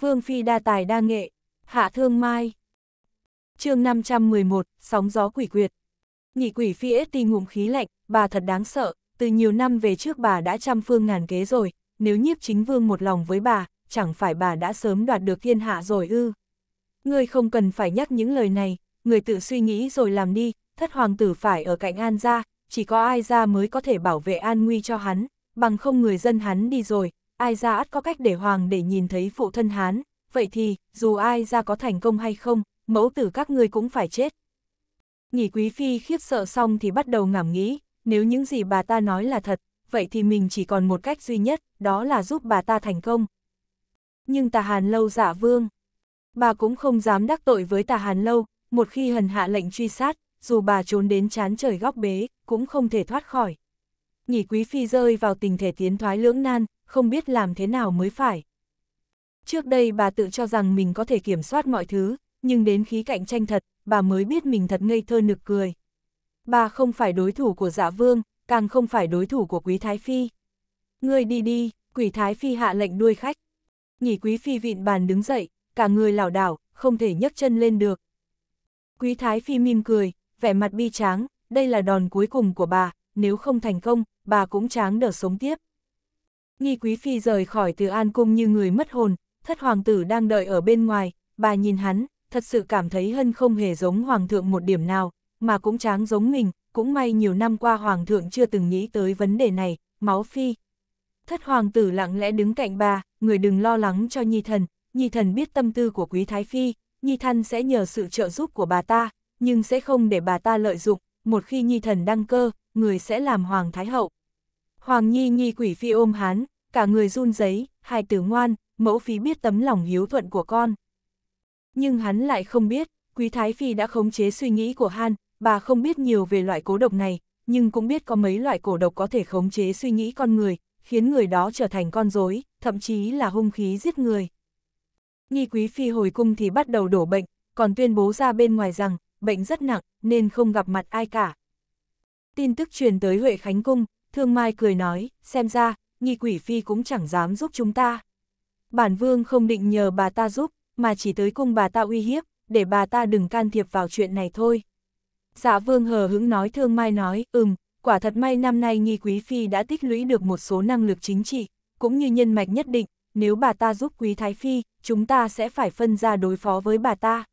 Vương Phi đa tài đa nghệ, hạ thương mai. chương 511, sóng gió quỷ quyệt. Nhị quỷ Phi ti ngụm khí lạnh, bà thật đáng sợ, từ nhiều năm về trước bà đã trăm phương ngàn kế rồi, nếu nhiếp chính vương một lòng với bà, chẳng phải bà đã sớm đoạt được thiên hạ rồi ư. Ngươi không cần phải nhắc những lời này, người tự suy nghĩ rồi làm đi, thất hoàng tử phải ở cạnh An gia, chỉ có ai ra mới có thể bảo vệ an nguy cho hắn, bằng không người dân hắn đi rồi, ai ra ắt có cách để hoàng để nhìn thấy phụ thân hán, vậy thì, dù ai ra có thành công hay không, mẫu tử các ngươi cũng phải chết. Nghỉ quý phi khiếp sợ xong thì bắt đầu ngảm nghĩ, nếu những gì bà ta nói là thật, vậy thì mình chỉ còn một cách duy nhất, đó là giúp bà ta thành công. Nhưng tà hàn lâu giả dạ vương, bà cũng không dám đắc tội với tà hàn lâu, một khi hần hạ lệnh truy sát, dù bà trốn đến chán trời góc bế, cũng không thể thoát khỏi. Nhỉ quý phi rơi vào tình thể tiến thoái lưỡng nan, không biết làm thế nào mới phải. Trước đây bà tự cho rằng mình có thể kiểm soát mọi thứ, nhưng đến khi cạnh tranh thật, bà mới biết mình thật ngây thơ nực cười. Bà không phải đối thủ của dạ vương, càng không phải đối thủ của quý thái phi. Ngươi đi đi, quỷ thái phi hạ lệnh đuôi khách. Nhỉ quý phi vịn bàn đứng dậy, cả người lảo đảo, không thể nhấc chân lên được. Quý thái phi mỉm cười, vẻ mặt bi tráng, đây là đòn cuối cùng của bà, nếu không thành công, bà cũng tráng đỡ sống tiếp. Nghi quý phi rời khỏi từ an cung như người mất hồn, thất hoàng tử đang đợi ở bên ngoài, bà nhìn hắn, thật sự cảm thấy hân không hề giống hoàng thượng một điểm nào, mà cũng tráng giống mình, cũng may nhiều năm qua hoàng thượng chưa từng nghĩ tới vấn đề này, máu phi. Thất hoàng tử lặng lẽ đứng cạnh bà, người đừng lo lắng cho nhi thần, nhi thần biết tâm tư của quý thái phi, nhi thần sẽ nhờ sự trợ giúp của bà ta, nhưng sẽ không để bà ta lợi dụng, một khi nhi thần đăng cơ, người sẽ làm hoàng thái hậu. Hoàng Nhi Nhi quỷ phi ôm hắn, cả người run giấy, hai tử ngoan, mẫu phí biết tấm lòng hiếu thuận của con. Nhưng hắn lại không biết, Quý Thái Phi đã khống chế suy nghĩ của Han, bà không biết nhiều về loại cố độc này, nhưng cũng biết có mấy loại cổ độc có thể khống chế suy nghĩ con người, khiến người đó trở thành con rối, thậm chí là hung khí giết người. Nhi Quý Phi hồi cung thì bắt đầu đổ bệnh, còn tuyên bố ra bên ngoài rằng, bệnh rất nặng, nên không gặp mặt ai cả. Tin tức truyền tới Huệ Khánh Cung, Thương Mai cười nói, xem ra, nghi quỷ phi cũng chẳng dám giúp chúng ta. Bản vương không định nhờ bà ta giúp, mà chỉ tới cung bà ta uy hiếp, để bà ta đừng can thiệp vào chuyện này thôi. Dạ vương hờ hững nói Thương Mai nói, ừm, quả thật may năm nay nghi quý phi đã tích lũy được một số năng lực chính trị, cũng như nhân mạch nhất định, nếu bà ta giúp quý thái phi, chúng ta sẽ phải phân ra đối phó với bà ta.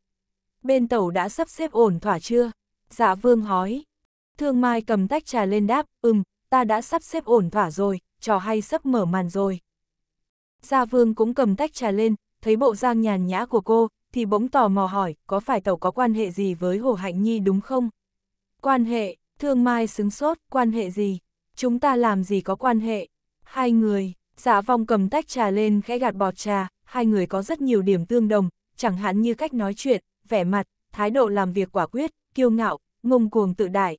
Bên tàu đã sắp xếp ổn thỏa chưa? Dạ vương hói. Thương Mai cầm tách trà lên đáp, ừm, ta đã sắp xếp ổn thỏa rồi, trò hay sắp mở màn rồi. Gia Vương cũng cầm tách trà lên, thấy bộ giang nhàn nhã của cô, thì bỗng tò mò hỏi, có phải tàu có quan hệ gì với Hồ Hạnh Nhi đúng không? Quan hệ, thương mai xứng sốt, quan hệ gì? Chúng ta làm gì có quan hệ? Hai người, giả dạ vong cầm tách trà lên khẽ gạt bọt trà, hai người có rất nhiều điểm tương đồng, chẳng hạn như cách nói chuyện, vẻ mặt, thái độ làm việc quả quyết, kiêu ngạo, ngông cuồng tự đại,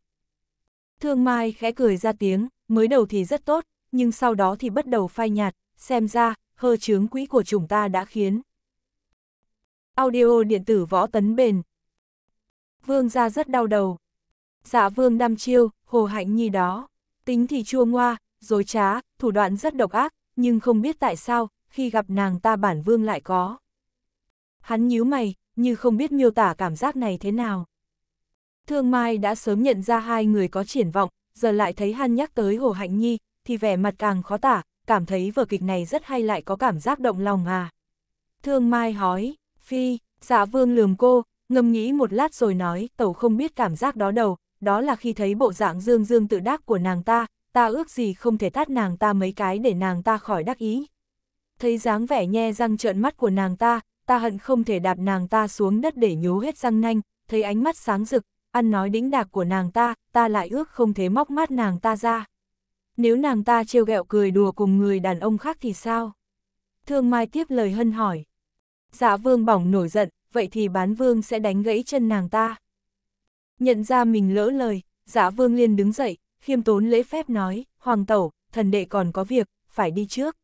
Thương Mai khẽ cười ra tiếng, mới đầu thì rất tốt, nhưng sau đó thì bắt đầu phai nhạt, xem ra, hơ chướng quỹ của chúng ta đã khiến. Audio điện tử võ tấn bền. Vương ra rất đau đầu. Dạ vương đam chiêu, hồ hạnh nhi đó. Tính thì chua ngoa, dối trá, thủ đoạn rất độc ác, nhưng không biết tại sao, khi gặp nàng ta bản vương lại có. Hắn nhíu mày, như không biết miêu tả cảm giác này thế nào. Thương Mai đã sớm nhận ra hai người có triển vọng, giờ lại thấy hắn nhắc tới Hồ Hạnh Nhi, thì vẻ mặt càng khó tả, cảm thấy vở kịch này rất hay lại có cảm giác động lòng à. Thương Mai hói, phi, dạ vương lườm cô, ngâm nghĩ một lát rồi nói, tẩu không biết cảm giác đó đâu, đó là khi thấy bộ dạng dương dương tự đắc của nàng ta, ta ước gì không thể tát nàng ta mấy cái để nàng ta khỏi đắc ý. Thấy dáng vẻ nhe răng trợn mắt của nàng ta, ta hận không thể đạp nàng ta xuống đất để nhú hết răng nanh, thấy ánh mắt sáng rực, ăn nói đĩnh đạc của nàng ta, ta lại ước không thể móc mắt nàng ta ra. Nếu nàng ta trêu ghẹo cười đùa cùng người đàn ông khác thì sao? Thương Mai tiếp lời hân hỏi. Dạ vương bỏng nổi giận, vậy thì bán vương sẽ đánh gãy chân nàng ta. Nhận ra mình lỡ lời, dạ vương liền đứng dậy, khiêm tốn lễ phép nói, hoàng tẩu, thần đệ còn có việc, phải đi trước.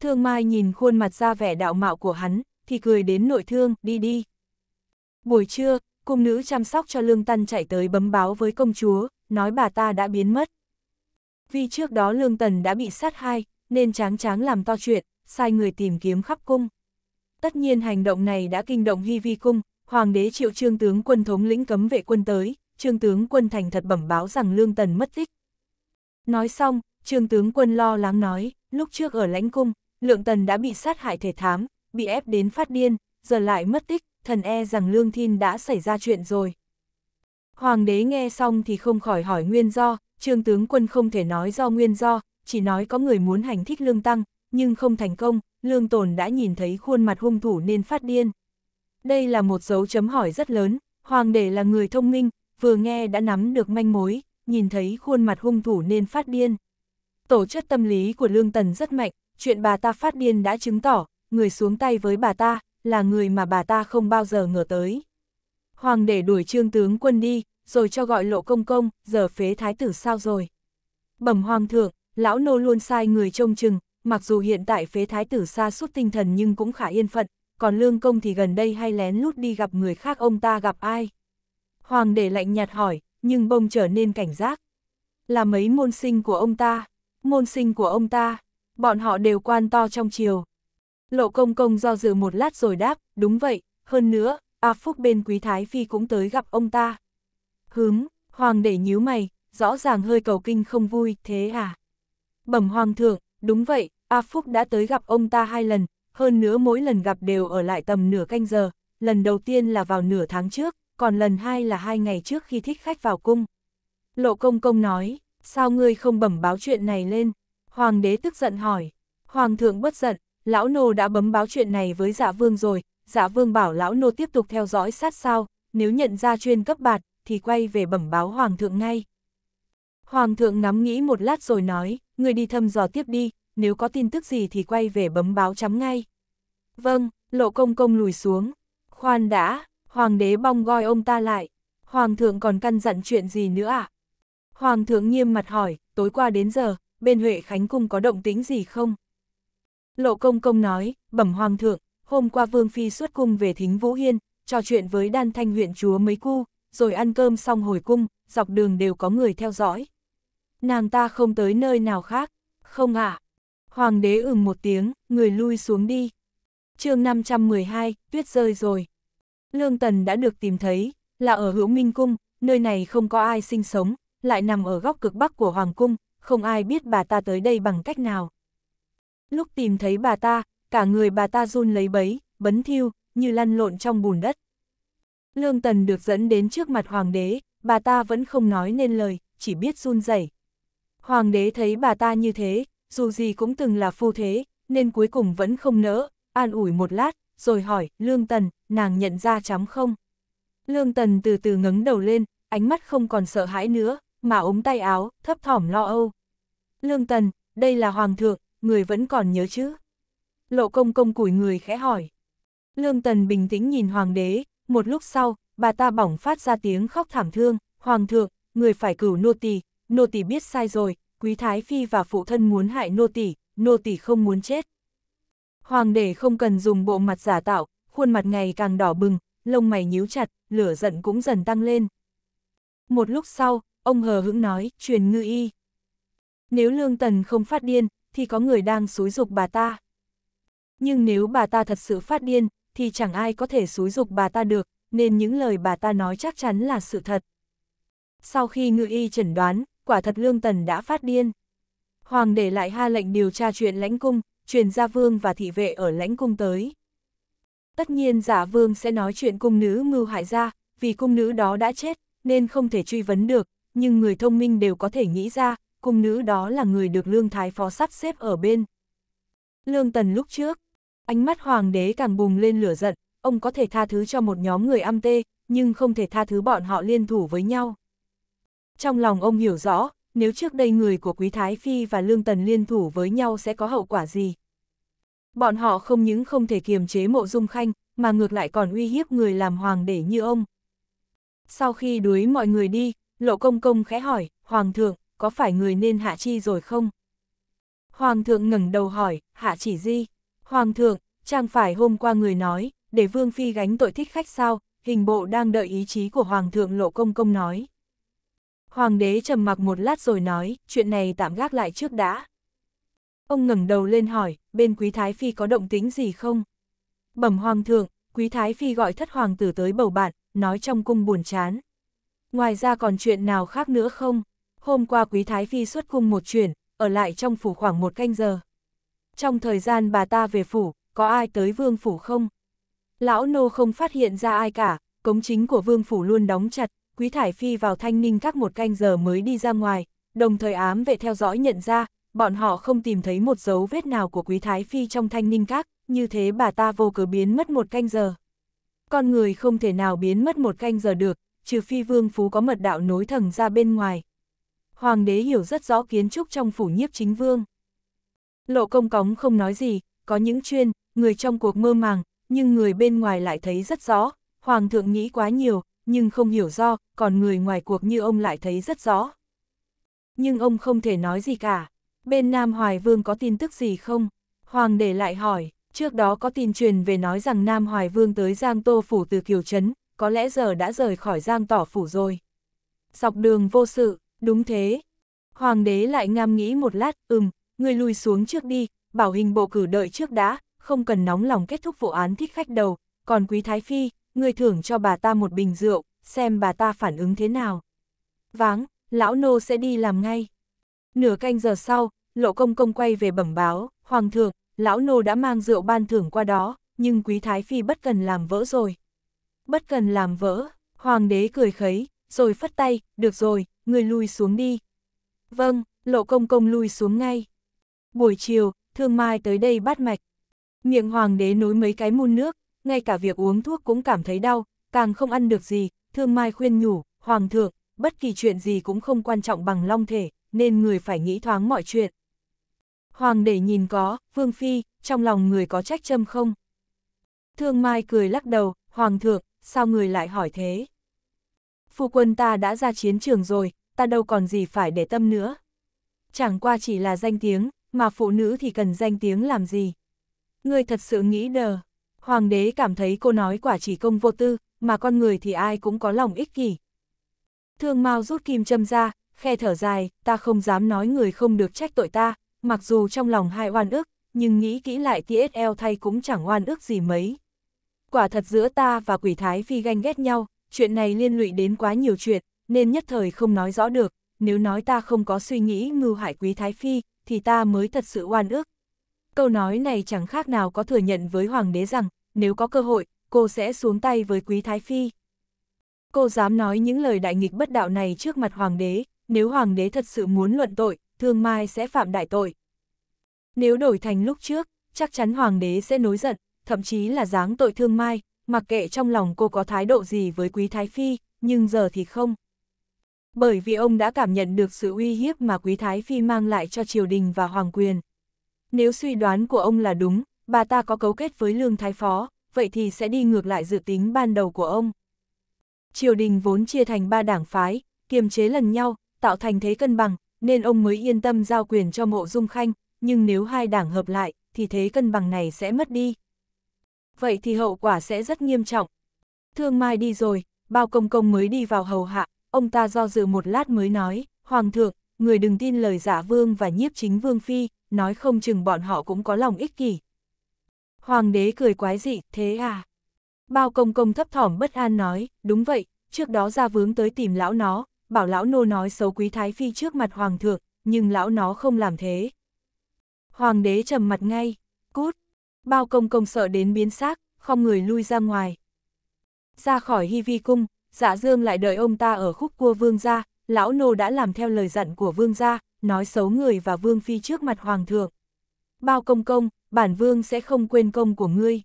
Thương Mai nhìn khuôn mặt ra vẻ đạo mạo của hắn, thì cười đến nội thương, đi đi. Buổi trưa, cung nữ chăm sóc cho Lương Tăn chạy tới bấm báo với công chúa, nói bà ta đã biến mất. Vì trước đó Lương Tần đã bị sát hại, nên tráng tráng làm to chuyện, sai người tìm kiếm khắp cung. Tất nhiên hành động này đã kinh động Hy Vi Cung, Hoàng đế triệu trương tướng quân thống lĩnh cấm vệ quân tới, trương tướng quân thành thật bẩm báo rằng Lương Tần mất tích. Nói xong, trương tướng quân lo lắng nói, lúc trước ở lãnh cung, Lượng Tần đã bị sát hại thể thám, bị ép đến phát điên, giờ lại mất tích, thần e rằng Lương Thiên đã xảy ra chuyện rồi. Hoàng đế nghe xong thì không khỏi hỏi nguyên do, trương tướng quân không thể nói do nguyên do, chỉ nói có người muốn hành thích Lương Tăng, nhưng không thành công, Lương Tồn đã nhìn thấy khuôn mặt hung thủ nên phát điên. Đây là một dấu chấm hỏi rất lớn, Hoàng đế là người thông minh, vừa nghe đã nắm được manh mối, nhìn thấy khuôn mặt hung thủ nên phát điên. Tổ chất tâm lý của Lương Tần rất mạnh, chuyện bà ta phát điên đã chứng tỏ, người xuống tay với bà ta, là người mà bà ta không bao giờ ngờ tới. Hoàng để đuổi trương tướng quân đi, rồi cho gọi lộ công công, giờ phế thái tử sao rồi. Bẩm hoàng thượng, lão nô luôn sai người trông chừng, mặc dù hiện tại phế thái tử xa suốt tinh thần nhưng cũng khả yên phận, còn lương công thì gần đây hay lén lút đi gặp người khác ông ta gặp ai. Hoàng để lạnh nhạt hỏi, nhưng bông trở nên cảnh giác. Là mấy môn sinh của ông ta, môn sinh của ông ta, bọn họ đều quan to trong triều. Lộ công công do dự một lát rồi đáp, đúng vậy, hơn nữa, A Phúc bên Quý Thái Phi cũng tới gặp ông ta. Hứng, hoàng đệ nhíu mày, rõ ràng hơi cầu kinh không vui, thế à? Bẩm hoàng thượng, đúng vậy, A Phúc đã tới gặp ông ta hai lần, hơn nữa mỗi lần gặp đều ở lại tầm nửa canh giờ, lần đầu tiên là vào nửa tháng trước, còn lần hai là hai ngày trước khi thích khách vào cung. Lộ công công nói, sao ngươi không bẩm báo chuyện này lên? Hoàng đế tức giận hỏi, hoàng thượng bất giận, lão nô đã bấm báo chuyện này với dạ vương rồi, dạ vương bảo lão nô tiếp tục theo dõi sát sao, nếu nhận ra chuyên cấp bạt, thì quay về bẩm báo hoàng thượng ngay. Hoàng thượng ngắm nghĩ một lát rồi nói, người đi thăm dò tiếp đi, nếu có tin tức gì thì quay về bấm báo chấm ngay. Vâng, lộ công công lùi xuống. Khoan đã, hoàng đế bong gọi ông ta lại. Hoàng thượng còn căn dặn chuyện gì nữa à? Hoàng thượng nghiêm mặt hỏi, tối qua đến giờ, bên Huệ Khánh Cung có động tính gì không? Lộ công công nói, bẩm hoàng thượng, hôm qua Vương Phi xuất cung về thính Vũ Hiên, trò chuyện với đan thanh huyện chúa mấy cu, rồi ăn cơm xong hồi cung, dọc đường đều có người theo dõi. Nàng ta không tới nơi nào khác, không ạ. À. Hoàng đế ừm một tiếng, người lui xuống đi. chương 512, tuyết rơi rồi. Lương Tần đã được tìm thấy, là ở hữu minh cung, nơi này không có ai sinh sống, lại nằm ở góc cực bắc của Hoàng cung, không ai biết bà ta tới đây bằng cách nào. Lúc tìm thấy bà ta, cả người bà ta run lấy bấy, bấn thiêu, như lăn lộn trong bùn đất. Lương Tần được dẫn đến trước mặt hoàng đế, bà ta vẫn không nói nên lời, chỉ biết run rẩy. Hoàng đế thấy bà ta như thế, dù gì cũng từng là phu thế, nên cuối cùng vẫn không nỡ, an ủi một lát, rồi hỏi, Lương Tần, nàng nhận ra chấm không? Lương Tần từ từ ngẩng đầu lên, ánh mắt không còn sợ hãi nữa, mà ống tay áo, thấp thỏm lo âu. Lương Tần, đây là hoàng thượng, người vẫn còn nhớ chứ? Lộ công công củi người khẽ hỏi. Lương Tần bình tĩnh nhìn hoàng đế, một lúc sau, bà ta bỏng phát ra tiếng khóc thảm thương, hoàng thượng, người phải cửu nô tỳ, nô tỳ biết sai rồi, quý thái phi và phụ thân muốn hại nô tỳ, nô tỳ không muốn chết. Hoàng đế không cần dùng bộ mặt giả tạo, khuôn mặt ngày càng đỏ bừng, lông mày nhíu chặt, lửa giận cũng dần tăng lên. Một lúc sau, ông hờ hững nói, truyền ngư y. Nếu lương tần không phát điên, thì có người đang xúi dục bà ta. Nhưng nếu bà ta thật sự phát điên, thì chẳng ai có thể xúi dục bà ta được, nên những lời bà ta nói chắc chắn là sự thật. Sau khi ngự y chẩn đoán, quả thật Lương Tần đã phát điên. Hoàng để lại hai lệnh điều tra chuyện lãnh cung, truyền gia vương và thị vệ ở lãnh cung tới. Tất nhiên giả dạ vương sẽ nói chuyện cung nữ mưu hại ra, vì cung nữ đó đã chết, nên không thể truy vấn được, nhưng người thông minh đều có thể nghĩ ra, cung nữ đó là người được Lương Thái Phó sắp xếp ở bên. Lương Tần lúc trước, ánh mắt hoàng đế càng bùng lên lửa giận, ông có thể tha thứ cho một nhóm người âm tê, nhưng không thể tha thứ bọn họ liên thủ với nhau. Trong lòng ông hiểu rõ, nếu trước đây người của Quý Thái Phi và Lương Tần liên thủ với nhau sẽ có hậu quả gì. Bọn họ không những không thể kiềm chế mộ dung khanh, mà ngược lại còn uy hiếp người làm hoàng đế như ông. Sau khi đuối mọi người đi, lộ công công khẽ hỏi, Hoàng thượng, có phải người nên hạ chi rồi không? Hoàng thượng ngẩng đầu hỏi, hạ chỉ di. Hoàng thượng, chẳng phải hôm qua người nói, để Vương Phi gánh tội thích khách sao, hình bộ đang đợi ý chí của Hoàng thượng lộ công công nói. Hoàng đế trầm mặc một lát rồi nói, chuyện này tạm gác lại trước đã. Ông ngẩng đầu lên hỏi, bên Quý Thái Phi có động tính gì không? Bẩm Hoàng thượng, Quý Thái Phi gọi thất hoàng tử tới bầu bạn, nói trong cung buồn chán. Ngoài ra còn chuyện nào khác nữa không? hôm qua Quý Thái Phi xuất cung một chuyển, ở lại trong phủ khoảng một canh giờ. Trong thời gian bà ta về phủ, có ai tới vương phủ không? Lão nô không phát hiện ra ai cả, cống chính của vương phủ luôn đóng chặt, Quý Thải Phi vào thanh ninh các một canh giờ mới đi ra ngoài, đồng thời ám vệ theo dõi nhận ra, bọn họ không tìm thấy một dấu vết nào của Quý Thái Phi trong thanh ninh các, như thế bà ta vô cớ biến mất một canh giờ. Con người không thể nào biến mất một canh giờ được, trừ phi vương phú có mật đạo nối thần ra bên ngoài, hoàng đế hiểu rất rõ kiến trúc trong phủ nhiếp chính vương. Lộ công cống không nói gì, có những chuyên, người trong cuộc mơ màng, nhưng người bên ngoài lại thấy rất rõ, hoàng thượng nghĩ quá nhiều, nhưng không hiểu do, còn người ngoài cuộc như ông lại thấy rất rõ. Nhưng ông không thể nói gì cả. Bên Nam Hoài Vương có tin tức gì không? Hoàng để lại hỏi, trước đó có tin truyền về nói rằng Nam Hoài Vương tới Giang Tô Phủ từ Kiều Trấn, có lẽ giờ đã rời khỏi Giang Tỏ Phủ rồi. Dọc đường vô sự, Đúng thế. Hoàng đế lại ngam nghĩ một lát, ừm, người lùi xuống trước đi, bảo hình bộ cử đợi trước đã, không cần nóng lòng kết thúc vụ án thích khách đầu, còn quý thái phi, người thưởng cho bà ta một bình rượu, xem bà ta phản ứng thế nào. Váng, lão nô sẽ đi làm ngay. Nửa canh giờ sau, lộ công công quay về bẩm báo, hoàng thượng, lão nô đã mang rượu ban thưởng qua đó, nhưng quý thái phi bất cần làm vỡ rồi. Bất cần làm vỡ, hoàng đế cười khấy, rồi phất tay, được rồi, người lui xuống đi. Vâng, lộ công công lui xuống ngay. Buổi chiều, thương mai tới đây bắt mạch. Miệng hoàng đế nối mấy cái mun nước, ngay cả việc uống thuốc cũng cảm thấy đau, càng không ăn được gì, thương mai khuyên nhủ, hoàng thượng, bất kỳ chuyện gì cũng không quan trọng bằng long thể, nên người phải nghĩ thoáng mọi chuyện. Hoàng đế nhìn có, vương phi, trong lòng người có trách châm không? Thương mai cười lắc đầu, hoàng thượng, sao người lại hỏi thế? phu quân ta đã ra chiến trường rồi, ta đâu còn gì phải để tâm nữa. Chẳng qua chỉ là danh tiếng, mà phụ nữ thì cần danh tiếng làm gì. Ngươi thật sự nghĩ đờ. Hoàng đế cảm thấy cô nói quả chỉ công vô tư, mà con người thì ai cũng có lòng ích kỷ. Thương Mao rút kim châm ra, khe thở dài, ta không dám nói người không được trách tội ta, mặc dù trong lòng hai oan ức, nhưng nghĩ kỹ lại TSL thay cũng chẳng oan ức gì mấy. Quả thật giữa ta và quỷ thái phi ganh ghét nhau, chuyện này liên lụy đến quá nhiều chuyện, nên nhất thời không nói rõ được, nếu nói ta không có suy nghĩ mưu hại quý Thái Phi, thì ta mới thật sự oan ước. Câu nói này chẳng khác nào có thừa nhận với Hoàng đế rằng, nếu có cơ hội, cô sẽ xuống tay với quý Thái Phi. Cô dám nói những lời đại nghịch bất đạo này trước mặt Hoàng đế, nếu Hoàng đế thật sự muốn luận tội, thương mai sẽ phạm đại tội. Nếu đổi thành lúc trước, chắc chắn Hoàng đế sẽ nối giận, thậm chí là giáng tội thương mai, mặc kệ trong lòng cô có thái độ gì với Quý Thái Phi, nhưng giờ thì không. Bởi vì ông đã cảm nhận được sự uy hiếp mà Quý Thái Phi mang lại cho triều đình và hoàng quyền. Nếu suy đoán của ông là đúng, bà ta có cấu kết với Lương Thái Phó, vậy thì sẽ đi ngược lại dự tính ban đầu của ông. Triều đình vốn chia thành ba đảng phái, kiềm chế lần nhau, tạo thành thế cân bằng, nên ông mới yên tâm giao quyền cho mộ dung khanh, nhưng nếu hai đảng hợp lại, thì thế cân bằng này sẽ mất đi vậy thì hậu quả sẽ rất nghiêm trọng. Thương Mai đi rồi, bao công công mới đi vào hầu hạ, ông ta do dự một lát mới nói, Hoàng thượng, người đừng tin lời giả dạ vương và nhiếp chính vương phi, nói không chừng bọn họ cũng có lòng ích kỷ. Hoàng đế cười quái dị, thế à? Bao công công thấp thỏm bất an nói, đúng vậy, trước đó ra vướng tới tìm lão nó, bảo lão nô nói xấu quý thái phi trước mặt hoàng thượng, nhưng lão nó không làm thế. Hoàng đế trầm mặt ngay, cút, bao công công sợ đến biến xác, không người lui ra ngoài. Ra khỏi hy vi cung, dạ dương lại đợi ông ta ở khúc cua vương gia, lão nô đã làm theo lời dặn của vương gia, nói xấu người và vương phi trước mặt hoàng thượng. Bao công công, bản vương sẽ không quên công của ngươi.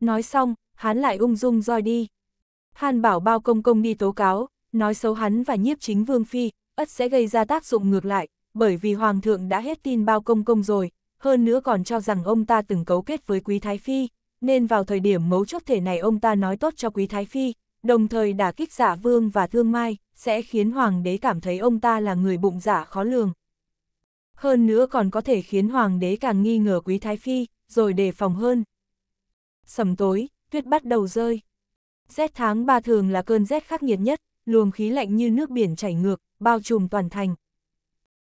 Nói xong, hắn lại ung dung roi đi. Hàn bảo bao công công đi tố cáo, nói xấu hắn và nhiếp chính vương phi, ất sẽ gây ra tác dụng ngược lại, bởi vì hoàng thượng đã hết tin bao công công rồi, hơn nữa còn cho rằng ông ta từng cấu kết với Quý Thái Phi, nên vào thời điểm mấu chốt thể này ông ta nói tốt cho Quý Thái Phi, đồng thời đả kích giả dạ vương và thương mai, sẽ khiến hoàng đế cảm thấy ông ta là người bụng giả dạ khó lường. Hơn nữa còn có thể khiến hoàng đế càng nghi ngờ Quý Thái Phi, rồi đề phòng hơn. Sầm tối, tuyết bắt đầu rơi. Rét tháng 3 thường là cơn rét khắc nghiệt nhất, luồng khí lạnh như nước biển chảy ngược, bao trùm toàn thành.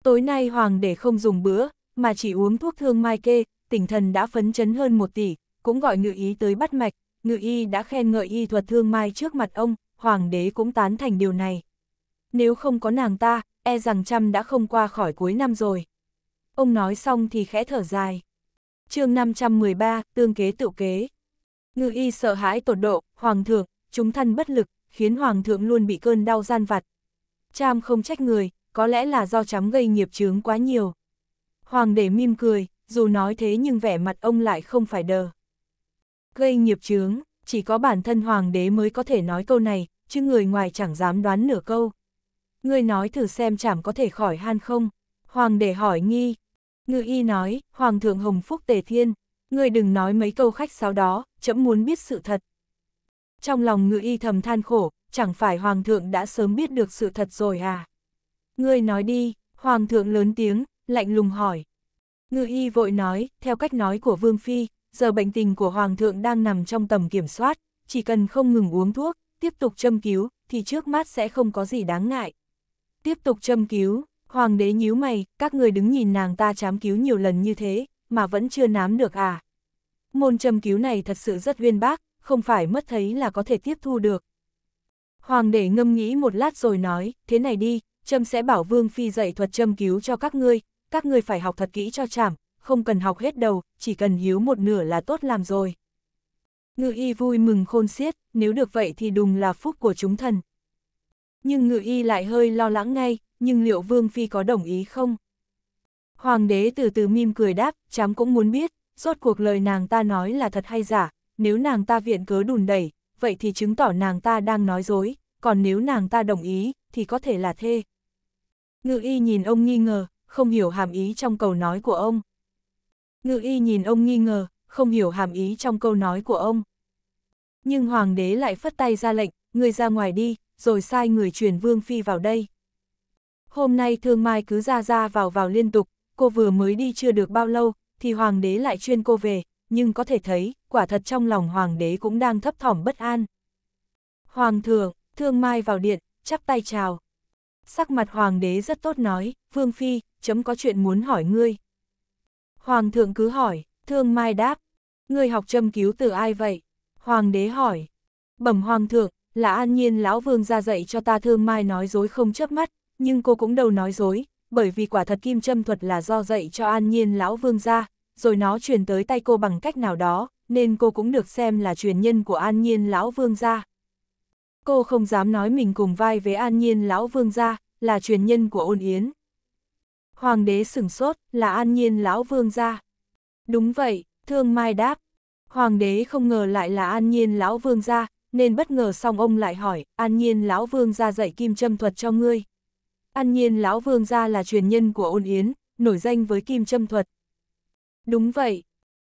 Tối nay hoàng để không dùng bữa, mà chỉ uống thuốc thương mai kê, tỉnh thần đã phấn chấn hơn một tỷ, cũng gọi ngự ý tới bắt mạch, ngự y đã khen ngợi y thuật thương mai trước mặt ông, hoàng đế cũng tán thành điều này. Nếu không có nàng ta, e rằng trăm đã không qua khỏi cuối năm rồi. Ông nói xong thì khẽ thở dài. chương 513, tương kế tự kế. Ngự y sợ hãi tột độ, hoàng thượng, chúng thân bất lực, khiến hoàng thượng luôn bị cơn đau gian vặt. Cham không trách người, có lẽ là do chám gây nghiệp chướng quá nhiều. Hoàng đế mỉm cười, dù nói thế nhưng vẻ mặt ông lại không phải đờ. Gây nghiệp chướng, chỉ có bản thân hoàng đế mới có thể nói câu này, chứ người ngoài chẳng dám đoán nửa câu. Ngươi nói thử xem chảm có thể khỏi han không? Hoàng đế hỏi nghi. Ngự y nói, Hoàng thượng Hồng Phúc Tề Thiên, ngươi đừng nói mấy câu khách sáo đó, chậm muốn biết sự thật. Trong lòng ngự y thầm than khổ, chẳng phải Hoàng thượng đã sớm biết được sự thật rồi à? Ngươi nói đi, Hoàng thượng lớn tiếng, lạnh lùng hỏi. Ngự y vội nói, theo cách nói của Vương Phi, giờ bệnh tình của Hoàng thượng đang nằm trong tầm kiểm soát, chỉ cần không ngừng uống thuốc, tiếp tục châm cứu, thì trước mắt sẽ không có gì đáng ngại. Tiếp tục châm cứu, Hoàng đế nhíu mày, các người đứng nhìn nàng ta chám cứu nhiều lần như thế, mà vẫn chưa nám được à. Môn châm cứu này thật sự rất uyên bác, không phải mất thấy là có thể tiếp thu được. Hoàng đế ngâm nghĩ một lát rồi nói, thế này đi, châm sẽ bảo Vương Phi dạy thuật châm cứu cho các ngươi, các người phải học thật kỹ cho chảm, không cần học hết đầu, chỉ cần hiếu một nửa là tốt làm rồi. Ngự y vui mừng khôn xiết, nếu được vậy thì đùng là phúc của chúng thần. Nhưng ngự y lại hơi lo lắng ngay, nhưng liệu Vương Phi có đồng ý không? Hoàng đế từ từ mỉm cười đáp, chám cũng muốn biết, rốt cuộc lời nàng ta nói là thật hay giả, nếu nàng ta viện cớ đùn đẩy, vậy thì chứng tỏ nàng ta đang nói dối, còn nếu nàng ta đồng ý, thì có thể là thê. Ngự y nhìn ông nghi ngờ, không hiểu hàm ý trong câu nói của ông. Ngự y nhìn ông nghi ngờ, không hiểu hàm ý trong câu nói của ông. Nhưng hoàng đế lại phất tay ra lệnh, người ra ngoài đi, rồi sai người truyền vương phi vào đây. Hôm nay thương mai cứ ra ra vào vào liên tục, cô vừa mới đi chưa được bao lâu, thì hoàng đế lại chuyên cô về, nhưng có thể thấy, quả thật trong lòng hoàng đế cũng đang thấp thỏm bất an. Hoàng thượng, thương mai vào điện, chắp tay chào sắc mặt hoàng đế rất tốt nói, Vương Phi, chấm có chuyện muốn hỏi ngươi. Hoàng thượng cứ hỏi, thương mai đáp, ngươi học châm cứu từ ai vậy? Hoàng đế hỏi, bẩm hoàng thượng, là an nhiên lão vương ra dạy cho ta thương mai nói dối không chớp mắt, nhưng cô cũng đâu nói dối, bởi vì quả thật kim châm thuật là do dạy cho an nhiên lão vương ra, rồi nó truyền tới tay cô bằng cách nào đó, nên cô cũng được xem là truyền nhân của an nhiên lão vương ra cô không dám nói mình cùng vai với an nhiên lão vương gia, là truyền nhân của ôn yến. Hoàng đế sửng sốt, là an nhiên lão vương gia. Đúng vậy, thương mai đáp. Hoàng đế không ngờ lại là an nhiên lão vương gia, nên bất ngờ xong ông lại hỏi, an nhiên lão vương gia dạy kim châm thuật cho ngươi. An nhiên lão vương gia là truyền nhân của ôn yến, nổi danh với kim châm thuật. Đúng vậy.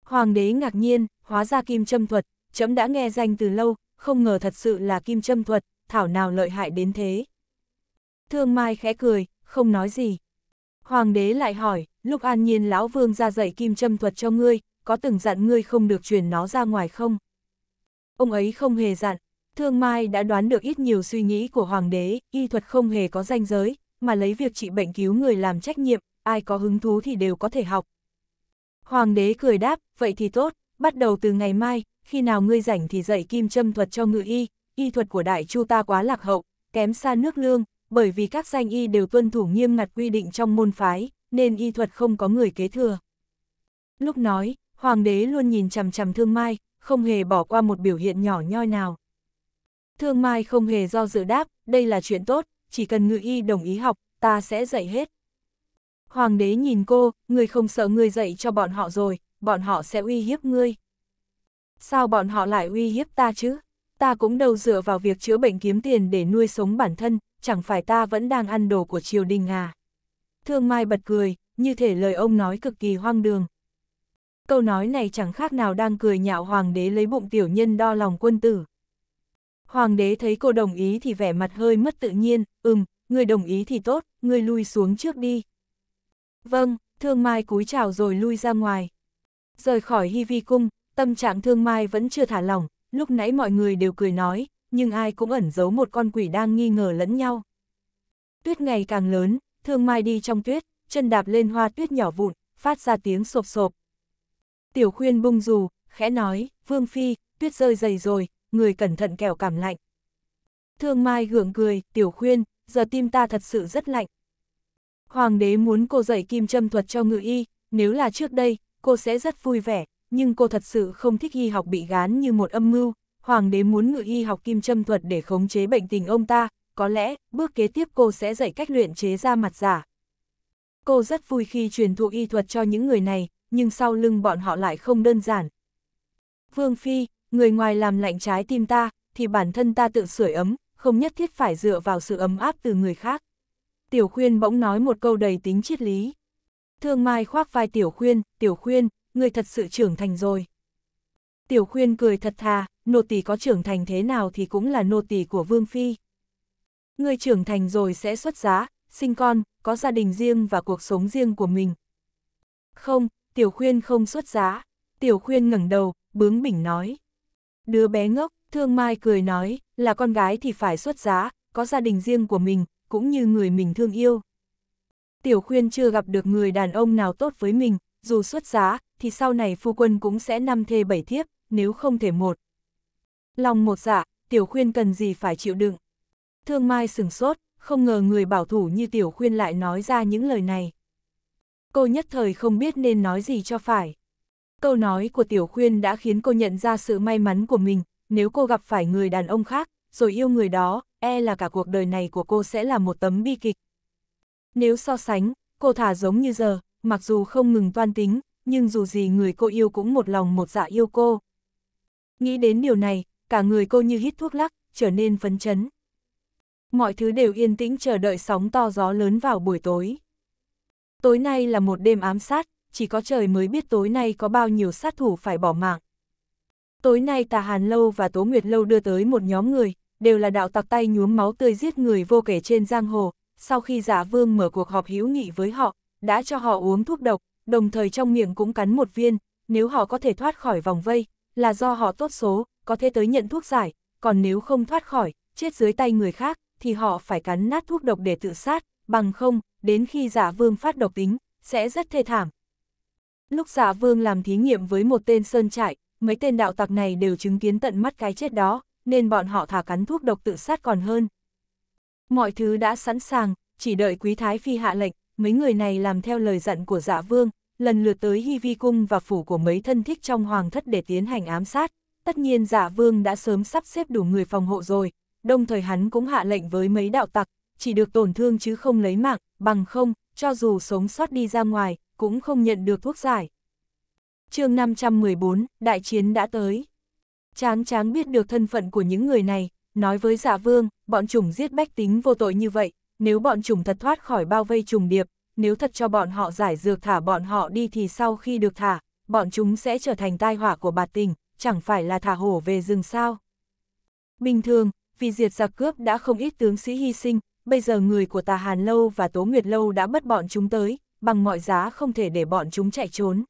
Hoàng đế ngạc nhiên, hóa ra kim châm thuật, chấm đã nghe danh từ lâu, không ngờ thật sự là kim châm thuật, thảo nào lợi hại đến thế. Thương Mai khẽ cười, không nói gì. Hoàng đế lại hỏi, lúc an nhiên lão vương ra dạy kim châm thuật cho ngươi, có từng dặn ngươi không được truyền nó ra ngoài không? Ông ấy không hề dặn, Thương Mai đã đoán được ít nhiều suy nghĩ của hoàng đế, y thuật không hề có danh giới, mà lấy việc trị bệnh cứu người làm trách nhiệm, ai có hứng thú thì đều có thể học. Hoàng đế cười đáp, vậy thì tốt, bắt đầu từ ngày mai, khi nào ngươi rảnh thì dạy kim châm thuật cho ngự y, y thuật của đại chu ta quá lạc hậu, kém xa nước lương, bởi vì các danh y đều tuân thủ nghiêm ngặt quy định trong môn phái, nên y thuật không có người kế thừa. Lúc nói, hoàng đế luôn nhìn chằm chằm thương mai, không hề bỏ qua một biểu hiện nhỏ nhoi nào. Thương mai không hề do dự đáp, đây là chuyện tốt, chỉ cần ngự y đồng ý học, ta sẽ dạy hết. Hoàng đế nhìn cô, người không sợ người dạy cho bọn họ rồi, bọn họ sẽ uy hiếp ngươi. Sao bọn họ lại uy hiếp ta chứ? Ta cũng đâu dựa vào việc chữa bệnh kiếm tiền để nuôi sống bản thân, chẳng phải ta vẫn đang ăn đồ của triều đình à? Thương Mai bật cười, như thể lời ông nói cực kỳ hoang đường. Câu nói này chẳng khác nào đang cười nhạo hoàng đế lấy bụng tiểu nhân đo lòng quân tử. Hoàng đế thấy cô đồng ý thì vẻ mặt hơi mất tự nhiên, ừm, người đồng ý thì tốt, người lui xuống trước đi. Vâng, thương mai cúi chào rồi lui ra ngoài. Rời khỏi Hy Vi Cung, tâm trạng thương mai vẫn chưa thả lỏng, lúc nãy mọi người đều cười nói, nhưng ai cũng ẩn giấu một con quỷ đang nghi ngờ lẫn nhau. Tuyết ngày càng lớn, thương mai đi trong tuyết, chân đạp lên hoa tuyết nhỏ vụn, phát ra tiếng sộp sộp. Tiểu khuyên bung dù, khẽ nói, Vương Phi, tuyết rơi dày rồi, người cẩn thận kẻo cảm lạnh. Thương mai gượng cười, tiểu khuyên, giờ tim ta thật sự rất lạnh. Hoàng đế muốn cô dạy kim châm thuật cho ngự y, nếu là trước đây, cô sẽ rất vui vẻ, nhưng cô thật sự không thích y học bị gán như một âm mưu, hoàng đế muốn ngự y học kim châm thuật để khống chế bệnh tình ông ta, có lẽ bước kế tiếp cô sẽ dạy cách luyện chế ra mặt giả. Cô rất vui khi truyền thụ y thuật cho những người này, nhưng sau lưng bọn họ lại không đơn giản. Vương Phi, người ngoài làm lạnh trái tim ta, thì bản thân ta tự sưởi ấm, không nhất thiết phải dựa vào sự ấm áp từ người khác. Tiểu khuyên bỗng nói một câu đầy tính triết lý. Thương Mai khoác vai Tiểu Khuyên, Tiểu Khuyên, người thật sự trưởng thành rồi. Tiểu Khuyên cười thật thà, nô tỳ có trưởng thành thế nào thì cũng là nô tỳ của Vương Phi. Người trưởng thành rồi sẽ xuất giá, sinh con, có gia đình riêng và cuộc sống riêng của mình. Không, Tiểu Khuyên không xuất giá. Tiểu Khuyên ngẩng đầu, bướng bỉnh nói. Đứa bé ngốc, Thương Mai cười nói, là con gái thì phải xuất giá, có gia đình riêng của mình, cũng như người mình thương yêu. Tiểu Khuyên chưa gặp được người đàn ông nào tốt với mình, dù xuất giá, thì sau này phu quân cũng sẽ năm thê bảy thiếp, nếu không thể một. Lòng một dạ, Tiểu Khuyên cần gì phải chịu đựng. Thương Mai sừng sốt, không ngờ người bảo thủ như Tiểu Khuyên lại nói ra những lời này. Cô nhất thời không biết nên nói gì cho phải. Câu nói của Tiểu Khuyên đã khiến cô nhận ra sự may mắn của mình, nếu cô gặp phải người đàn ông khác, rồi yêu người đó, e là cả cuộc đời này của cô sẽ là một tấm bi kịch. Nếu so sánh, cô thả giống như giờ, mặc dù không ngừng toan tính, nhưng dù gì người cô yêu cũng một lòng một dạ yêu cô. Nghĩ đến điều này, cả người cô như hít thuốc lắc, trở nên phấn chấn. Mọi thứ đều yên tĩnh chờ đợi sóng to gió lớn vào buổi tối. Tối nay là một đêm ám sát, chỉ có trời mới biết tối nay có bao nhiêu sát thủ phải bỏ mạng. Tối nay Tà Hàn Lâu và Tố Nguyệt Lâu đưa tới một nhóm người, đều là đạo tặc tay nhuốm máu tươi giết người vô kể trên giang hồ, sau khi giả vương mở cuộc họp hữu nghị với họ, đã cho họ uống thuốc độc, đồng thời trong miệng cũng cắn một viên, nếu họ có thể thoát khỏi vòng vây, là do họ tốt số, có thể tới nhận thuốc giải, còn nếu không thoát khỏi, chết dưới tay người khác, thì họ phải cắn nát thuốc độc để tự sát, bằng không, đến khi giả vương phát độc tính, sẽ rất thê thảm. Lúc giả vương làm thí nghiệm với một tên sơn trại, mấy tên đạo tặc này đều chứng kiến tận mắt cái chết đó, nên bọn họ thả cắn thuốc độc tự sát còn hơn. Mọi thứ đã sẵn sàng, chỉ đợi quý thái phi hạ lệnh, mấy người này làm theo lời dặn của dạ vương, lần lượt tới Hy Vi Cung và phủ của mấy thân thích trong hoàng thất để tiến hành ám sát. Tất nhiên dạ vương đã sớm sắp xếp đủ người phòng hộ rồi, đồng thời hắn cũng hạ lệnh với mấy đạo tặc, chỉ được tổn thương chứ không lấy mạng, bằng không, cho dù sống sót đi ra ngoài, cũng không nhận được thuốc giải. chương 514, đại chiến đã tới. Tráng tráng biết được thân phận của những người này, nói với dạ vương, bọn chủng giết bách tính vô tội như vậy, nếu bọn chủng thật thoát khỏi bao vây trùng điệp, nếu thật cho bọn họ giải dược thả bọn họ đi thì sau khi được thả, bọn chúng sẽ trở thành tai họa của bạt tình, chẳng phải là thả hổ về rừng sao. Bình thường, vì diệt giặc cướp đã không ít tướng sĩ hy sinh, bây giờ người của Tà Hàn Lâu và Tố Nguyệt Lâu đã bắt bọn chúng tới, bằng mọi giá không thể để bọn chúng chạy trốn.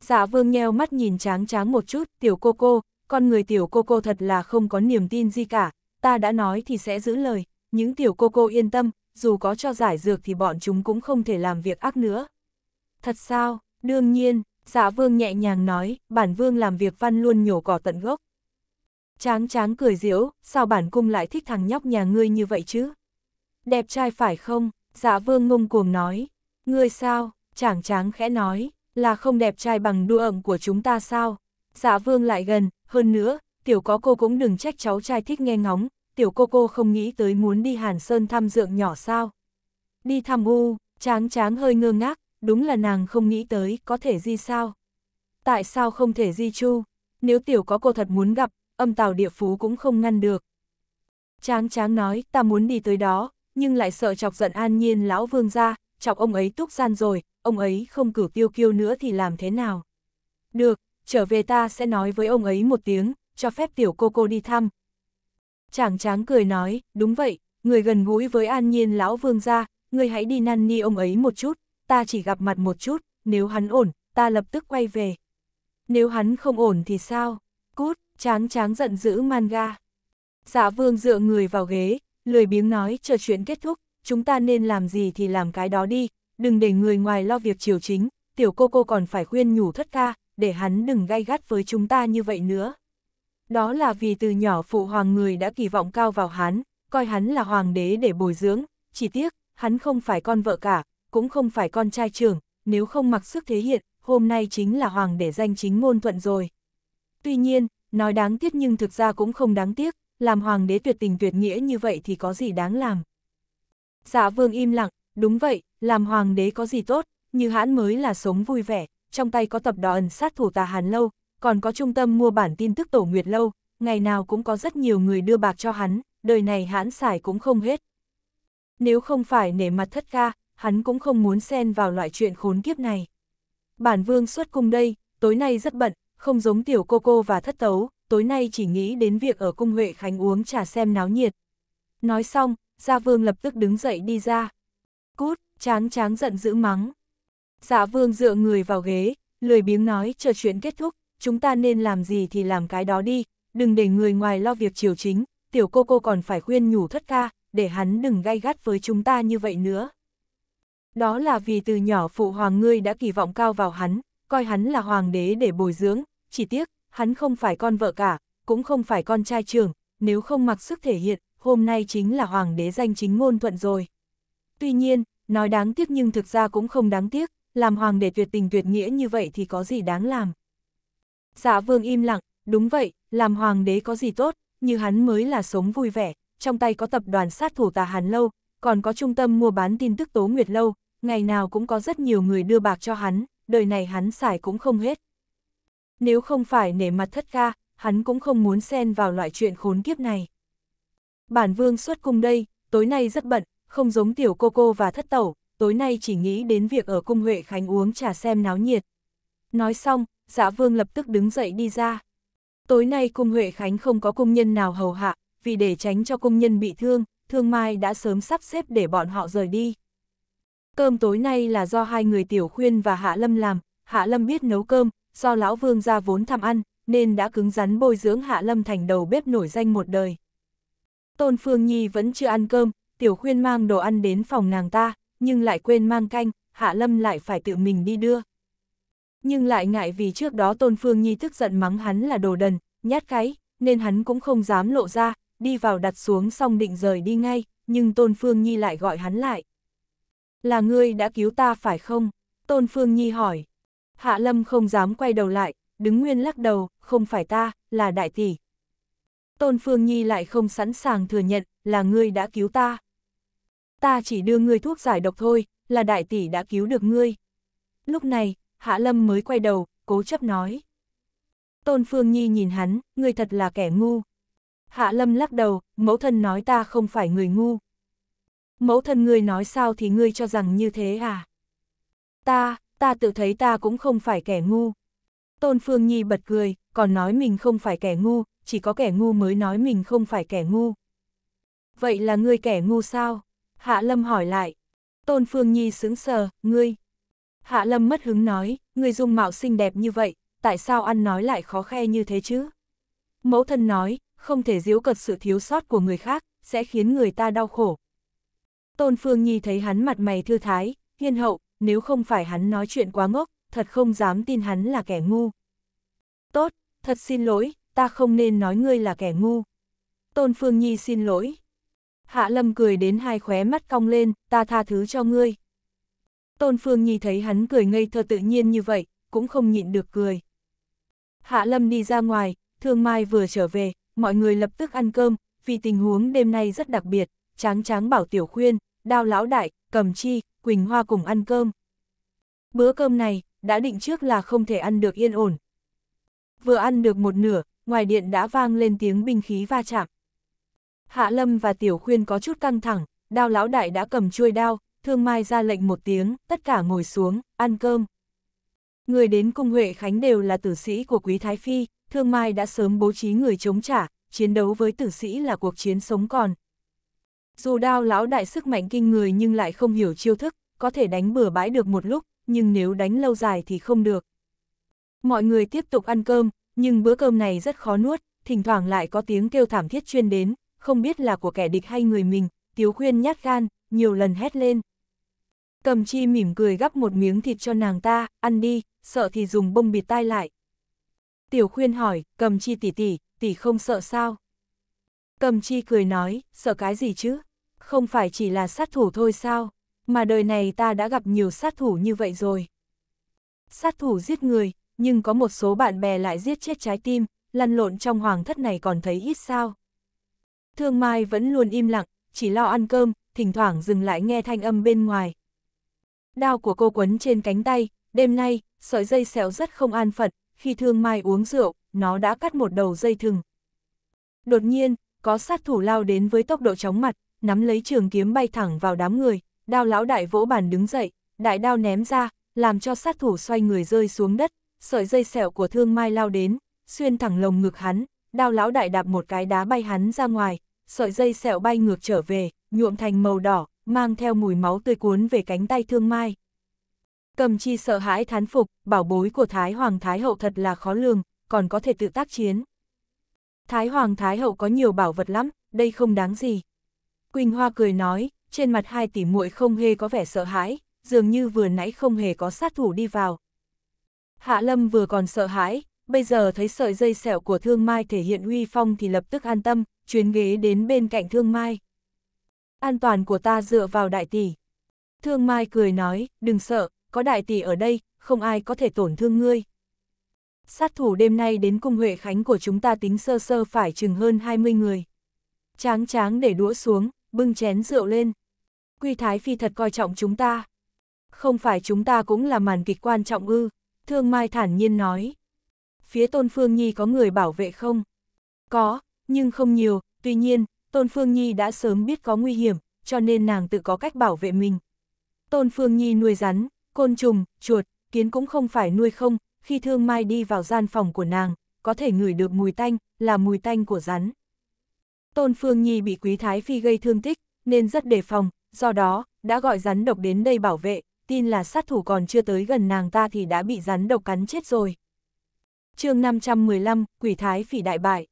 Dạ vương nheo mắt nhìn tráng tráng một chút, tiểu cô cô, con người tiểu cô cô thật là không có niềm tin gì cả, ta đã nói thì sẽ giữ lời, những tiểu cô cô yên tâm, dù có cho giải dược thì bọn chúng cũng không thể làm việc ác nữa. Thật sao, đương nhiên, dạ vương nhẹ nhàng nói, bản vương làm việc văn luôn nhổ cỏ tận gốc. Tráng tráng cười diễu, sao bản cung lại thích thằng nhóc nhà ngươi như vậy chứ? Đẹp trai phải không? Dạ vương ngông cuồng nói. Ngươi sao? Tráng tráng khẽ nói, là không đẹp trai bằng đua ẩm của chúng ta sao? Dạ vương lại gần, hơn nữa, tiểu có cô cũng đừng trách cháu trai thích nghe ngóng, tiểu cô cô không nghĩ tới muốn đi Hàn Sơn thăm dượng nhỏ sao. Đi thăm u, tráng tráng hơi ngơ ngác, đúng là nàng không nghĩ tới có thể di sao. Tại sao không thể di chu, nếu tiểu có cô thật muốn gặp, âm tào địa phú cũng không ngăn được. Tráng tráng nói ta muốn đi tới đó, nhưng lại sợ chọc giận an nhiên lão vương ra, chọc ông ấy túc gian rồi, ông ấy không cử tiêu kiêu nữa thì làm thế nào. Được, trở về ta sẽ nói với ông ấy một tiếng, cho phép tiểu cô cô đi thăm. Chàng tráng cười nói, đúng vậy, người gần gũi với an nhiên lão vương gia, người hãy đi năn ni ông ấy một chút, ta chỉ gặp mặt một chút, nếu hắn ổn, ta lập tức quay về. Nếu hắn không ổn thì sao? Cút, tráng tráng giận dữ manga. Dạ vương dựa người vào ghế, lười biếng nói chờ chuyện kết thúc, chúng ta nên làm gì thì làm cái đó đi, đừng để người ngoài lo việc triều chính, tiểu cô cô còn phải khuyên nhủ thất ca, để hắn đừng gay gắt với chúng ta như vậy nữa. Đó là vì từ nhỏ phụ hoàng người đã kỳ vọng cao vào hắn, coi hắn là hoàng đế để bồi dưỡng, chỉ tiếc, hắn không phải con vợ cả, cũng không phải con trai trưởng, nếu không mặc sức thể hiện, hôm nay chính là hoàng để danh chính ngôn thuận rồi. Tuy nhiên, nói đáng tiếc nhưng thực ra cũng không đáng tiếc, làm hoàng đế tuyệt tình tuyệt nghĩa như vậy thì có gì đáng làm. Dạ vương im lặng, đúng vậy, làm hoàng đế có gì tốt, như hãn mới là sống vui vẻ, trong tay có tập đỏ sát thủ tà Hàn Lâu, còn có trung tâm mua bản tin tức Tổ Nguyệt Lâu, ngày nào cũng có rất nhiều người đưa bạc cho hắn, đời này hắn xài cũng không hết. Nếu không phải nể mặt thất ca, hắn cũng không muốn xen vào loại chuyện khốn kiếp này. Bản vương xuất cung đây, tối nay rất bận, không giống tiểu cô cô và thất tấu, tối nay chỉ nghĩ đến việc ở cung Huệ Khánh uống trà xem náo nhiệt. Nói xong, Gia Vương lập tức đứng dậy đi ra. Cút, tráng tráng giận dữ mắng. Dạ vương dựa người vào ghế, lười biếng nói chờ chuyện kết thúc, chúng ta nên làm gì thì làm cái đó đi, đừng để người ngoài lo việc triều chính, tiểu cô cô còn phải khuyên nhủ thất ca, để hắn đừng gay gắt với chúng ta như vậy nữa. Đó là vì từ nhỏ phụ hoàng ngươi đã kỳ vọng cao vào hắn, coi hắn là hoàng đế để bồi dưỡng, chỉ tiếc, hắn không phải con vợ cả, cũng không phải con trai trưởng, nếu không mặc sức thể hiện, hôm nay chính là hoàng đế danh chính ngôn thuận rồi. Tuy nhiên, nói đáng tiếc nhưng thực ra cũng không đáng tiếc, làm hoàng để tuyệt tình tuyệt nghĩa như vậy thì có gì đáng làm. Dạ vương im lặng, đúng vậy, làm hoàng đế có gì tốt, như hắn mới là sống vui vẻ, trong tay có tập đoàn sát thủ tà Hàn Lâu, còn có trung tâm mua bán tin tức Tố Nguyệt Lâu, ngày nào cũng có rất nhiều người đưa bạc cho hắn, đời này hắn xài cũng không hết. Nếu không phải nể mặt thất ca, hắn cũng không muốn xen vào loại chuyện khốn kiếp này. Bản vương xuất cung đây, tối nay rất bận, không giống tiểu cô cô và thất tẩu, tối nay chỉ nghĩ đến việc ở cung Huệ Khánh uống trà xem náo nhiệt. Nói xong, dạ vương lập tức đứng dậy đi ra. Tối nay cung Huệ Khánh không có công nhân nào hầu hạ, vì để tránh cho công nhân bị thương, Thương Mai đã sớm sắp xếp để bọn họ rời đi. Cơm tối nay là do hai người Tiểu Khuyên và Hạ Lâm làm, Hạ Lâm biết nấu cơm, do Lão Vương ra vốn thăm ăn, nên đã cứng rắn bồi dưỡng Hạ Lâm thành đầu bếp nổi danh một đời. Tôn Phương Nhi vẫn chưa ăn cơm, Tiểu Khuyên mang đồ ăn đến phòng nàng ta, nhưng lại quên mang canh, Hạ Lâm lại phải tự mình đi đưa. Nhưng lại ngại vì trước đó Tôn Phương Nhi tức giận mắng hắn là đồ đần, nhát cái, nên hắn cũng không dám lộ ra, đi vào đặt xuống xong định rời đi ngay, nhưng Tôn Phương Nhi lại gọi hắn lại. Là ngươi đã cứu ta phải không? Tôn Phương Nhi hỏi. Hạ Lâm không dám quay đầu lại, đứng nguyên lắc đầu, không phải ta, là đại tỷ. Tôn Phương Nhi lại không sẵn sàng thừa nhận, là ngươi đã cứu ta ta chỉ đưa ngươi thuốc giải độc thôi, là đại tỷ đã cứu được ngươi. Lúc này, Hạ Lâm mới quay đầu, cố chấp nói. Tôn Phương Nhi nhìn hắn, ngươi thật là kẻ ngu. Hạ Lâm lắc đầu, mẫu thân nói ta không phải người ngu. Mẫu thân ngươi nói sao thì ngươi cho rằng như thế à? Ta, ta tự thấy ta cũng không phải kẻ ngu. Tôn Phương Nhi bật cười, còn nói mình không phải kẻ ngu, chỉ có kẻ ngu mới nói mình không phải kẻ ngu. Vậy là ngươi kẻ ngu sao? Hạ Lâm hỏi lại. Tôn Phương Nhi sướng sờ, ngươi. Hạ Lâm mất hứng nói, ngươi dung mạo xinh đẹp như vậy, tại sao ăn nói lại khó khe như thế chứ? Mẫu thân nói, không thể diếu cật sự thiếu sót của người khác, sẽ khiến người ta đau khổ. Tôn Phương Nhi thấy hắn mặt mày thư thái, hiên hậu, nếu không phải hắn nói chuyện quá ngốc, thật không dám tin hắn là kẻ ngu. Tốt, thật xin lỗi, ta không nên nói ngươi là kẻ ngu. Tôn Phương Nhi xin lỗi, Hạ Lâm cười đến hai khóe mắt cong lên, ta tha thứ cho ngươi. Tôn Phương Nhi thấy hắn cười ngây thơ tự nhiên như vậy, cũng không nhịn được cười. Hạ Lâm đi ra ngoài, Thương Mai vừa trở về, mọi người lập tức ăn cơm, vì tình huống đêm nay rất đặc biệt, Tráng Tráng bảo Tiểu Khuyên, Đao Lão Đại, Cầm Chi, Quỳnh Hoa cùng ăn cơm. Bữa cơm này, đã định trước là không thể ăn được yên ổn. Vừa ăn được một nửa, ngoài điện đã vang lên tiếng binh khí va chạm. Hạ Lâm và Tiểu Khuyên có chút căng thẳng, đao lão đại đã cầm chuôi đao, thương mai ra lệnh một tiếng, tất cả ngồi xuống, ăn cơm. Người đến cung Huệ Khánh đều là tử sĩ của Quý Thái Phi, thương mai đã sớm bố trí người chống trả, chiến đấu với tử sĩ là cuộc chiến sống còn. Dù đao lão đại sức mạnh kinh người nhưng lại không hiểu chiêu thức, có thể đánh bừa bãi được một lúc, nhưng nếu đánh lâu dài thì không được. Mọi người tiếp tục ăn cơm, nhưng bữa cơm này rất khó nuốt, thỉnh thoảng lại có tiếng kêu thảm thiết chuyên đến, không biết là của kẻ địch hay người mình, Tiếu Khuyên nhát gan, nhiều lần hét lên. Cầm chi mỉm cười gắp một miếng thịt cho nàng ta, ăn đi, sợ thì dùng bông bịt tai lại. Tiểu Khuyên hỏi, cầm chi tỷ tỷ, tỷ không sợ sao? Cầm chi cười nói, sợ cái gì chứ? Không phải chỉ là sát thủ thôi sao? Mà đời này ta đã gặp nhiều sát thủ như vậy rồi. Sát thủ giết người, nhưng có một số bạn bè lại giết chết trái tim, lăn lộn trong hoàng thất này còn thấy ít sao? Thương Mai vẫn luôn im lặng, chỉ lo ăn cơm, thỉnh thoảng dừng lại nghe thanh âm bên ngoài. Đao của cô quấn trên cánh tay, đêm nay, sợi dây xéo rất không an phận, khi Thương Mai uống rượu, nó đã cắt một đầu dây thừng. Đột nhiên, có sát thủ lao đến với tốc độ chóng mặt, nắm lấy trường kiếm bay thẳng vào đám người, đao lão đại vỗ bàn đứng dậy, đại đao ném ra, làm cho sát thủ xoay người rơi xuống đất, sợi dây sẹo của thương mai lao đến, xuyên thẳng lồng ngực hắn, đao lão đại đạp một cái đá bay hắn ra ngoài, sợi dây sẹo bay ngược trở về, nhuộm thành màu đỏ, mang theo mùi máu tươi cuốn về cánh tay thương mai. Cầm chi sợ hãi thán phục, bảo bối của Thái Hoàng Thái Hậu thật là khó lường, còn có thể tự tác chiến. Thái Hoàng Thái Hậu có nhiều bảo vật lắm, đây không đáng gì. Quỳnh Hoa cười nói, trên mặt hai tỷ muội không hề có vẻ sợ hãi, dường như vừa nãy không hề có sát thủ đi vào. Hạ Lâm vừa còn sợ hãi, bây giờ thấy sợi dây sẹo của Thương Mai thể hiện uy phong thì lập tức an tâm, chuyến ghế đến bên cạnh Thương Mai. An toàn của ta dựa vào đại tỷ. Thương Mai cười nói, đừng sợ, có đại tỷ ở đây, không ai có thể tổn thương ngươi. Sát thủ đêm nay đến cung Huệ Khánh của chúng ta tính sơ sơ phải chừng hơn 20 người. Tráng tráng để đũa xuống, bưng chén rượu lên. Quy Thái Phi thật coi trọng chúng ta. Không phải chúng ta cũng là màn kịch quan trọng ư, Thương Mai thản nhiên nói. Phía Tôn Phương Nhi có người bảo vệ không? Có, nhưng không nhiều, tuy nhiên, Tôn Phương Nhi đã sớm biết có nguy hiểm, cho nên nàng tự có cách bảo vệ mình. Tôn Phương Nhi nuôi rắn, côn trùng, chuột, kiến cũng không phải nuôi không, khi Thương Mai đi vào gian phòng của nàng, có thể ngửi được mùi tanh, là mùi tanh của rắn. Tôn Phương Nhi bị Quý Thái Phi gây thương tích, nên rất đề phòng, do đó, đã gọi rắn độc đến đây bảo vệ, tin là sát thủ còn chưa tới gần nàng ta thì đã bị rắn độc cắn chết rồi. chương 515, Quỷ Thái Phỉ đại bại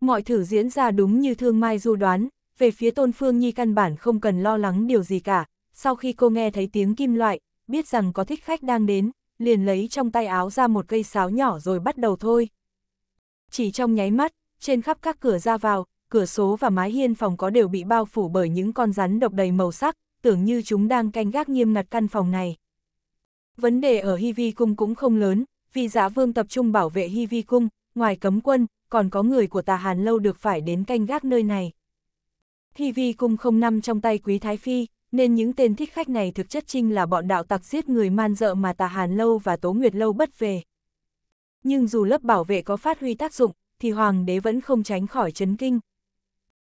Mọi thử diễn ra đúng như Thương Mai Du đoán, về phía Tôn Phương Nhi căn bản không cần lo lắng điều gì cả, sau khi cô nghe thấy tiếng kim loại, biết rằng có thích khách đang đến, liền lấy trong tay áo ra một cây sáo nhỏ rồi bắt đầu thôi. Chỉ trong nháy mắt, trên khắp các cửa ra vào, cửa số và mái hiên phòng có đều bị bao phủ bởi những con rắn độc đầy màu sắc, tưởng như chúng đang canh gác nghiêm ngặt căn phòng này. Vấn đề ở Hi Vi Cung cũng không lớn, vì giả dạ vương tập trung bảo vệ Hi Vi Cung, ngoài cấm quân, còn có người của tà Hàn Lâu được phải đến canh gác nơi này. Thi vi cung không nằm trong tay quý Thái Phi, nên những tên thích khách này thực chất trinh là bọn đạo tặc giết người man dợ mà tà Hàn Lâu và Tố Nguyệt Lâu bất về. Nhưng dù lớp bảo vệ có phát huy tác dụng, thì Hoàng đế vẫn không tránh khỏi chấn kinh.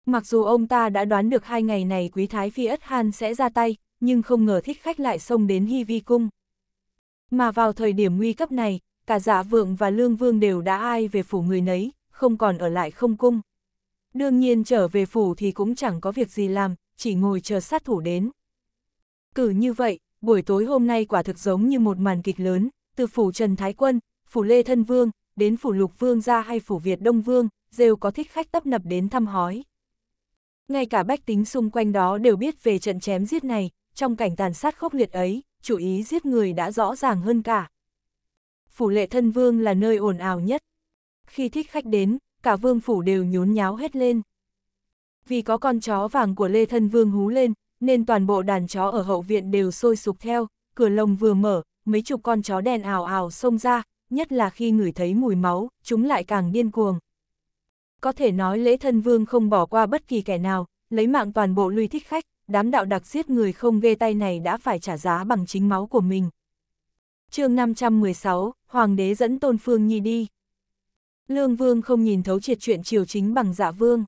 Mặc dù ông ta đã đoán được hai ngày này quý Thái Phi Ất Han sẽ ra tay, nhưng không ngờ thích khách lại xông đến Hi Vi Cung. Mà vào thời điểm nguy cấp này, cả giả dạ vượng và lương vương đều đã ai về phủ người nấy, không còn ở lại không cung. Đương nhiên trở về phủ thì cũng chẳng có việc gì làm, chỉ ngồi chờ sát thủ đến. Cử như vậy, buổi tối hôm nay quả thực giống như một màn kịch lớn, từ phủ Trần Thái Quân, phủ Lê Thân Vương, đến phủ Lục Vương ra hay phủ Việt Đông Vương, đều có thích khách tấp nập đến thăm hói. Ngay cả bách tính xung quanh đó đều biết về trận chém giết này, trong cảnh tàn sát khốc liệt ấy, chủ ý giết người đã rõ ràng hơn cả. Phủ lệ thân vương là nơi ồn ào nhất, khi thích khách đến, cả vương phủ đều nhốn nháo hết lên. Vì có con chó vàng của Lê Thân Vương hú lên, nên toàn bộ đàn chó ở hậu viện đều sôi sục theo, cửa lồng vừa mở, mấy chục con chó đen ảo ảo xông ra, nhất là khi ngửi thấy mùi máu, chúng lại càng điên cuồng. Có thể nói lễ thân vương không bỏ qua bất kỳ kẻ nào, lấy mạng toàn bộ lui thích khách, đám đạo đặc giết người không ghê tay này đã phải trả giá bằng chính máu của mình. chương 516, Hoàng đế dẫn Tôn Phương Nhi đi. Lương Vương không nhìn thấu triệt chuyện triều chính bằng dạ vương.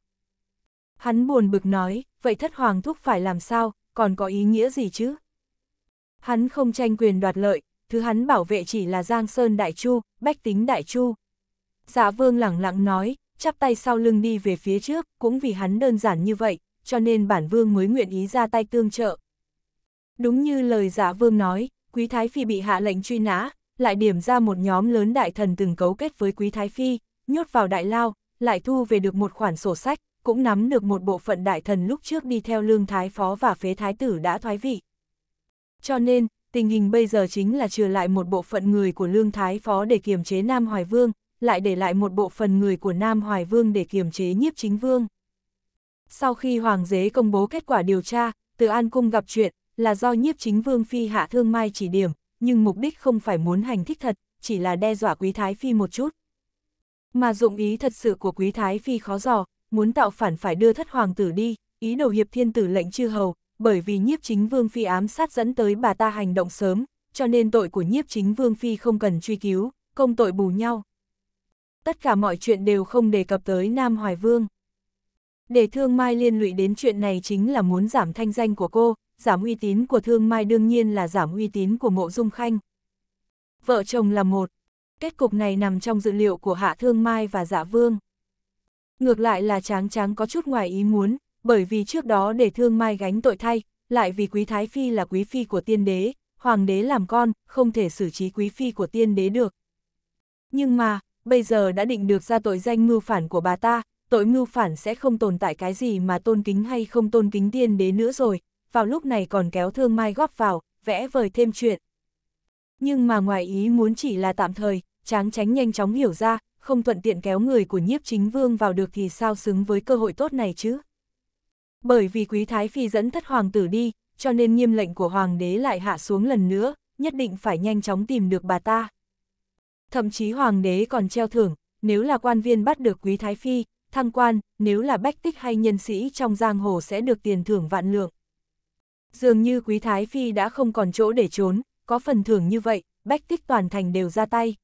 Hắn buồn bực nói, vậy thất hoàng thúc phải làm sao, còn có ý nghĩa gì chứ? Hắn không tranh quyền đoạt lợi, thứ hắn bảo vệ chỉ là Giang Sơn Đại Chu, Bách Tính Đại Chu. Dạ vương lẳng lặng nói, chắp tay sau lưng đi về phía trước, cũng vì hắn đơn giản như vậy, cho nên bản vương mới nguyện ý ra tay tương trợ. Đúng như lời dạ vương nói, Quý Thái Phi bị hạ lệnh truy nã, lại điểm ra một nhóm lớn đại thần từng cấu kết với Quý Thái Phi, nhốt vào đại lao, lại thu về được một khoản sổ sách, cũng nắm được một bộ phận đại thần lúc trước đi theo lương thái phó và phế thái tử đã thoái vị. Cho nên, tình hình bây giờ chính là trừ lại một bộ phận người của lương thái phó để kiềm chế Nam Hoài Vương, lại để lại một bộ phận người của Nam Hoài Vương để kiềm chế nhiếp chính vương. Sau khi Hoàng dế công bố kết quả điều tra, từ An Cung gặp chuyện, là do nhiếp chính vương phi hạ thương mai chỉ điểm, nhưng mục đích không phải muốn hành thích thật, chỉ là đe dọa quý thái phi một chút. Mà dụng ý thật sự của quý thái phi khó dò, muốn tạo phản phải đưa thất hoàng tử đi, ý đầu hiệp thiên tử lệnh chư hầu, bởi vì nhiếp chính vương phi ám sát dẫn tới bà ta hành động sớm, cho nên tội của nhiếp chính vương phi không cần truy cứu, công tội bù nhau. Tất cả mọi chuyện đều không đề cập tới Nam Hoài Vương. Để Thương Mai liên lụy đến chuyện này chính là muốn giảm thanh danh của cô, giảm uy tín của Thương Mai đương nhiên là giảm uy tín của Mộ Dung Khanh. Vợ chồng là một, kết cục này nằm trong dự liệu của Hạ Thương Mai và Dạ Vương. Ngược lại là Tráng Tráng có chút ngoài ý muốn, bởi vì trước đó để Thương Mai gánh tội thay, lại vì Quý Thái Phi là quý phi của tiên đế, hoàng đế làm con, không thể xử trí quý phi của tiên đế được. Nhưng mà, bây giờ đã định được ra tội danh mưu phản của bà ta, tội mưu phản sẽ không tồn tại cái gì mà tôn kính hay không tôn kính tiên đế nữa rồi, vào lúc này còn kéo Thương Mai góp vào, vẽ vời thêm chuyện. Nhưng mà ngoài ý muốn chỉ là tạm thời, tráng tránh nhanh chóng hiểu ra, không thuận tiện kéo người của nhiếp chính vương vào được thì sao xứng với cơ hội tốt này chứ. Bởi vì quý thái phi dẫn thất hoàng tử đi, cho nên nghiêm lệnh của hoàng đế lại hạ xuống lần nữa, nhất định phải nhanh chóng tìm được bà ta. Thậm chí hoàng đế còn treo thưởng, nếu là quan viên bắt được quý thái phi, thăng quan, nếu là bách tích hay nhân sĩ trong giang hồ sẽ được tiền thưởng vạn lượng. Dường như quý thái phi đã không còn chỗ để trốn, có phần thưởng như vậy, bách tích toàn thành đều ra tay.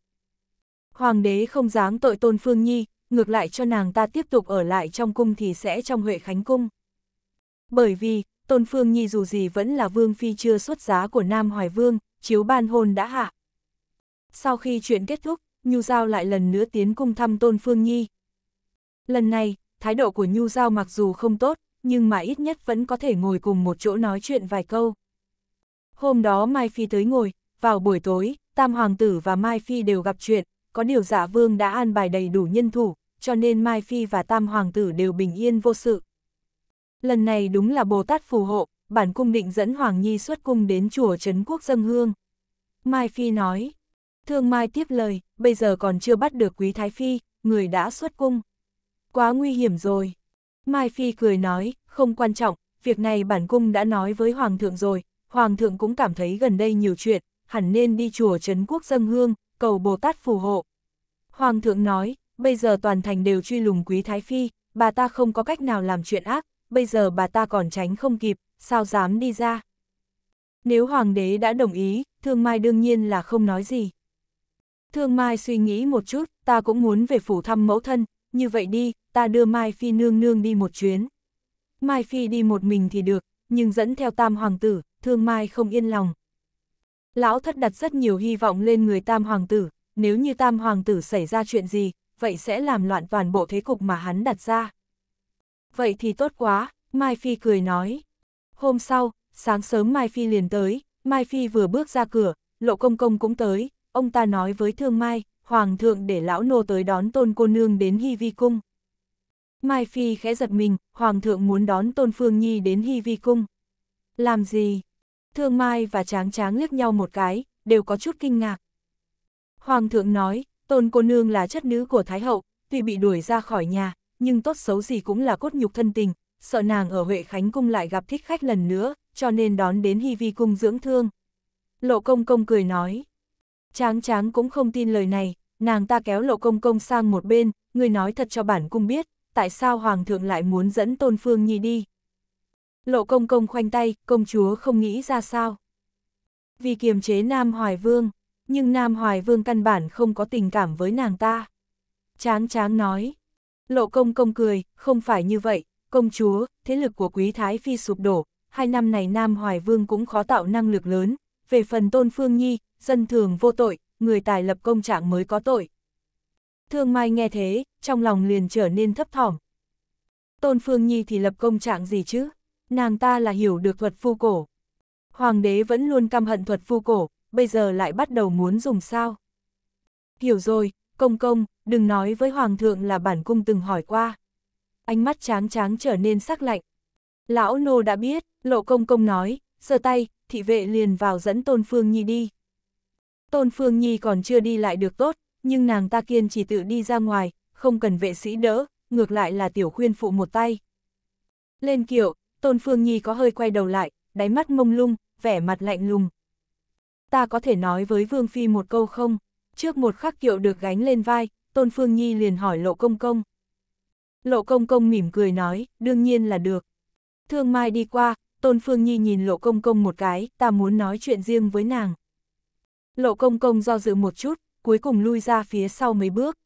Hoàng đế không dám tội tôn Phương Nhi, ngược lại cho nàng ta tiếp tục ở lại trong cung thì sẽ trong Huệ Khánh Cung. Bởi vì, Tôn Phương Nhi dù gì vẫn là vương phi chưa xuất giá của Nam Hoài Vương, chiếu ban hôn đã hạ. Sau khi chuyện kết thúc, Nhu Giao lại lần nữa tiến cung thăm Tôn Phương Nhi. Lần này, thái độ của Nhu Giao mặc dù không tốt, nhưng mà ít nhất vẫn có thể ngồi cùng một chỗ nói chuyện vài câu. Hôm đó Mai Phi tới ngồi, vào buổi tối, Tam Hoàng tử và Mai Phi đều gặp chuyện, có điều giả vương đã an bài đầy đủ nhân thủ, cho nên Mai Phi và Tam Hoàng tử đều bình yên vô sự. Lần này đúng là Bồ Tát phù hộ, bản cung định dẫn Hoàng Nhi xuất cung đến chùa Trấn Quốc dân hương. Mai Phi nói, thương Mai tiếp lời, bây giờ còn chưa bắt được Quý Thái Phi, người đã xuất cung. Quá nguy hiểm rồi. Mai Phi cười nói, không quan trọng, việc này bản cung đã nói với Hoàng thượng rồi, Hoàng thượng cũng cảm thấy gần đây nhiều chuyện, hẳn nên đi chùa Trấn Quốc dân hương, cầu Bồ Tát phù hộ. Hoàng thượng nói, bây giờ toàn thành đều truy lùng quý Thái Phi, bà ta không có cách nào làm chuyện ác, bây giờ bà ta còn tránh không kịp, sao dám đi ra. Nếu hoàng đế đã đồng ý, thương mai đương nhiên là không nói gì. Thương mai suy nghĩ một chút, ta cũng muốn về phủ thăm mẫu thân, như vậy đi, ta đưa mai phi nương nương đi một chuyến. Mai phi đi một mình thì được, nhưng dẫn theo tam hoàng tử, thương mai không yên lòng. Lão thất đặt rất nhiều hy vọng lên người tam hoàng tử, nếu như tam hoàng tử xảy ra chuyện gì, vậy sẽ làm loạn toàn bộ thế cục mà hắn đặt ra. Vậy thì tốt quá, Mai Phi cười nói. Hôm sau, sáng sớm Mai Phi liền tới, Mai Phi vừa bước ra cửa, lộ công công cũng tới, ông ta nói với thương Mai, Hoàng thượng để lão nô tới đón tôn cô nương đến Hy Vi Cung. Mai Phi khẽ giật mình, Hoàng thượng muốn đón tôn Phương Nhi đến Hy Vi Cung. Làm gì? Thương Mai và Tráng Tráng liếc nhau một cái, đều có chút kinh ngạc. Hoàng thượng nói, tôn cô nương là chất nữ của Thái hậu, tuy bị đuổi ra khỏi nhà, nhưng tốt xấu gì cũng là cốt nhục thân tình, sợ nàng ở Huệ Khánh Cung lại gặp thích khách lần nữa, cho nên đón đến Hy Vi Cung dưỡng thương. Lộ công công cười nói, tráng tráng cũng không tin lời này, nàng ta kéo lộ công công sang một bên, người nói thật cho bản cung biết, tại sao Hoàng thượng lại muốn dẫn Tôn Phương Nhi đi. Lộ công công khoanh tay, công chúa không nghĩ ra sao. Vì kiềm chế Nam Hoài Vương, nhưng Nam Hoài Vương căn bản không có tình cảm với nàng ta. Tráng tráng nói, lộ công công cười, không phải như vậy, công chúa, thế lực của quý Thái Phi sụp đổ, hai năm này Nam Hoài Vương cũng khó tạo năng lực lớn, về phần tôn phương nhi, dân thường vô tội, người tài lập công trạng mới có tội. Thương Mai nghe thế, trong lòng liền trở nên thấp thỏm. Tôn Phương Nhi thì lập công trạng gì chứ? Nàng ta là hiểu được thuật phu cổ. Hoàng đế vẫn luôn căm hận thuật phu cổ, bây giờ lại bắt đầu muốn dùng sao. Hiểu rồi, công công, đừng nói với Hoàng thượng là bản cung từng hỏi qua. Ánh mắt tráng tráng trở nên sắc lạnh. Lão nô đã biết, lộ công công nói, sơ tay, thị vệ liền vào dẫn Tôn Phương Nhi đi. Tôn Phương Nhi còn chưa đi lại được tốt, nhưng nàng ta kiên chỉ tự đi ra ngoài, không cần vệ sĩ đỡ, ngược lại là tiểu khuyên phụ một tay. Lên kiệu, Tôn Phương Nhi có hơi quay đầu lại, đáy mắt mông lung, vẻ mặt lạnh lùng, ta có thể nói với Vương Phi một câu không? Trước một khắc kiệu được gánh lên vai, Tôn Phương Nhi liền hỏi Lộ Công Công. Lộ Công Công mỉm cười nói, đương nhiên là được. Thương Mai đi qua, Tôn Phương Nhi nhìn Lộ Công Công một cái, ta muốn nói chuyện riêng với nàng. Lộ Công Công do dự một chút, cuối cùng lui ra phía sau mấy bước.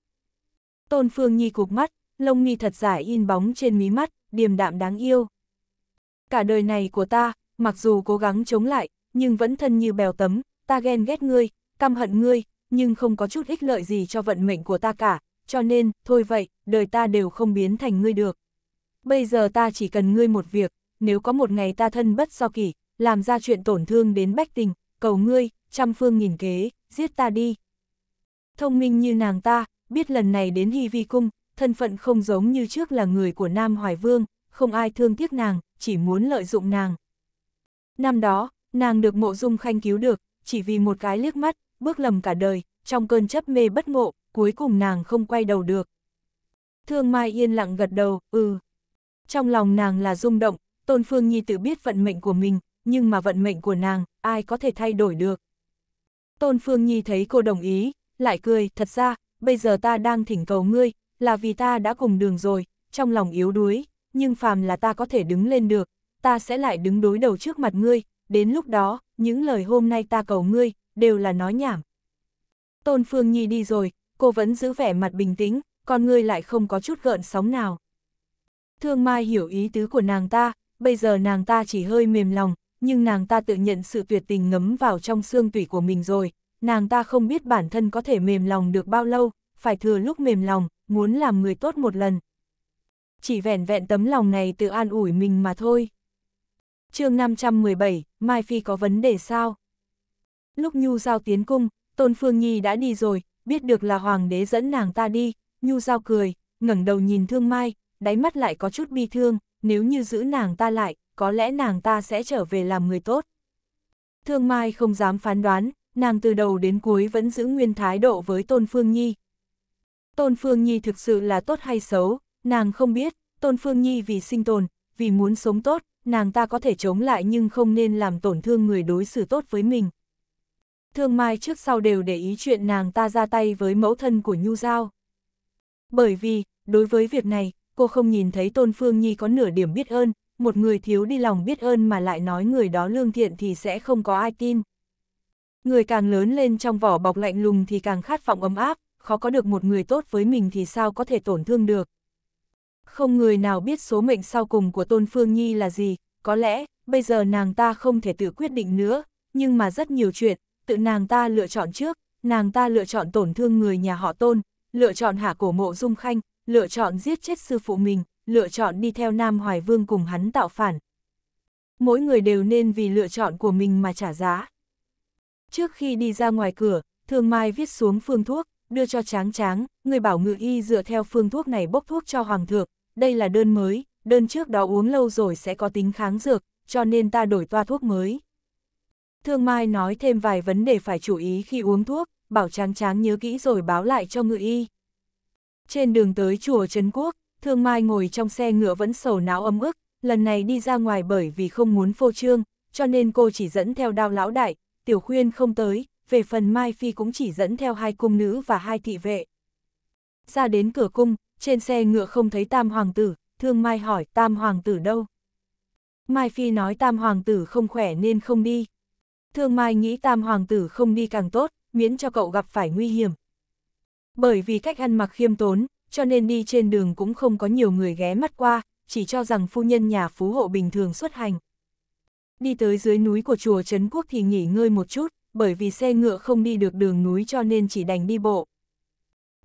Tôn Phương Nhi cục mắt, lông mi thật dài in bóng trên mí mắt, điềm đạm đáng yêu. Cả đời này của ta, mặc dù cố gắng chống lại, nhưng vẫn thân như bèo tấm, ta ghen ghét ngươi, căm hận ngươi, nhưng không có chút ích lợi gì cho vận mệnh của ta cả, cho nên, thôi vậy, đời ta đều không biến thành ngươi được. Bây giờ ta chỉ cần ngươi một việc, nếu có một ngày ta thân bất do kỷ, làm ra chuyện tổn thương đến bách tình, cầu ngươi, trăm phương nghìn kế, giết ta đi. Thông minh như nàng ta, biết lần này đến Hy Vi Cung, thân phận không giống như trước là người của Nam Hoài Vương, không ai thương tiếc nàng, chỉ muốn lợi dụng nàng. Năm đó, nàng được mộ dung khanh cứu được, chỉ vì một cái liếc mắt, bước lầm cả đời, trong cơn chấp mê bất ngộ, cuối cùng nàng không quay đầu được. Thương Mai yên lặng gật đầu, ừ. Trong lòng nàng là rung động, Tôn Phương Nhi tự biết vận mệnh của mình, nhưng mà vận mệnh của nàng, ai có thể thay đổi được. Tôn Phương Nhi thấy cô đồng ý, lại cười, thật ra, bây giờ ta đang thỉnh cầu ngươi, là vì ta đã cùng đường rồi, trong lòng yếu đuối, nhưng phàm là ta có thể đứng lên được, ta sẽ lại đứng đối đầu trước mặt ngươi, đến lúc đó, những lời hôm nay ta cầu ngươi, đều là nói nhảm. Tôn Phương Nhi đi rồi, cô vẫn giữ vẻ mặt bình tĩnh, còn ngươi lại không có chút gợn sóng nào. Thương Mai hiểu ý tứ của nàng ta, bây giờ nàng ta chỉ hơi mềm lòng, nhưng nàng ta tự nhận sự tuyệt tình ngấm vào trong xương tủy của mình rồi, nàng ta không biết bản thân có thể mềm lòng được bao lâu, phải thừa lúc mềm lòng, muốn làm người tốt một lần. Chỉ vẻn vẹn tấm lòng này tự an ủi mình mà thôi chương 517, Mai Phi có vấn đề sao? Lúc Nhu Giao tiến cung, Tôn Phương Nhi đã đi rồi, biết được là Hoàng đế dẫn nàng ta đi, Nhu Giao cười, ngẩng đầu nhìn Thương Mai, đáy mắt lại có chút bi thương, nếu như giữ nàng ta lại, có lẽ nàng ta sẽ trở về làm người tốt. Thương Mai không dám phán đoán, nàng từ đầu đến cuối vẫn giữ nguyên thái độ với Tôn Phương Nhi. Tôn Phương Nhi thực sự là tốt hay xấu, nàng không biết, Tôn Phương Nhi vì sinh tồn, vì muốn sống tốt, nàng ta có thể chống lại nhưng không nên làm tổn thương người đối xử tốt với mình. Thương Mai trước sau đều để ý chuyện nàng ta ra tay với mẫu thân của Nhu Giao. Bởi vì, đối với việc này, cô không nhìn thấy Tôn Phương Nhi có nửa điểm biết ơn, một người thiếu đi lòng biết ơn mà lại nói người đó lương thiện thì sẽ không có ai tin. Người càng lớn lên trong vỏ bọc lạnh lùng thì càng khát vọng ấm áp, khó có được một người tốt với mình thì sao có thể tổn thương được không người nào biết số mệnh sau cùng của Tôn Phương Nhi là gì, có lẽ, bây giờ nàng ta không thể tự quyết định nữa, nhưng mà rất nhiều chuyện, tự nàng ta lựa chọn trước, nàng ta lựa chọn tổn thương người nhà họ Tôn, lựa chọn hạ cổ mộ dung khanh, lựa chọn giết chết sư phụ mình, lựa chọn đi theo Nam Hoài Vương cùng hắn tạo phản. Mỗi người đều nên vì lựa chọn của mình mà trả giá. Trước khi đi ra ngoài cửa, Thương Mai viết xuống phương thuốc, đưa cho Tráng Tráng, người bảo ngự y dựa theo phương thuốc này bốc thuốc cho Hoàng thượng, đây là đơn mới, đơn trước đó uống lâu rồi sẽ có tính kháng dược, cho nên ta đổi toa thuốc mới. Thương Mai nói thêm vài vấn đề phải chú ý khi uống thuốc, bảo tráng tráng nhớ kỹ rồi báo lại cho ngự y. Trên đường tới chùa Trấn Quốc, Thương Mai ngồi trong xe ngựa vẫn sầu não âm ức, lần này đi ra ngoài bởi vì không muốn phô trương, cho nên cô chỉ dẫn theo đao lão đại, tiểu khuyên không tới, về phần Mai Phi cũng chỉ dẫn theo hai cung nữ và hai thị vệ. Ra đến cửa cung, trên xe ngựa không thấy tam hoàng tử, thương Mai hỏi tam hoàng tử đâu. Mai Phi nói tam hoàng tử không khỏe nên không đi. Thương Mai nghĩ tam hoàng tử không đi càng tốt, miễn cho cậu gặp phải nguy hiểm. Bởi vì cách ăn mặc khiêm tốn, cho nên đi trên đường cũng không có nhiều người ghé mắt qua, chỉ cho rằng phu nhân nhà phú hộ bình thường xuất hành. Đi tới dưới núi của chùa Trấn Quốc thì nghỉ ngơi một chút, bởi vì xe ngựa không đi được đường núi cho nên chỉ đành đi bộ.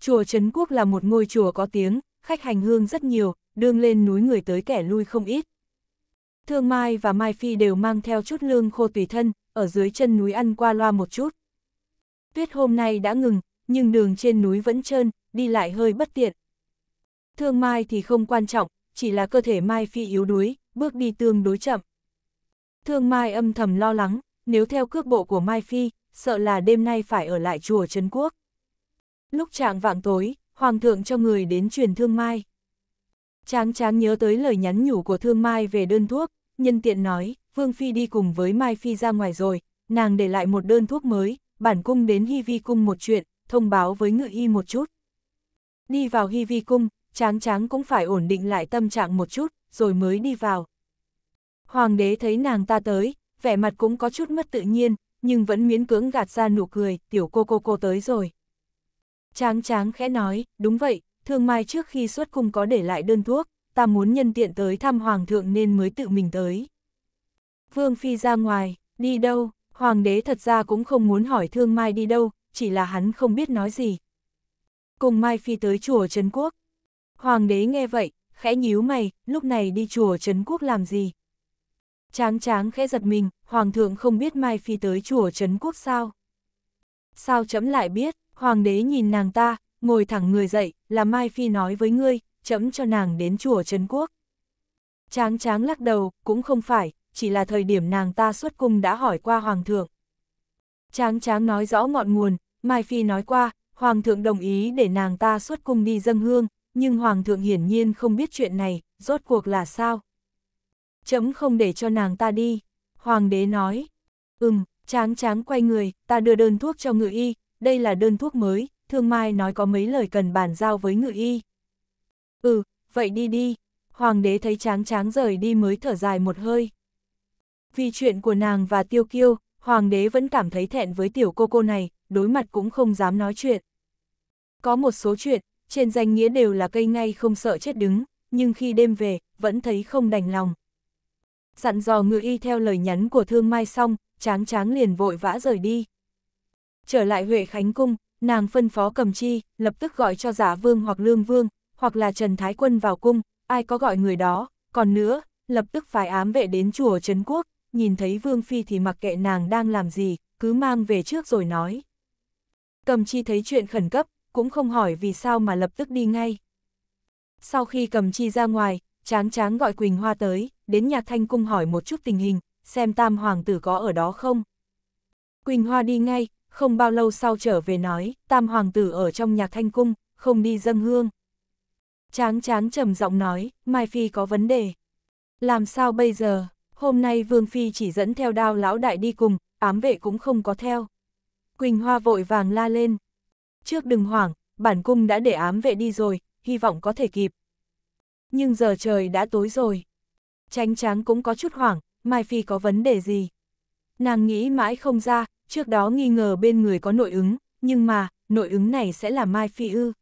Chùa Trấn Quốc là một ngôi chùa có tiếng, khách hành hương rất nhiều, đương lên núi người tới kẻ lui không ít. Thương Mai và Mai Phi đều mang theo chút lương khô tùy thân, ở dưới chân núi ăn qua loa một chút. Tuyết hôm nay đã ngừng, nhưng đường trên núi vẫn trơn, đi lại hơi bất tiện. Thương Mai thì không quan trọng, chỉ là cơ thể Mai Phi yếu đuối, bước đi tương đối chậm. Thương Mai âm thầm lo lắng, nếu theo cước bộ của Mai Phi, sợ là đêm nay phải ở lại chùa Trấn Quốc. Lúc trạng vạng tối, Hoàng thượng cho người đến truyền Thương Mai. Tráng tráng nhớ tới lời nhắn nhủ của Thương Mai về đơn thuốc, nhân tiện nói, Vương Phi đi cùng với Mai Phi ra ngoài rồi, nàng để lại một đơn thuốc mới, bản cung đến Hy Vi Cung một chuyện, thông báo với ngự y một chút. Đi vào Hy Vi Cung, tráng tráng cũng phải ổn định lại tâm trạng một chút, rồi mới đi vào. Hoàng đế thấy nàng ta tới, vẻ mặt cũng có chút mất tự nhiên, nhưng vẫn miễn cưỡng gạt ra nụ cười, tiểu cô cô cô tới rồi. Tráng tráng khẽ nói, đúng vậy, thương mai trước khi xuất cung có để lại đơn thuốc, ta muốn nhân tiện tới thăm hoàng thượng nên mới tự mình tới. Vương Phi ra ngoài, đi đâu, hoàng đế thật ra cũng không muốn hỏi thương mai đi đâu, chỉ là hắn không biết nói gì. Cùng Mai Phi tới chùa Trấn Quốc. Hoàng đế nghe vậy, khẽ nhíu mày, lúc này đi chùa Trấn Quốc làm gì? Tráng tráng khẽ giật mình, Hoàng thượng không biết Mai Phi tới chùa Trấn Quốc sao? Sao chấm lại biết? Hoàng đế nhìn nàng ta, ngồi thẳng người dậy, là Mai Phi nói với ngươi, chấm cho nàng đến chùa Trấn Quốc. Tráng tráng lắc đầu, cũng không phải, chỉ là thời điểm nàng ta xuất cung đã hỏi qua Hoàng thượng. Tráng tráng nói rõ ngọn nguồn, Mai Phi nói qua, Hoàng thượng đồng ý để nàng ta xuất cung đi dâng hương, nhưng Hoàng thượng hiển nhiên không biết chuyện này, rốt cuộc là sao. Chấm không để cho nàng ta đi, Hoàng đế nói. Ừm, tráng tráng quay người, ta đưa đơn thuốc cho ngự y, đây là đơn thuốc mới, thương mai nói có mấy lời cần bàn giao với ngự y. Ừ, vậy đi đi, hoàng đế thấy tráng tráng rời đi mới thở dài một hơi. Vì chuyện của nàng và tiêu kiêu, hoàng đế vẫn cảm thấy thẹn với tiểu cô cô này, đối mặt cũng không dám nói chuyện. Có một số chuyện, trên danh nghĩa đều là cây ngay không sợ chết đứng, nhưng khi đêm về, vẫn thấy không đành lòng. Dặn dò ngự y theo lời nhắn của thương mai xong, tráng tráng liền vội vã rời đi trở lại Huệ Khánh Cung, nàng phân phó cầm chi, lập tức gọi cho giả vương hoặc lương vương, hoặc là Trần Thái Quân vào cung, ai có gọi người đó, còn nữa, lập tức phải ám vệ đến chùa Trấn Quốc, nhìn thấy vương phi thì mặc kệ nàng đang làm gì, cứ mang về trước rồi nói. Cầm chi thấy chuyện khẩn cấp, cũng không hỏi vì sao mà lập tức đi ngay. Sau khi cầm chi ra ngoài, tráng tráng gọi Quỳnh Hoa tới, đến nhạc thanh cung hỏi một chút tình hình, xem tam hoàng tử có ở đó không. Quỳnh Hoa đi ngay, không bao lâu sau trở về nói, tam hoàng tử ở trong nhạc thanh cung, không đi dâng hương. Tráng tráng trầm giọng nói, Mai Phi có vấn đề. Làm sao bây giờ, hôm nay Vương Phi chỉ dẫn theo đao lão đại đi cùng, ám vệ cũng không có theo. Quỳnh Hoa vội vàng la lên. Trước đừng hoảng, bản cung đã để ám vệ đi rồi, hy vọng có thể kịp. Nhưng giờ trời đã tối rồi. Tránh tráng cũng có chút hoảng, Mai Phi có vấn đề gì. Nàng nghĩ mãi không ra, trước đó nghi ngờ bên người có nội ứng, nhưng mà, nội ứng này sẽ là Mai Phi ư.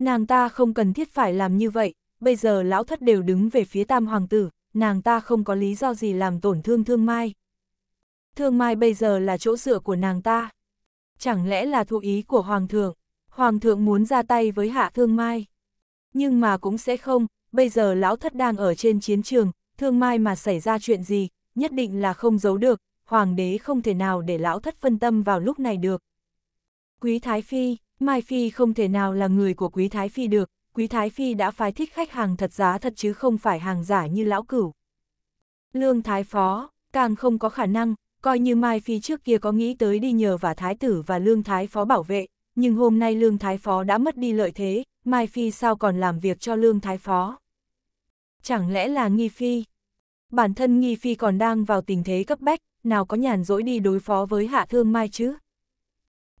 Nàng ta không cần thiết phải làm như vậy, bây giờ lão thất đều đứng về phía tam hoàng tử, nàng ta không có lý do gì làm tổn thương thương mai. Thương mai bây giờ là chỗ dựa của nàng ta. Chẳng lẽ là thụ ý của hoàng thượng, hoàng thượng muốn ra tay với hạ thương mai. Nhưng mà cũng sẽ không, bây giờ lão thất đang ở trên chiến trường, thương mai mà xảy ra chuyện gì, nhất định là không giấu được, hoàng đế không thể nào để lão thất phân tâm vào lúc này được. Quý Thái Phi, Mai Phi không thể nào là người của Quý Thái Phi được, Quý Thái Phi đã phái thích khách hàng thật giá thật chứ không phải hàng giả như lão cửu. Lương Thái Phó, càng không có khả năng, coi như Mai Phi trước kia có nghĩ tới đi nhờ và Thái Tử và Lương Thái Phó bảo vệ, nhưng hôm nay Lương Thái Phó đã mất đi lợi thế, Mai Phi sao còn làm việc cho Lương Thái Phó? Chẳng lẽ là Nghi Phi? Bản thân Nghi Phi còn đang vào tình thế cấp bách, nào có nhàn rỗi đi đối phó với hạ thương mai chứ.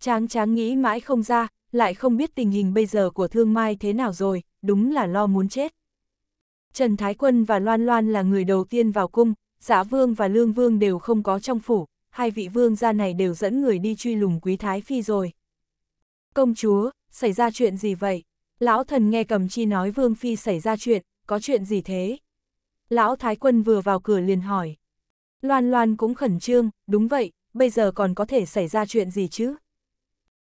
Tráng tráng nghĩ mãi không ra, lại không biết tình hình bây giờ của thương mai thế nào rồi, đúng là lo muốn chết. Trần Thái Quân và Loan Loan là người đầu tiên vào cung, Giả dạ Vương và Lương Vương đều không có trong phủ, hai vị vương gia này đều dẫn người đi truy lùng Quý Thái Phi rồi. Công chúa, xảy ra chuyện gì vậy? Lão thần nghe cầm chi nói Vương Phi xảy ra chuyện, có chuyện gì thế? Lão Thái Quân vừa vào cửa liền hỏi. Loan Loan cũng khẩn trương, đúng vậy, bây giờ còn có thể xảy ra chuyện gì chứ?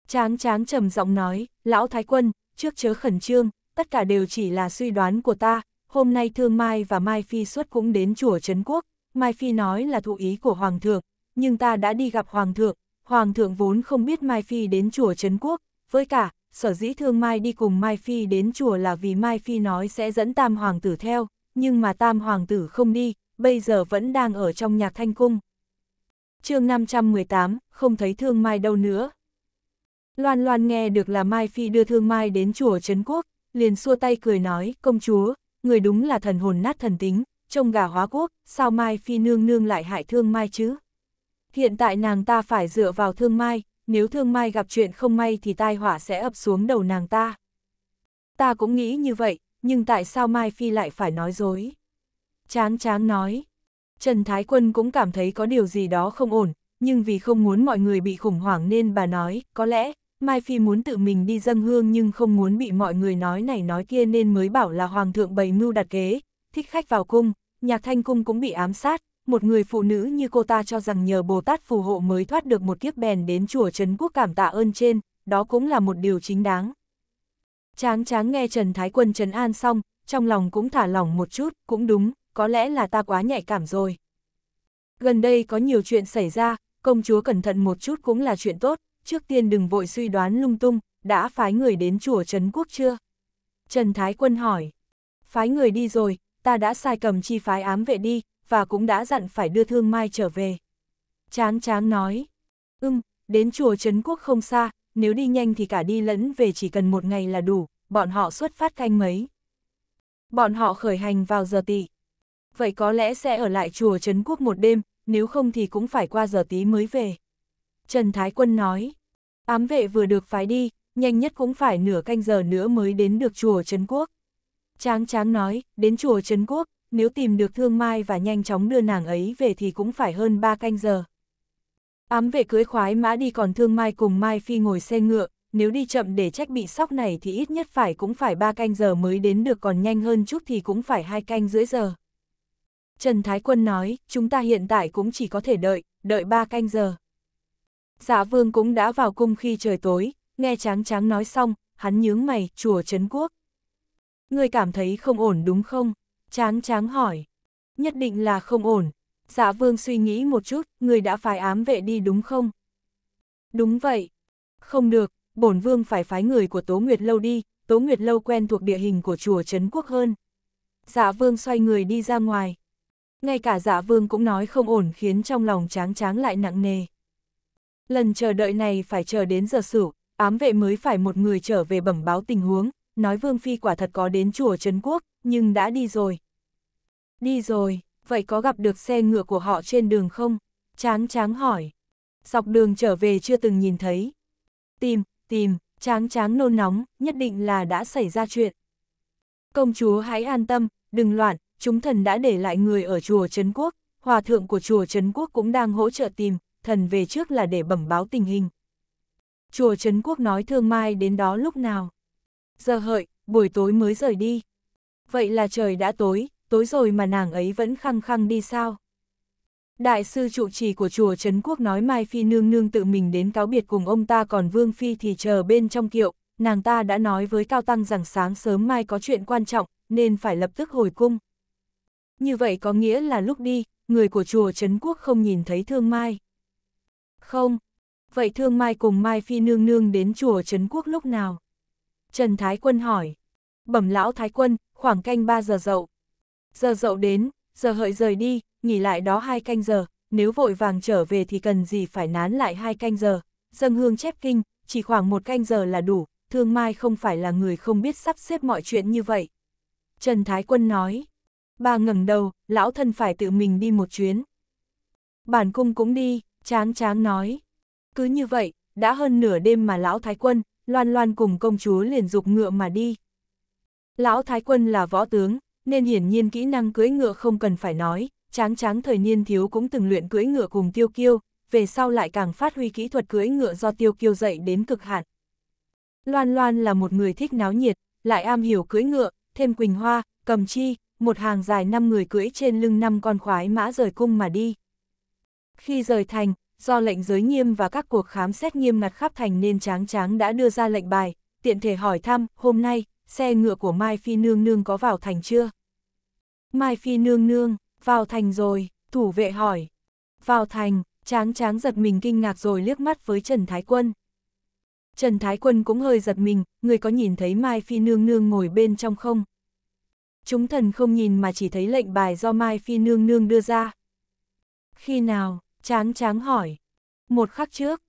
Tráng tráng trầm giọng nói, lão thái quân, trước chớ khẩn trương, tất cả đều chỉ là suy đoán của ta, hôm nay Thương Mai và Mai Phi xuất cũng đến chùa Trấn Quốc, Mai Phi nói là thụ ý của Hoàng thượng, nhưng ta đã đi gặp Hoàng thượng, Hoàng thượng vốn không biết Mai Phi đến chùa Trấn Quốc, với cả, sở dĩ Thương Mai đi cùng Mai Phi đến chùa là vì Mai Phi nói sẽ dẫn Tam Hoàng tử theo, nhưng mà Tam Hoàng tử không đi, bây giờ vẫn đang ở trong nhạc thanh cung. chương 518, không thấy Thương Mai đâu nữa. Loan Loan nghe được là Mai Phi đưa Thương Mai đến chùa Trấn Quốc, liền xua tay cười nói, công chúa, người đúng là thần hồn nát thần tính, trông gà hóa quốc, sao Mai Phi nương nương lại hại Thương Mai chứ? Hiện tại nàng ta phải dựa vào Thương Mai, nếu Thương Mai gặp chuyện không may thì tai họa sẽ ập xuống đầu nàng ta. Ta cũng nghĩ như vậy, nhưng tại sao Mai Phi lại phải nói dối? Chán chán nói. Trần Thái Quân cũng cảm thấy có điều gì đó không ổn, nhưng vì không muốn mọi người bị khủng hoảng nên bà nói, có lẽ, Mai Phi muốn tự mình đi dâng hương nhưng không muốn bị mọi người nói này nói kia nên mới bảo là Hoàng thượng bày mưu đặt kế, thích khách vào cung, nhạc thanh cung cũng bị ám sát, một người phụ nữ như cô ta cho rằng nhờ Bồ Tát phù hộ mới thoát được một kiếp bèn đến chùa Trấn Quốc cảm tạ ơn trên, đó cũng là một điều chính đáng. Chán chán nghe Trần Thái Quân Trấn An xong, trong lòng cũng thả lỏng một chút, cũng đúng, có lẽ là ta quá nhạy cảm rồi. Gần đây có nhiều chuyện xảy ra, công chúa cẩn thận một chút cũng là chuyện tốt, trước tiên đừng vội suy đoán lung tung, đã phái người đến chùa Trấn Quốc chưa? Trần Thái Quân hỏi, phái người đi rồi, ta đã sai cầm chi phái ám vệ đi, và cũng đã dặn phải đưa thương mai trở về. Tráng tráng nói, ưm, đến chùa Trấn Quốc không xa, nếu đi nhanh thì cả đi lẫn về chỉ cần một ngày là đủ, bọn họ xuất phát canh mấy. Bọn họ khởi hành vào giờ tị vậy có lẽ sẽ ở lại chùa Trấn Quốc một đêm, nếu không thì cũng phải qua giờ tí mới về. Trần Thái Quân nói, ám vệ vừa được phái đi, nhanh nhất cũng phải nửa canh giờ nữa mới đến được chùa Trấn Quốc. Tráng Tráng nói, đến chùa Trấn Quốc, nếu tìm được Thương Mai và nhanh chóng đưa nàng ấy về thì cũng phải hơn ba canh giờ. Ám vệ cưới khoái mã đi còn Thương Mai cùng Mai Phi ngồi xe ngựa, nếu đi chậm để trách bị sóc này thì ít nhất phải cũng phải ba canh giờ mới đến được còn nhanh hơn chút thì cũng phải hai canh rưỡi giờ. Trần Thái Quân nói, chúng ta hiện tại cũng chỉ có thể đợi, đợi ba canh giờ. Dạ vương cũng đã vào cung khi trời tối, nghe tráng tráng nói xong, hắn nhướng mày, chùa Trấn Quốc. Người cảm thấy không ổn đúng không? Tráng tráng hỏi. Nhất định là không ổn. Dạ vương suy nghĩ một chút, người đã phải ám vệ đi đúng không? Đúng vậy. Không được, bổn vương phải phái người của Tố Nguyệt Lâu đi, Tố Nguyệt Lâu quen thuộc địa hình của chùa Trấn Quốc hơn. Dạ vương xoay người đi ra ngoài, ngay cả giả dạ vương cũng nói không ổn khiến trong lòng tráng tráng lại nặng nề. Lần chờ đợi này phải chờ đến giờ sửu, ám vệ mới phải một người trở về bẩm báo tình huống, nói Vương Phi quả thật có đến chùa Trấn Quốc, nhưng đã đi rồi. Đi rồi, vậy có gặp được xe ngựa của họ trên đường không? Tráng tráng hỏi. Dọc đường trở về chưa từng nhìn thấy. Tìm, tìm, tráng tráng nôn nóng, nhất định là đã xảy ra chuyện. Công chúa hãy an tâm, đừng loạn, chúng thần đã để lại người ở chùa Trấn Quốc, hòa thượng của chùa Trấn Quốc cũng đang hỗ trợ tìm, thần về trước là để bẩm báo tình hình. Chùa Trấn Quốc nói thương mai đến đó lúc nào? Giờ hợi, buổi tối mới rời đi. Vậy là trời đã tối, tối rồi mà nàng ấy vẫn khăng khăng đi sao? Đại sư trụ trì của chùa Trấn Quốc nói Mai Phi nương nương tự mình đến cáo biệt cùng ông ta còn Vương Phi thì chờ bên trong kiệu, nàng ta đã nói với Cao Tăng rằng sáng sớm mai có chuyện quan trọng, nên phải lập tức hồi cung như vậy có nghĩa là lúc đi, người của chùa Trấn Quốc không nhìn thấy Thương Mai. Không, vậy Thương Mai cùng Mai Phi nương nương đến chùa Trấn Quốc lúc nào? Trần Thái Quân hỏi. Bẩm lão Thái Quân, khoảng canh 3 giờ dậu. Giờ dậu đến, giờ hợi rời đi, nghỉ lại đó hai canh giờ, nếu vội vàng trở về thì cần gì phải nán lại hai canh giờ. Dâng hương chép kinh, chỉ khoảng một canh giờ là đủ, Thương Mai không phải là người không biết sắp xếp mọi chuyện như vậy. Trần Thái Quân nói bà ngẩng đầu, lão thân phải tự mình đi một chuyến. Bản cung cũng đi, tráng tráng nói. Cứ như vậy, đã hơn nửa đêm mà lão thái quân, loan loan cùng công chúa liền dục ngựa mà đi. Lão thái quân là võ tướng, nên hiển nhiên kỹ năng cưỡi ngựa không cần phải nói, tráng tráng thời niên thiếu cũng từng luyện cưỡi ngựa cùng tiêu kiêu, về sau lại càng phát huy kỹ thuật cưỡi ngựa do tiêu kiêu dạy đến cực hạn. Loan Loan là một người thích náo nhiệt, lại am hiểu cưỡi ngựa, thêm Quỳnh Hoa, Cầm Chi, một hàng dài năm người cưỡi trên lưng năm con khoái mã rời cung mà đi. Khi rời thành, do lệnh giới nghiêm và các cuộc khám xét nghiêm ngặt khắp thành nên Tráng Tráng đã đưa ra lệnh bài, tiện thể hỏi thăm, hôm nay, xe ngựa của Mai Phi Nương Nương có vào thành chưa? Mai Phi Nương Nương, vào thành rồi, thủ vệ hỏi. Vào thành, Tráng Tráng giật mình kinh ngạc rồi liếc mắt với Trần Thái Quân. Trần Thái Quân cũng hơi giật mình, người có nhìn thấy Mai Phi Nương Nương ngồi bên trong không? chúng thần không nhìn mà chỉ thấy lệnh bài do Mai Phi nương nương đưa ra. Khi nào, tráng tráng hỏi. Một khắc trước,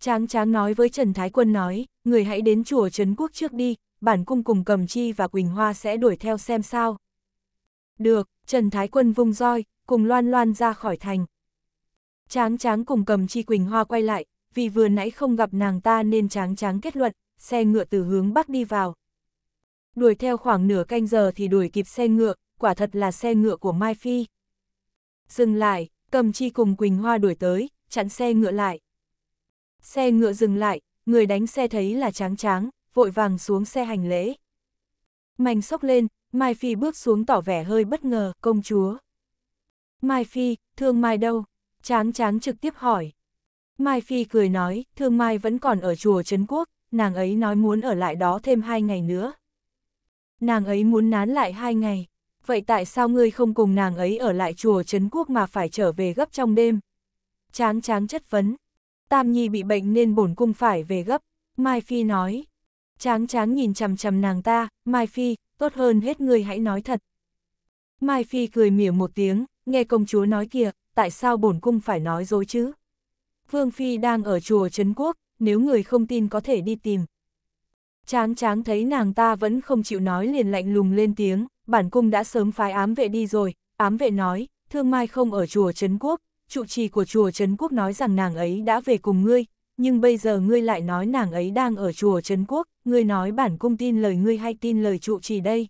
tráng tráng nói với Trần Thái Quân nói, người hãy đến chùa Trấn Quốc trước đi, bản cung cùng Cầm Chi và Quỳnh Hoa sẽ đuổi theo xem sao. Được, Trần Thái Quân vung roi, cùng loan loan ra khỏi thành. Tráng tráng cùng Cầm Chi Quỳnh Hoa quay lại, vì vừa nãy không gặp nàng ta nên tráng tráng kết luận, xe ngựa từ hướng bắc đi vào, đuổi theo khoảng nửa canh giờ thì đuổi kịp xe ngựa, quả thật là xe ngựa của Mai Phi. Dừng lại, cầm chi cùng Quỳnh Hoa đuổi tới, chặn xe ngựa lại. Xe ngựa dừng lại, người đánh xe thấy là tráng tráng, vội vàng xuống xe hành lễ. Mành sốc lên, Mai Phi bước xuống tỏ vẻ hơi bất ngờ, công chúa. Mai Phi, thương Mai đâu? Tráng tráng trực tiếp hỏi. Mai Phi cười nói, thương Mai vẫn còn ở chùa Trấn Quốc, nàng ấy nói muốn ở lại đó thêm hai ngày nữa nàng ấy muốn nán lại hai ngày. Vậy tại sao ngươi không cùng nàng ấy ở lại chùa Trấn Quốc mà phải trở về gấp trong đêm? Tráng tráng chất vấn. Tam Nhi bị bệnh nên bổn cung phải về gấp. Mai Phi nói. Tráng tráng nhìn chằm chằm nàng ta, Mai Phi, tốt hơn hết ngươi hãy nói thật. Mai Phi cười mỉa một tiếng, nghe công chúa nói kìa, tại sao bổn cung phải nói dối chứ? Vương Phi đang ở chùa Trấn Quốc, nếu người không tin có thể đi tìm, Tráng tráng thấy nàng ta vẫn không chịu nói liền lạnh lùng lên tiếng, bản cung đã sớm phái ám vệ đi rồi, ám vệ nói, thương mai không ở chùa Trấn Quốc, trụ trì của chùa Trấn Quốc nói rằng nàng ấy đã về cùng ngươi, nhưng bây giờ ngươi lại nói nàng ấy đang ở chùa Trấn Quốc, ngươi nói bản cung tin lời ngươi hay tin lời trụ trì đây.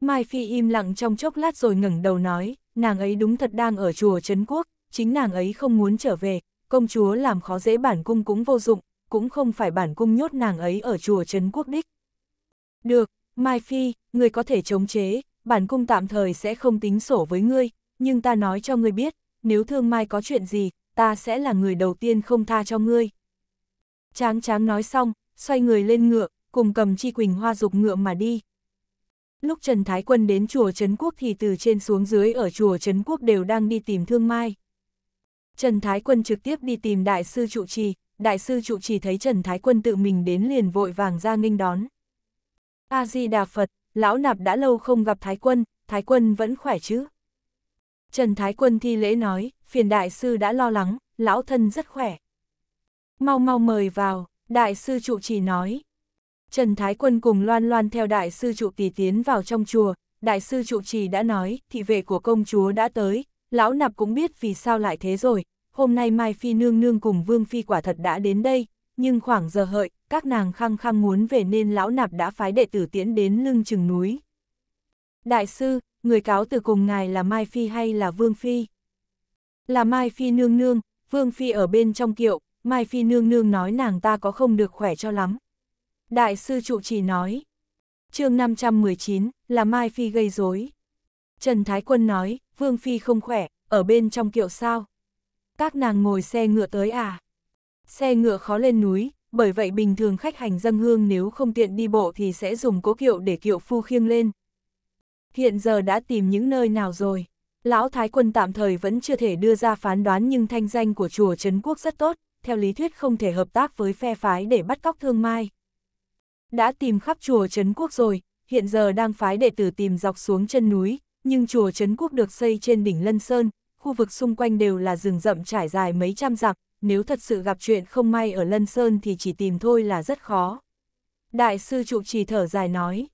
Mai Phi im lặng trong chốc lát rồi ngẩng đầu nói, nàng ấy đúng thật đang ở chùa Trấn Quốc, chính nàng ấy không muốn trở về, công chúa làm khó dễ bản cung cũng vô dụng, cũng không phải bản cung nhốt nàng ấy ở chùa Trấn Quốc Đích. Được, Mai Phi, người có thể chống chế, bản cung tạm thời sẽ không tính sổ với ngươi, nhưng ta nói cho ngươi biết, nếu thương mai có chuyện gì, ta sẽ là người đầu tiên không tha cho ngươi. Tráng tráng nói xong, xoay người lên ngựa, cùng cầm chi quỳnh hoa dục ngựa mà đi. Lúc Trần Thái Quân đến chùa Trấn Quốc thì từ trên xuống dưới ở chùa Trấn Quốc đều đang đi tìm thương mai. Trần Thái Quân trực tiếp đi tìm đại sư trụ trì, đại sư trụ trì thấy Trần Thái Quân tự mình đến liền vội vàng ra nghênh đón. A-di-đà Phật, lão nạp đã lâu không gặp Thái Quân, Thái Quân vẫn khỏe chứ? Trần Thái Quân thi lễ nói, phiền đại sư đã lo lắng, lão thân rất khỏe. Mau mau mời vào, đại sư trụ trì nói. Trần Thái Quân cùng loan loan theo đại sư trụ tỷ tiến vào trong chùa, đại sư trụ trì đã nói, thị vệ của công chúa đã tới, lão nạp cũng biết vì sao lại thế rồi, hôm nay Mai Phi nương nương cùng Vương Phi quả thật đã đến đây, nhưng khoảng giờ hợi, các nàng khăng khăng muốn về nên lão nạp đã phái đệ tử tiễn đến lưng chừng núi. Đại sư, người cáo từ cùng ngài là Mai Phi hay là Vương Phi? Là Mai Phi nương nương, Vương Phi ở bên trong kiệu, Mai Phi nương nương nói nàng ta có không được khỏe cho lắm. Đại sư trụ trì nói, chương 519, là Mai Phi gây rối. Trần Thái Quân nói, Vương Phi không khỏe, ở bên trong kiệu sao? các nàng ngồi xe ngựa tới à. Xe ngựa khó lên núi, bởi vậy bình thường khách hành dân hương nếu không tiện đi bộ thì sẽ dùng cố kiệu để kiệu phu khiêng lên. Hiện giờ đã tìm những nơi nào rồi? Lão Thái Quân tạm thời vẫn chưa thể đưa ra phán đoán nhưng thanh danh của chùa Trấn Quốc rất tốt, theo lý thuyết không thể hợp tác với phe phái để bắt cóc thương mai. Đã tìm khắp chùa Trấn Quốc rồi, hiện giờ đang phái đệ tử tìm dọc xuống chân núi, nhưng chùa Trấn Quốc được xây trên đỉnh Lân Sơn, khu vực xung quanh đều là rừng rậm trải dài mấy trăm dặm, nếu thật sự gặp chuyện không may ở Lân Sơn thì chỉ tìm thôi là rất khó. Đại sư trụ trì thở dài nói.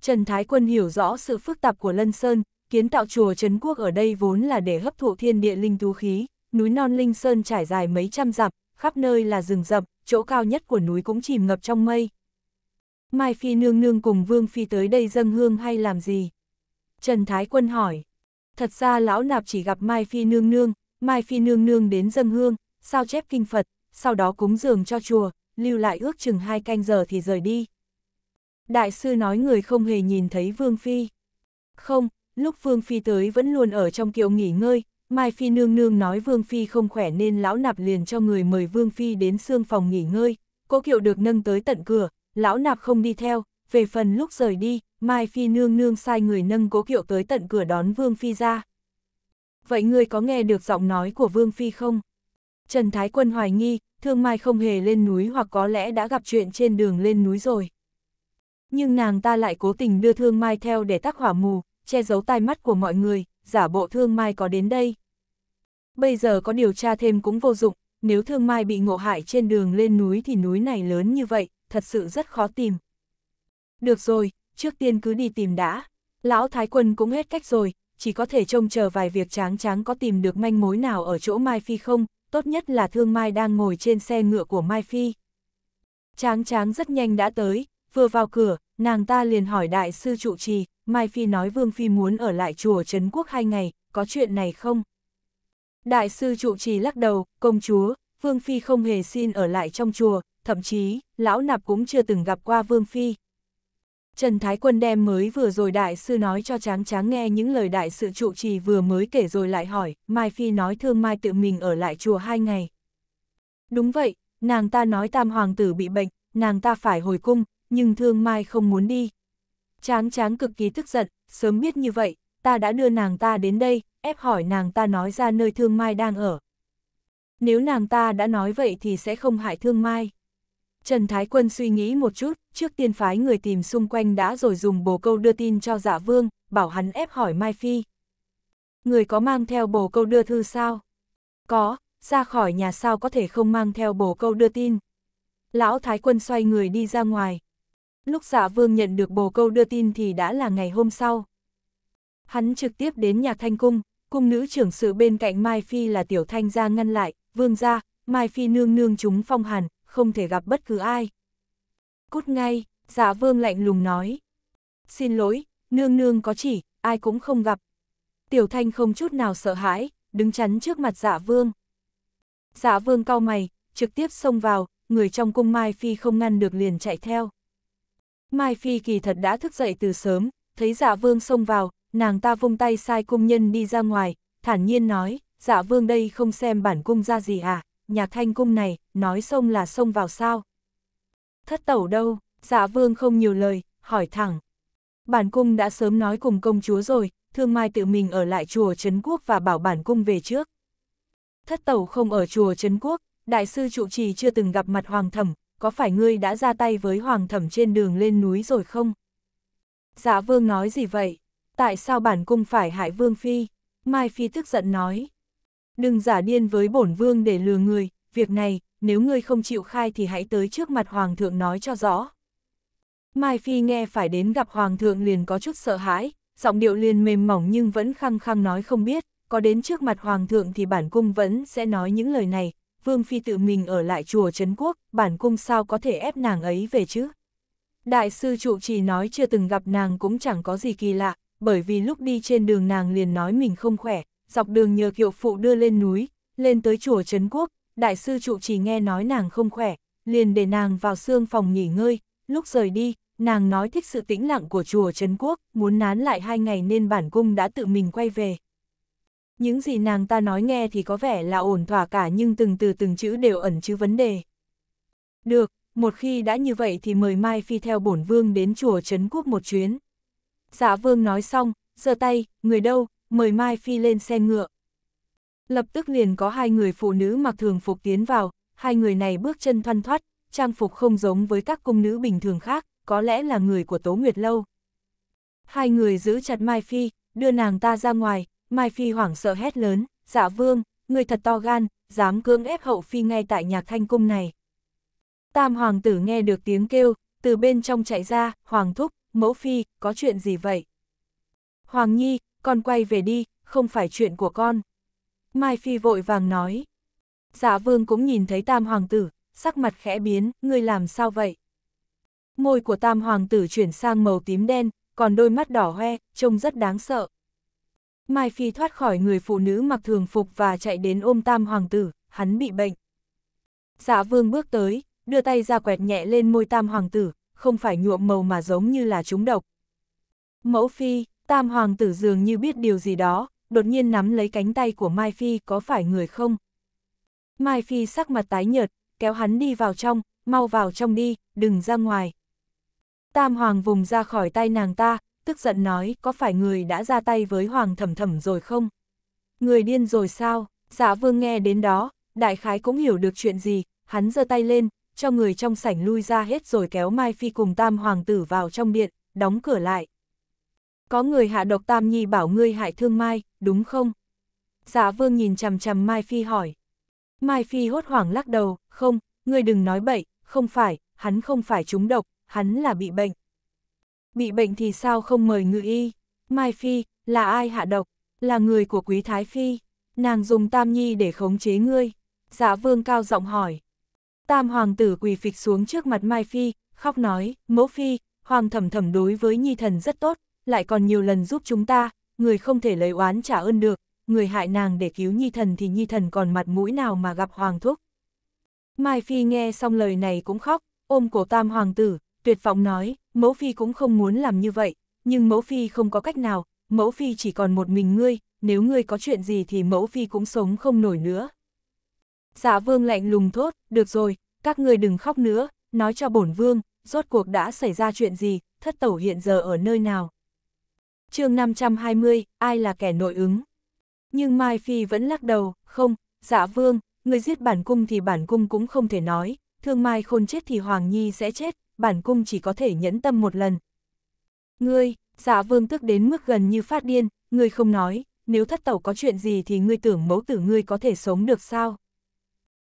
Trần Thái Quân hiểu rõ sự phức tạp của Lân Sơn, kiến tạo chùa Trấn Quốc ở đây vốn là để hấp thụ thiên địa linh tú khí, núi non Linh Sơn trải dài mấy trăm dặm, khắp nơi là rừng rậm, chỗ cao nhất của núi cũng chìm ngập trong mây. Mai Phi nương nương cùng Vương Phi tới đây dâng hương hay làm gì? Trần Thái Quân hỏi. Thật ra lão nạp chỉ gặp Mai Phi Nương Nương, Mai Phi Nương Nương đến dâng hương, sao chép kinh Phật, sau đó cúng dường cho chùa, lưu lại ước chừng hai canh giờ thì rời đi. Đại sư nói người không hề nhìn thấy Vương Phi. Không, lúc Vương Phi tới vẫn luôn ở trong kiệu nghỉ ngơi, Mai Phi nương nương nói Vương Phi không khỏe nên lão nạp liền cho người mời Vương Phi đến xương phòng nghỉ ngơi, cố kiệu được nâng tới tận cửa, lão nạp không đi theo, về phần lúc rời đi, Mai Phi nương nương sai người nâng cố kiệu tới tận cửa đón Vương Phi ra. Vậy ngươi có nghe được giọng nói của Vương Phi không? Trần Thái Quân hoài nghi, thương Mai không hề lên núi hoặc có lẽ đã gặp chuyện trên đường lên núi rồi. Nhưng nàng ta lại cố tình đưa thương Mai theo để tắc hỏa mù, che giấu tai mắt của mọi người, giả bộ thương Mai có đến đây. Bây giờ có điều tra thêm cũng vô dụng, nếu thương Mai bị ngộ hại trên đường lên núi thì núi này lớn như vậy, thật sự rất khó tìm. Được rồi, trước tiên cứ đi tìm đã. Lão Thái Quân cũng hết cách rồi, chỉ có thể trông chờ vài việc tráng tráng có tìm được manh mối nào ở chỗ Mai Phi không, tốt nhất là thương Mai đang ngồi trên xe ngựa của Mai Phi. Tráng tráng rất nhanh đã tới, vừa vào cửa, nàng ta liền hỏi đại sư trụ trì, Mai Phi nói Vương Phi muốn ở lại chùa Trấn Quốc hai ngày, có chuyện này không? Đại sư trụ trì lắc đầu, công chúa, Vương Phi không hề xin ở lại trong chùa, thậm chí, lão nạp cũng chưa từng gặp qua Vương Phi, Trần Thái Quân đem mới vừa rồi đại sư nói cho Tráng Tráng nghe những lời đại sự trụ trì vừa mới kể rồi lại hỏi, Mai Phi nói thương Mai tự mình ở lại chùa hai ngày. Đúng vậy, nàng ta nói tam hoàng tử bị bệnh, nàng ta phải hồi cung, nhưng thương Mai không muốn đi. Tráng Tráng cực kỳ tức giận, sớm biết như vậy, ta đã đưa nàng ta đến đây, ép hỏi nàng ta nói ra nơi thương Mai đang ở. Nếu nàng ta đã nói vậy thì sẽ không hại thương Mai. Trần Thái Quân suy nghĩ một chút, trước tiên phái người tìm xung quanh đã rồi dùng bồ câu đưa tin cho dạ vương, bảo hắn ép hỏi Mai Phi. Người có mang theo bồ câu đưa thư sao? Có, ra khỏi nhà sao có thể không mang theo bồ câu đưa tin. Lão Thái Quân xoay người đi ra ngoài. Lúc dạ vương nhận được bồ câu đưa tin thì đã là ngày hôm sau. Hắn trực tiếp đến nhà thanh cung, cung nữ trưởng sự bên cạnh Mai Phi là tiểu thanh ra ngăn lại, vương ra, Mai Phi nương nương chúng phong hàn, không thể gặp bất cứ ai. Cút ngay, giả dạ vương lạnh lùng nói. Xin lỗi, nương nương có chỉ, ai cũng không gặp. Tiểu thanh không chút nào sợ hãi, đứng chắn trước mặt giả dạ vương. giả dạ vương cau mày, trực tiếp xông vào, người trong cung Mai Phi không ngăn được liền chạy theo. Mai Phi kỳ thật đã thức dậy từ sớm, thấy giả vương xông vào, nàng ta vung tay sai cung nhân đi ra ngoài, thản nhiên nói, giả vương đây không xem bản cung ra gì à nhà thanh cung này, nói xông là xông vào sao. Thất tẩu đâu, dạ vương không nhiều lời, hỏi thẳng. Bản cung đã sớm nói cùng công chúa rồi, thương mai tự mình ở lại chùa Trấn Quốc và bảo bản cung về trước. Thất tẩu không ở chùa Trấn Quốc, đại sư trụ trì chưa từng gặp mặt hoàng thẩm, có phải ngươi đã ra tay với hoàng thẩm trên đường lên núi rồi không? Dạ vương nói gì vậy? Tại sao bản cung phải hại vương phi? Mai phi tức giận nói, Đừng giả điên với bổn vương để lừa người, việc này, nếu ngươi không chịu khai thì hãy tới trước mặt hoàng thượng nói cho rõ. Mai Phi nghe phải đến gặp hoàng thượng liền có chút sợ hãi, giọng điệu liền mềm mỏng nhưng vẫn khăng khăng nói không biết, có đến trước mặt hoàng thượng thì bản cung vẫn sẽ nói những lời này, vương phi tự mình ở lại chùa Trấn Quốc, bản cung sao có thể ép nàng ấy về chứ. Đại sư trụ trì nói chưa từng gặp nàng cũng chẳng có gì kỳ lạ, bởi vì lúc đi trên đường nàng liền nói mình không khỏe, dọc đường nhờ kiệu phụ đưa lên núi, lên tới chùa Trấn Quốc, đại sư trụ trì nghe nói nàng không khỏe, liền để nàng vào xương phòng nghỉ ngơi, lúc rời đi, nàng nói thích sự tĩnh lặng của chùa Trấn Quốc, muốn nán lại hai ngày nên bản cung đã tự mình quay về. Những gì nàng ta nói nghe thì có vẻ là ổn thỏa cả nhưng từng từ từng chữ đều ẩn chứa vấn đề. Được, một khi đã như vậy thì mời Mai Phi theo bổn vương đến chùa Trấn Quốc một chuyến. giả dạ vương nói xong, giơ tay, người đâu, mời Mai Phi lên xe ngựa. Lập tức liền có hai người phụ nữ mặc thường phục tiến vào, hai người này bước chân thoăn thoát, trang phục không giống với các cung nữ bình thường khác, có lẽ là người của Tố Nguyệt Lâu. Hai người giữ chặt Mai Phi, đưa nàng ta ra ngoài, Mai Phi hoảng sợ hét lớn, dạ vương, người thật to gan, dám cưỡng ép hậu phi ngay tại nhạc thanh cung này. Tam hoàng tử nghe được tiếng kêu, từ bên trong chạy ra, hoàng thúc, mẫu phi, có chuyện gì vậy? Hoàng nhi, con quay về đi, không phải chuyện của con. Mai Phi vội vàng nói. Dạ vương cũng nhìn thấy tam hoàng tử, sắc mặt khẽ biến, ngươi làm sao vậy? Môi của tam hoàng tử chuyển sang màu tím đen, còn đôi mắt đỏ hoe, trông rất đáng sợ. Mai Phi thoát khỏi người phụ nữ mặc thường phục và chạy đến ôm tam hoàng tử, hắn bị bệnh. Dạ vương bước tới, đưa tay ra quẹt nhẹ lên môi tam hoàng tử, không phải nhuộm màu mà giống như là trúng độc. Mẫu Phi Tam hoàng tử dường như biết điều gì đó, đột nhiên nắm lấy cánh tay của Mai Phi có phải người không? Mai Phi sắc mặt tái nhợt, kéo hắn đi vào trong, mau vào trong đi, đừng ra ngoài. Tam hoàng vùng ra khỏi tay nàng ta, tức giận nói có phải người đã ra tay với hoàng thẩm thẩm rồi không? Người điên rồi sao? Dạ vương nghe đến đó, đại khái cũng hiểu được chuyện gì, hắn giơ tay lên, cho người trong sảnh lui ra hết rồi kéo Mai Phi cùng tam hoàng tử vào trong điện, đóng cửa lại có người hạ độc Tam Nhi bảo ngươi hại thương Mai, đúng không? Dạ vương nhìn chằm chằm Mai Phi hỏi. Mai Phi hốt hoảng lắc đầu, không, ngươi đừng nói bậy, không phải, hắn không phải trúng độc, hắn là bị bệnh. Bị bệnh thì sao không mời ngự y? Mai Phi, là ai hạ độc? Là người của Quý Thái Phi. Nàng dùng Tam Nhi để khống chế ngươi. Dạ vương cao giọng hỏi. Tam hoàng tử quỳ phịch xuống trước mặt Mai Phi, khóc nói, mẫu Phi, hoàng thẩm thẩm đối với Nhi thần rất tốt, lại còn nhiều lần giúp chúng ta, người không thể lấy oán trả ơn được, người hại nàng để cứu nhi thần thì nhi thần còn mặt mũi nào mà gặp hoàng thúc. Mai Phi nghe xong lời này cũng khóc, ôm cổ tam hoàng tử, tuyệt vọng nói, mẫu Phi cũng không muốn làm như vậy, nhưng mẫu Phi không có cách nào, mẫu Phi chỉ còn một mình ngươi, nếu ngươi có chuyện gì thì mẫu Phi cũng sống không nổi nữa. Dạ vương lạnh lùng thốt, được rồi, các ngươi đừng khóc nữa, nói cho bổn vương, rốt cuộc đã xảy ra chuyện gì, thất tẩu hiện giờ ở nơi nào chương 520, ai là kẻ nội ứng? Nhưng Mai Phi vẫn lắc đầu, không, dạ vương, người giết bản cung thì bản cung cũng không thể nói, thương Mai khôn chết thì Hoàng Nhi sẽ chết, bản cung chỉ có thể nhẫn tâm một lần. Ngươi, dạ vương tức đến mức gần như phát điên, ngươi không nói, nếu thất tẩu có chuyện gì thì ngươi tưởng mẫu tử ngươi có thể sống được sao?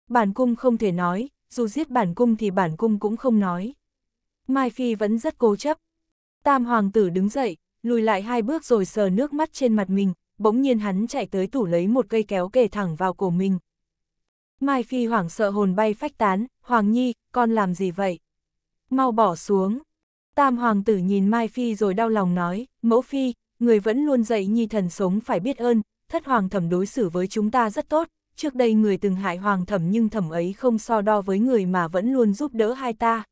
Bản cung không thể nói, dù giết bản cung thì bản cung cũng không nói. Mai Phi vẫn rất cố chấp. Tam hoàng tử đứng dậy, lùi lại hai bước rồi sờ nước mắt trên mặt mình, bỗng nhiên hắn chạy tới tủ lấy một cây kéo kề thẳng vào cổ mình. Mai Phi hoảng sợ hồn bay phách tán, Hoàng Nhi, con làm gì vậy? Mau bỏ xuống. Tam Hoàng tử nhìn Mai Phi rồi đau lòng nói, mẫu Phi, người vẫn luôn dạy Nhi thần sống phải biết ơn, thất Hoàng thẩm đối xử với chúng ta rất tốt, trước đây người từng hại Hoàng thẩm nhưng thẩm ấy không so đo với người mà vẫn luôn giúp đỡ hai ta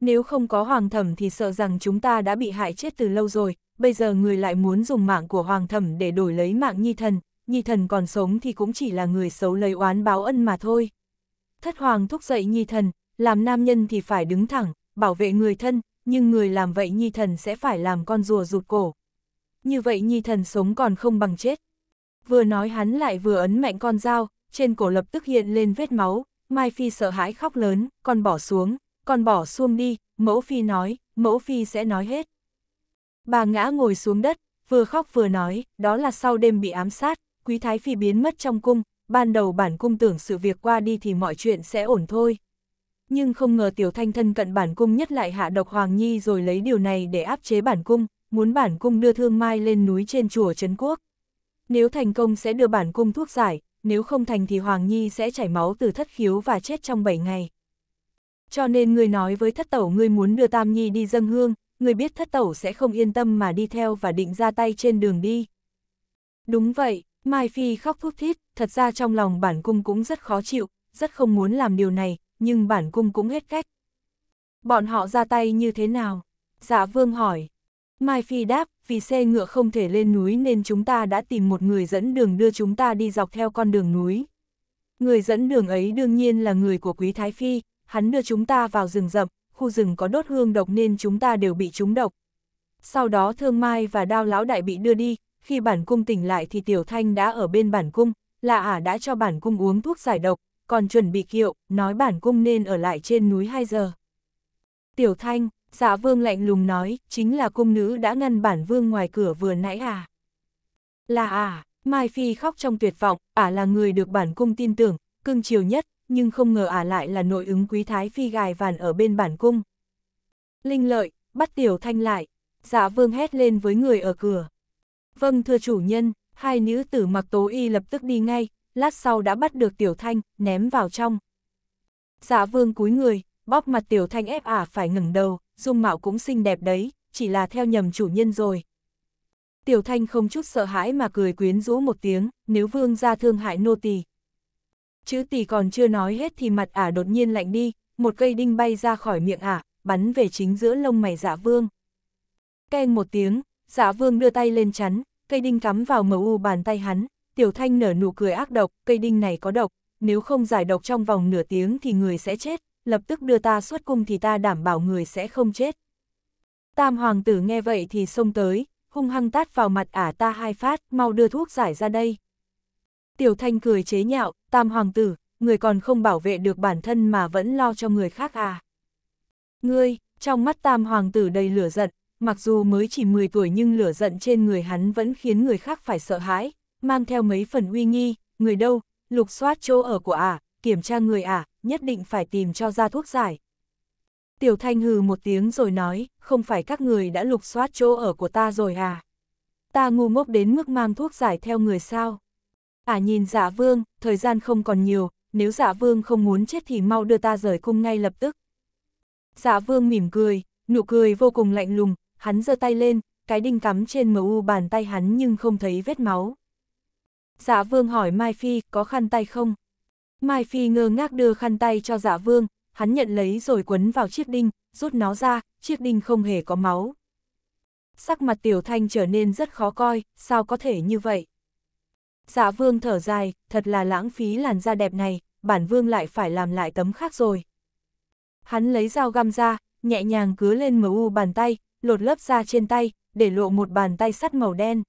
nếu không có hoàng thẩm thì sợ rằng chúng ta đã bị hại chết từ lâu rồi, bây giờ người lại muốn dùng mạng của hoàng thẩm để đổi lấy mạng nhi thần, nhi thần còn sống thì cũng chỉ là người xấu lấy oán báo ân mà thôi. Thất hoàng thúc dậy nhi thần, làm nam nhân thì phải đứng thẳng, bảo vệ người thân, nhưng người làm vậy nhi thần sẽ phải làm con rùa rụt cổ. Như vậy nhi thần sống còn không bằng chết. Vừa nói hắn lại vừa ấn mạnh con dao, trên cổ lập tức hiện lên vết máu, Mai Phi sợ hãi khóc lớn, con bỏ xuống, còn bỏ xuông đi, mẫu phi nói, mẫu phi sẽ nói hết. Bà ngã ngồi xuống đất, vừa khóc vừa nói, đó là sau đêm bị ám sát, quý thái phi biến mất trong cung, ban đầu bản cung tưởng sự việc qua đi thì mọi chuyện sẽ ổn thôi. Nhưng không ngờ tiểu thanh thân cận bản cung nhất lại hạ độc Hoàng Nhi rồi lấy điều này để áp chế bản cung, muốn bản cung đưa thương mai lên núi trên chùa Trấn Quốc. Nếu thành công sẽ đưa bản cung thuốc giải, nếu không thành thì Hoàng Nhi sẽ chảy máu từ thất khiếu và chết trong 7 ngày. Cho nên ngươi nói với thất tẩu ngươi muốn đưa Tam Nhi đi dâng hương, ngươi biết thất tẩu sẽ không yên tâm mà đi theo và định ra tay trên đường đi. Đúng vậy, Mai Phi khóc thút thít, thật ra trong lòng bản cung cũng rất khó chịu, rất không muốn làm điều này, nhưng bản cung cũng hết cách. Bọn họ ra tay như thế nào? Dạ vương hỏi. Mai Phi đáp, vì xe ngựa không thể lên núi nên chúng ta đã tìm một người dẫn đường đưa chúng ta đi dọc theo con đường núi. Người dẫn đường ấy đương nhiên là người của Quý Thái Phi, hắn đưa chúng ta vào rừng rậm, khu rừng có đốt hương độc nên chúng ta đều bị trúng độc. Sau đó Thương Mai và Đao Lão Đại bị đưa đi, khi bản cung tỉnh lại thì Tiểu Thanh đã ở bên bản cung, là ả à đã cho bản cung uống thuốc giải độc, còn chuẩn bị kiệu, nói bản cung nên ở lại trên núi 2 giờ. Tiểu Thanh, dạ vương lạnh lùng nói, chính là cung nữ đã ngăn bản vương ngoài cửa vừa nãy à. Là à, Mai Phi khóc trong tuyệt vọng, ả à là người được bản cung tin tưởng, cưng chiều nhất, nhưng không ngờ ả à lại là nội ứng quý thái phi gài vàn ở bên bản cung. Linh lợi, bắt tiểu thanh lại, dạ vương hét lên với người ở cửa. Vâng thưa chủ nhân, hai nữ tử mặc tố y lập tức đi ngay, lát sau đã bắt được tiểu thanh, ném vào trong. Dạ vương cúi người, bóp mặt tiểu thanh ép ả à phải ngẩng đầu, dung mạo cũng xinh đẹp đấy, chỉ là theo nhầm chủ nhân rồi. Tiểu thanh không chút sợ hãi mà cười quyến rũ một tiếng, nếu vương ra thương hại nô tỳ Chữ tỷ còn chưa nói hết thì mặt ả đột nhiên lạnh đi, một cây đinh bay ra khỏi miệng ả, bắn về chính giữa lông mày dạ vương. Ken một tiếng, dạ vương đưa tay lên chắn, cây đinh cắm vào mờ u bàn tay hắn, tiểu thanh nở nụ cười ác độc, cây đinh này có độc, nếu không giải độc trong vòng nửa tiếng thì người sẽ chết, lập tức đưa ta xuất cung thì ta đảm bảo người sẽ không chết. Tam hoàng tử nghe vậy thì xông tới, hung hăng tát vào mặt ả ta hai phát, mau đưa thuốc giải ra đây. Tiểu thanh cười chế nhạo, tam hoàng tử, người còn không bảo vệ được bản thân mà vẫn lo cho người khác à. Ngươi, trong mắt tam hoàng tử đầy lửa giận, mặc dù mới chỉ 10 tuổi nhưng lửa giận trên người hắn vẫn khiến người khác phải sợ hãi, mang theo mấy phần uy nghi, người đâu, lục soát chỗ ở của ả, à, kiểm tra người ả, à, nhất định phải tìm cho ra thuốc giải. Tiểu Thanh hừ một tiếng rồi nói, không phải các người đã lục soát chỗ ở của ta rồi à? Ta ngu ngốc đến mức mang thuốc giải theo người sao? à nhìn giả dạ vương, thời gian không còn nhiều, nếu giả dạ vương không muốn chết thì mau đưa ta rời cung ngay lập tức. giả dạ vương mỉm cười, nụ cười vô cùng lạnh lùng, hắn giơ tay lên, cái đinh cắm trên mu bàn tay hắn nhưng không thấy vết máu. giả vương hỏi Mai Phi có khăn tay không? Mai Phi ngơ ngác đưa khăn tay cho giả vương, hắn nhận lấy rồi quấn vào chiếc đinh, rút nó ra, chiếc đinh không hề có máu. Sắc mặt tiểu thanh trở nên rất khó coi, sao có thể như vậy? Dạ vương thở dài, thật là lãng phí làn da đẹp này, bản vương lại phải làm lại tấm khác rồi. Hắn lấy dao găm ra, nhẹ nhàng cứa lên u bàn tay, lột lớp da trên tay, để lộ một bàn tay sắt màu đen.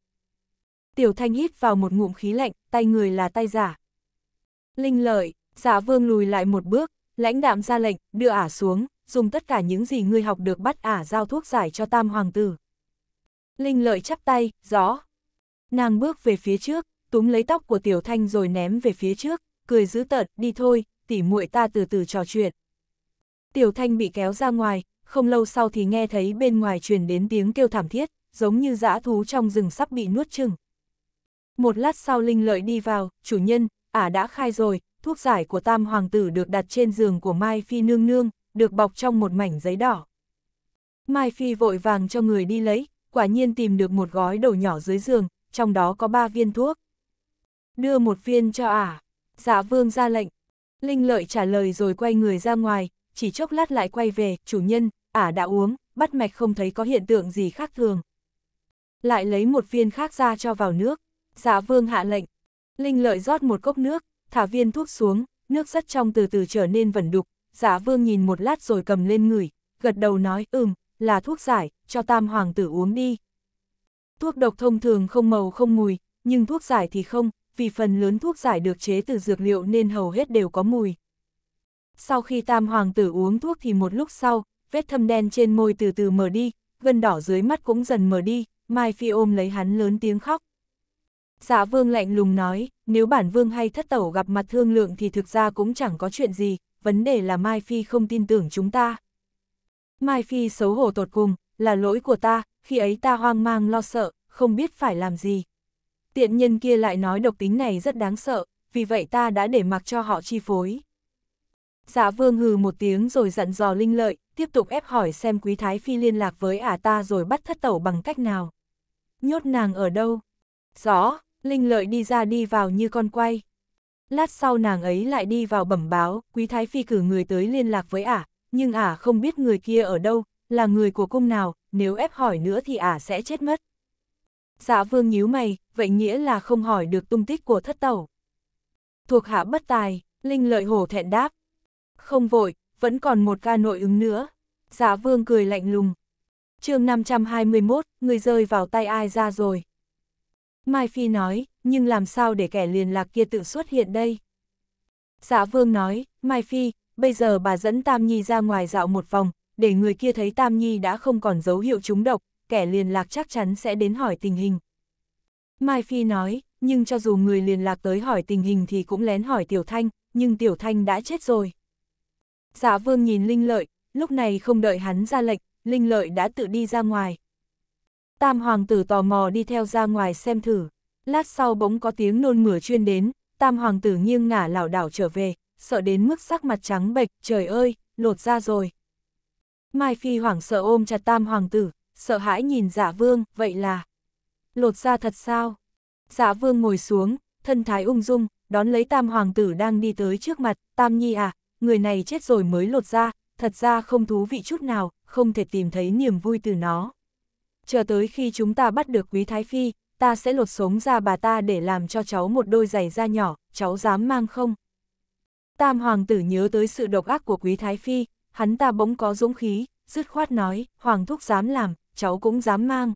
Tiểu thanh hít vào một ngụm khí lạnh, tay người là tay giả. Linh lợi, dạ vương lùi lại một bước, lãnh đạm ra lệnh, đưa ả xuống, dùng tất cả những gì ngươi học được bắt ả giao thuốc giải cho tam hoàng tử. Linh lợi chắp tay, gió. Nàng bước về phía trước, túm lấy tóc của Tiểu Thanh rồi ném về phía trước, cười dữ tợn, đi thôi, tỉ muội ta từ từ trò chuyện. Tiểu Thanh bị kéo ra ngoài, không lâu sau thì nghe thấy bên ngoài truyền đến tiếng kêu thảm thiết, giống như dã thú trong rừng sắp bị nuốt chừng. Một lát sau Linh Lợi đi vào, chủ nhân, ả đã khai rồi, thuốc giải của tam hoàng tử được đặt trên giường của Mai Phi nương nương, được bọc trong một mảnh giấy đỏ. Mai Phi vội vàng cho người đi lấy, quả nhiên tìm được một gói đầu nhỏ dưới giường, trong đó có ba viên thuốc đưa một viên cho ả. À. Dạ vương ra lệnh. Linh lợi trả lời rồi quay người ra ngoài, chỉ chốc lát lại quay về, chủ nhân, ả à đã uống, bắt mạch không thấy có hiện tượng gì khác thường. Lại lấy một viên khác ra cho vào nước. Dạ vương hạ lệnh. Linh lợi rót một cốc nước, thả viên thuốc xuống, nước rất trong từ từ trở nên vẩn đục. Dạ vương nhìn một lát rồi cầm lên ngửi, gật đầu nói ừm, là thuốc giải, cho tam hoàng tử uống đi. Thuốc độc thông thường không màu không mùi, nhưng thuốc giải thì không, vì phần lớn thuốc giải được chế từ dược liệu nên hầu hết đều có mùi. Sau khi tam hoàng tử uống thuốc thì một lúc sau, vết thâm đen trên môi từ từ mở đi, gân đỏ dưới mắt cũng dần mở đi, Mai Phi ôm lấy hắn lớn tiếng khóc. Dạ vương lạnh lùng nói, nếu bản vương hay thất tẩu gặp mặt thương lượng thì thực ra cũng chẳng có chuyện gì, vấn đề là Mai Phi không tin tưởng chúng ta. Mai Phi xấu hổ tột cùng, là lỗi của ta, khi ấy ta hoang mang lo sợ, không biết phải làm gì. Tiện nhân kia lại nói độc tính này rất đáng sợ, vì vậy ta đã để mặc cho họ chi phối. Dạ vương hừ một tiếng rồi dặn dò linh lợi, tiếp tục ép hỏi xem quý thái phi liên lạc với ả ta rồi bắt thất tẩu bằng cách nào. Nhốt nàng ở đâu? Rõ, linh lợi đi ra đi vào như con quay. Lát sau nàng ấy lại đi vào bẩm báo, quý thái phi cử người tới liên lạc với ả, nhưng ả không biết người kia ở đâu, là người của cung nào, nếu ép hỏi nữa thì ả sẽ chết mất. Dạ vương nhíu mày, vậy nghĩa là không hỏi được tung tích của thất tẩu. Thuộc hạ bất tài, Linh lợi hổ thẹn đáp. Không vội, vẫn còn một ca nội ứng nữa. Dạ vương cười lạnh lùng. chương 521, người rơi vào tay ai ra rồi. Mai Phi nói, nhưng làm sao để kẻ liền lạc kia tự xuất hiện đây? Dạ vương nói, Mai Phi, bây giờ bà dẫn Tam Nhi ra ngoài dạo một vòng, để người kia thấy Tam Nhi đã không còn dấu hiệu trúng độc, kẻ liên lạc chắc chắn sẽ đến hỏi tình hình. Mai Phi nói, nhưng cho dù người liên lạc tới hỏi tình hình thì cũng lén hỏi Tiểu Thanh, nhưng Tiểu Thanh đã chết rồi. Dạ vương nhìn Linh Lợi, lúc này không đợi hắn ra lệnh, Linh Lợi đã tự đi ra ngoài. Tam hoàng tử tò mò đi theo ra ngoài xem thử, lát sau bỗng có tiếng nôn mửa chuyên đến, tam hoàng tử nghiêng ngả lảo đảo trở về, sợ đến mức sắc mặt trắng bệch, trời ơi, lột ra rồi. Mai Phi hoảng sợ ôm chặt tam hoàng tử, sợ hãi nhìn giả dạ vương, vậy là... Lột ra thật sao? Giả dạ vương ngồi xuống, thân thái ung dung, đón lấy tam hoàng tử đang đi tới trước mặt, tam nhi à, người này chết rồi mới lột ra, thật ra không thú vị chút nào, không thể tìm thấy niềm vui từ nó. Chờ tới khi chúng ta bắt được quý thái phi, ta sẽ lột sống ra bà ta để làm cho cháu một đôi giày da nhỏ, cháu dám mang không? Tam hoàng tử nhớ tới sự độc ác của quý thái phi, hắn ta bỗng có dũng khí, dứt khoát nói, hoàng thúc dám làm, cháu cũng dám mang.